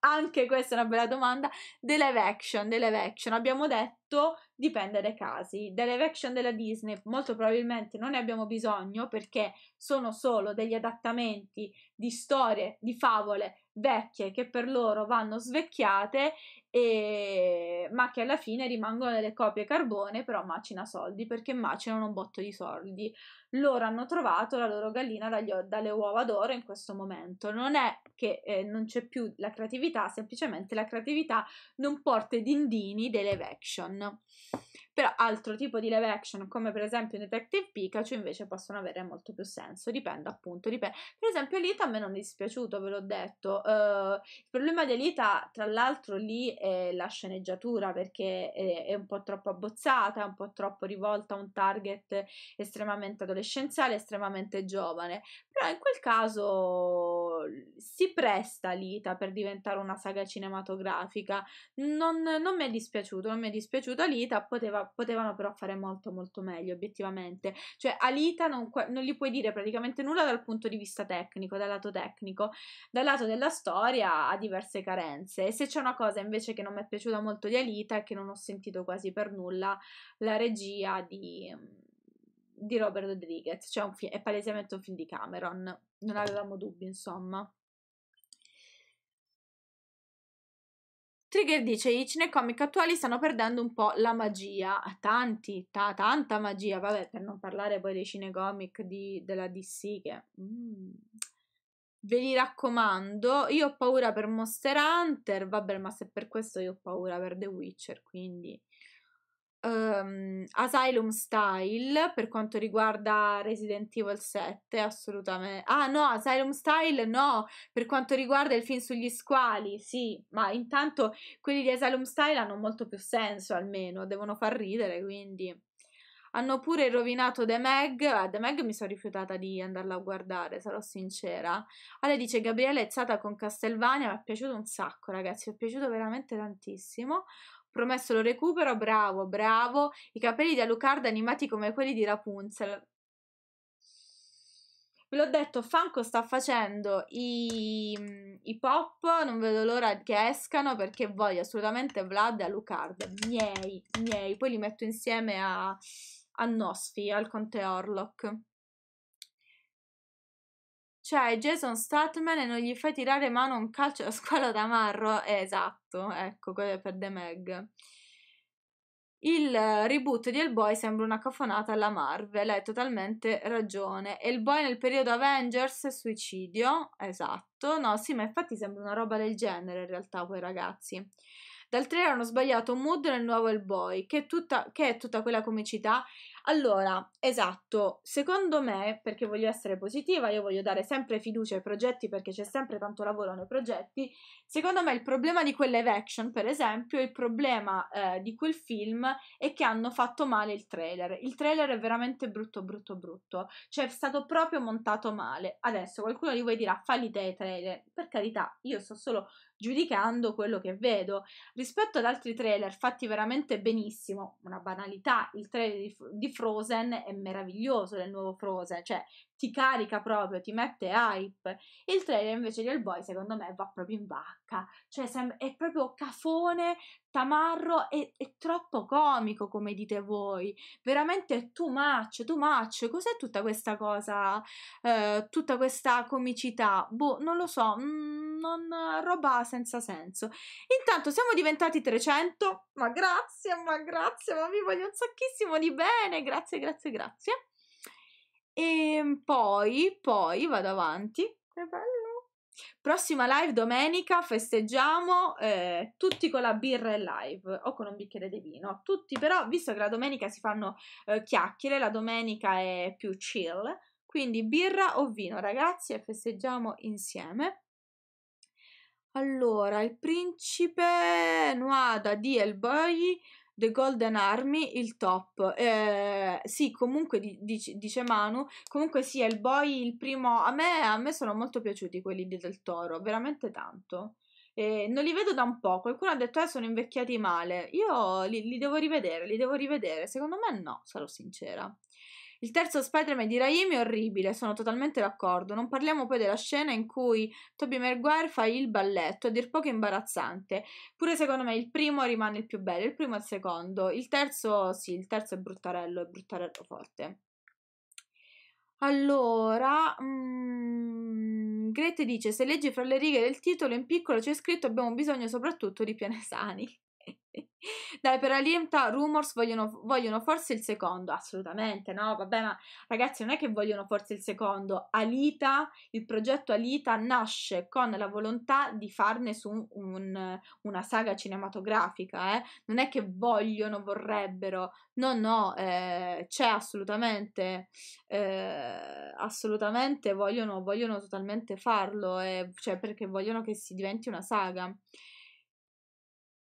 Anche questa è una bella domanda. The live action, the action, abbiamo detto dipende dai casi. The live action della Disney molto probabilmente non ne abbiamo bisogno perché sono solo degli adattamenti di storie, di favole vecchie che per loro vanno svecchiate e... ma che alla fine rimangono delle copie carbone, però macina soldi perché macinano un botto di soldi. Loro hanno trovato la loro gallina dagli, dalle uova d'oro in questo momento. Non è che eh, non c'è più la creatività, semplicemente la creatività non porta i dindini delle action. Per altro tipo di live action, come per esempio Detective Pikachu, invece possono avere molto più senso, dipende appunto. Dipende. Per esempio, Lita a me non è dispiaciuto, ve l'ho detto. Uh, il problema di Lita tra l'altro, lì è la sceneggiatura perché è, è, un po' troppo abbozzata, è un po' troppo rivolta a un target estremamente adolescenziale, estremamente giovane. Però in quel caso si presta Lita per diventare una saga cinematografica. Non, non mi è dispiaciuto, non mi è dispiaciuta Lita, poteva potevano però fare molto molto meglio obiettivamente cioè Alita non, non gli puoi dire praticamente nulla dal punto di vista tecnico dal lato tecnico dal lato della storia ha diverse carenze e se c'è una cosa invece che non mi è piaciuta molto di Alita è che non ho sentito quasi per nulla la regia di, di Robert Rodriguez cioè è palesemente un film di Cameron non avevamo dubbi insomma Trigger dice: I cinecomic attuali stanno perdendo un po' la magia. Tanti, ta, tanta magia. Vabbè, per non parlare poi dei cinecomic di, della DC. Che, mm. Ve li raccomando. Io ho paura per Monster Hunter. Vabbè, ma se per questo io ho paura per The Witcher. Quindi um, Asylum Style per quanto riguarda Resident Evil 7, assolutamente. Ah no, Asylum Style no, per quanto riguarda il film sugli squali, sì, ma intanto quelli di Asylum Style hanno molto più senso almeno, devono far ridere, quindi hanno pure rovinato The Meg. Ah, The Meg mi sono rifiutata di andarla a guardare, sarò sincera. Ale dice: Gabriele è stata con Castelvania, mi è piaciuto un sacco, ragazzi. Mi è piaciuto veramente tantissimo. Promesso lo recupero, bravo, bravo. I capelli di Alucard animati come quelli di Rapunzel. Ve l'ho detto, Funko sta facendo i, mm, i pop, non vedo l'ora che escano perché voglio assolutamente Vlad e Alucard. Miei, miei. Poi li metto insieme a, a Nosfi, al Conte Orlock cioè Jason Statman e non gli fai tirare mano un calcio da squalo d'amarro, eh, esatto, ecco, quello è per The Meg. Il eh, reboot di Hellboy sembra una cafonata alla Marvel, hai totalmente ragione. Hellboy nel periodo Avengers, suicidio, esatto, no, sì, ma infatti sembra una roba del genere in realtà poi ragazzi. Dal trailer hanno sbagliato Mood nel nuovo Hellboy, che è, tutta, che è tutta quella comicità. Allora, esatto, secondo me, perché voglio essere positiva, io voglio dare sempre fiducia ai progetti perché c'è sempre tanto lavoro nei progetti, secondo me il problema di quelle live action, per esempio, il problema eh, di quel film è che hanno fatto male il trailer. Il trailer è veramente brutto, brutto, brutto, cioè è stato proprio montato male. Adesso qualcuno di voi dirà falli dei trailer, per carità, io sto solo giudicando quello che vedo. Rispetto ad altri trailer fatti veramente benissimo, una banalità, il trailer di, Frozen è meraviglioso del nuovo Frozen, cioè ti carica proprio, ti mette hype. Il trailer invece di Hellboy secondo me va proprio in vacca, cioè è proprio cafone, tamarro e troppo comico come dite voi, veramente too much, too much, cos'è tutta questa cosa, eh, tutta questa comicità? Boh, non lo so, mm, non, roba senza senso. Intanto siamo diventati 300, ma grazie, ma grazie, ma vi voglio un sacchissimo di bene, grazie, grazie, grazie. E ehm, poi, poi vado avanti. Che bello. Prossima live domenica, festeggiamo eh, tutti con la birra in live o con un bicchiere di vino. Tutti però, visto che la domenica si fanno eh, chiacchiere, la domenica è più chill. Quindi birra o vino, ragazzi, e festeggiamo insieme. Allora, il principe Nuada di El Boy The Golden Army, il top. Eh, sì, comunque dice, dice Manu, comunque sì, il boy il primo, a me, a me sono molto piaciuti quelli di Del Toro, veramente tanto. Eh, non li vedo da un po', qualcuno ha detto eh sono invecchiati male, io li, li devo rivedere, li devo rivedere, secondo me no, sarò sincera. Il terzo Spider-Man di Raimi è orribile, sono totalmente d'accordo. Non parliamo poi della scena in cui Toby Maguire fa il balletto, a dir poco imbarazzante. Pure secondo me il primo rimane il più bello, il primo e il secondo. Il terzo, sì, il terzo è bruttarello, è bruttarello forte. Allora, um, mm, Grete dice: Se leggi fra le righe del titolo in piccolo c'è scritto abbiamo bisogno soprattutto di piane Dai, per Alienta Rumors vogliono, vogliono, forse il secondo, assolutamente no, vabbè, ma ragazzi non è che vogliono forse il secondo, Alita, il progetto Alita nasce con la volontà di farne su un, un, una saga cinematografica, eh? non è che vogliono, vorrebbero, no, no, eh, c'è assolutamente, eh, assolutamente vogliono, vogliono totalmente farlo, eh, cioè perché vogliono che si diventi una saga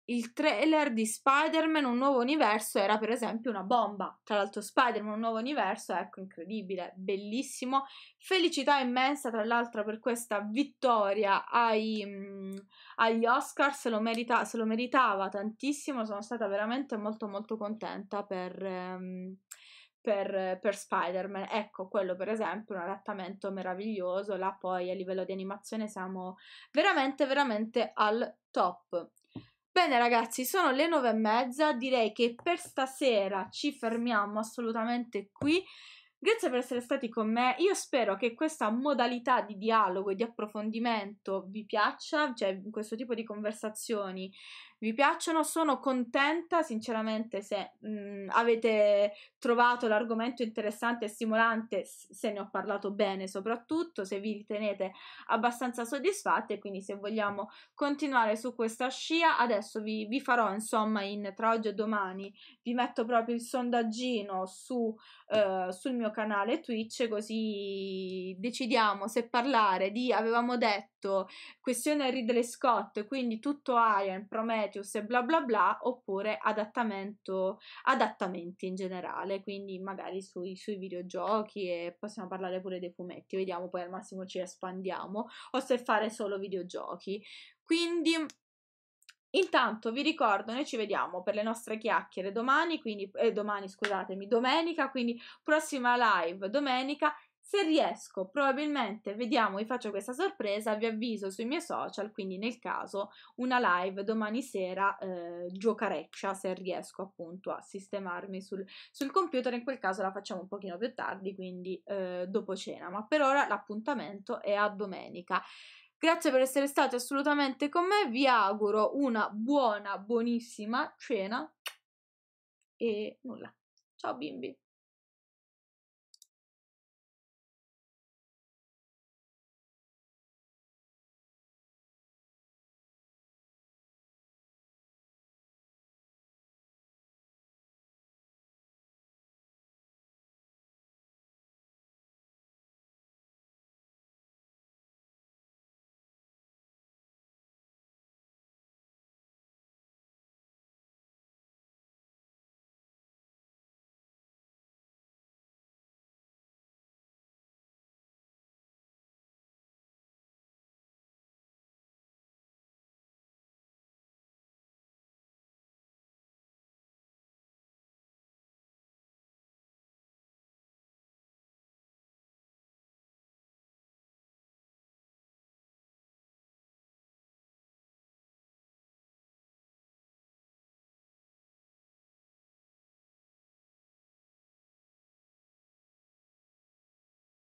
il trailer di Spider-Man Un nuovo universo era per esempio una bomba. Tra l'altro Spider-Man Un nuovo universo, ecco, incredibile, bellissimo. Felicità immensa, tra l'altro, per questa vittoria ai, mh, mm, agli Oscar, se lo, merita, se lo, meritava tantissimo, sono stata veramente molto molto contenta per... Ehm, per, per Spider-Man. Ecco, quello per esempio un adattamento meraviglioso, là poi a livello di animazione siamo veramente veramente al top. Bene ragazzi, sono le nove e mezza, direi che per stasera ci fermiamo assolutamente qui. Grazie per essere stati con me, io spero che questa modalità di dialogo e di approfondimento vi piaccia, cioè questo tipo di conversazioni vi piacciono. Sono contenta, sinceramente, se mh, mhmm, avete trovato l'argomento interessante e stimolante, se ne ho parlato bene soprattutto, se vi ritenete abbastanza soddisfatti quindi se vogliamo continuare su questa scia, adesso vi, vi farò insomma in, tra oggi e domani, vi metto proprio il sondaggino su, eh, sul mio canale Twitch così decidiamo se parlare di, avevamo detto, questione Ridley Scott, quindi tutto Alien, Prometheus, status bla bla bla oppure adattamento, adattamenti in generale, quindi magari sui, sui videogiochi e possiamo parlare pure dei fumetti, vediamo poi al massimo ci espandiamo o se fare solo videogiochi. Quindi Intanto vi ricordo, noi ci vediamo per le nostre chiacchiere domani, quindi, eh, domani scusatemi, domenica, quindi prossima live domenica se riesco, probabilmente, vediamo, vi faccio questa sorpresa, vi avviso sui miei social, quindi nel caso una live domani sera eh, giocareccia, se riesco appunto a sistemarmi sul, sul, computer, in quel caso la facciamo un pochino più tardi, quindi eh, dopo cena, ma per ora l'appuntamento è a domenica. Grazie per essere stati assolutamente con me, vi auguro una buona, buonissima cena e nulla. Ciao bimbi!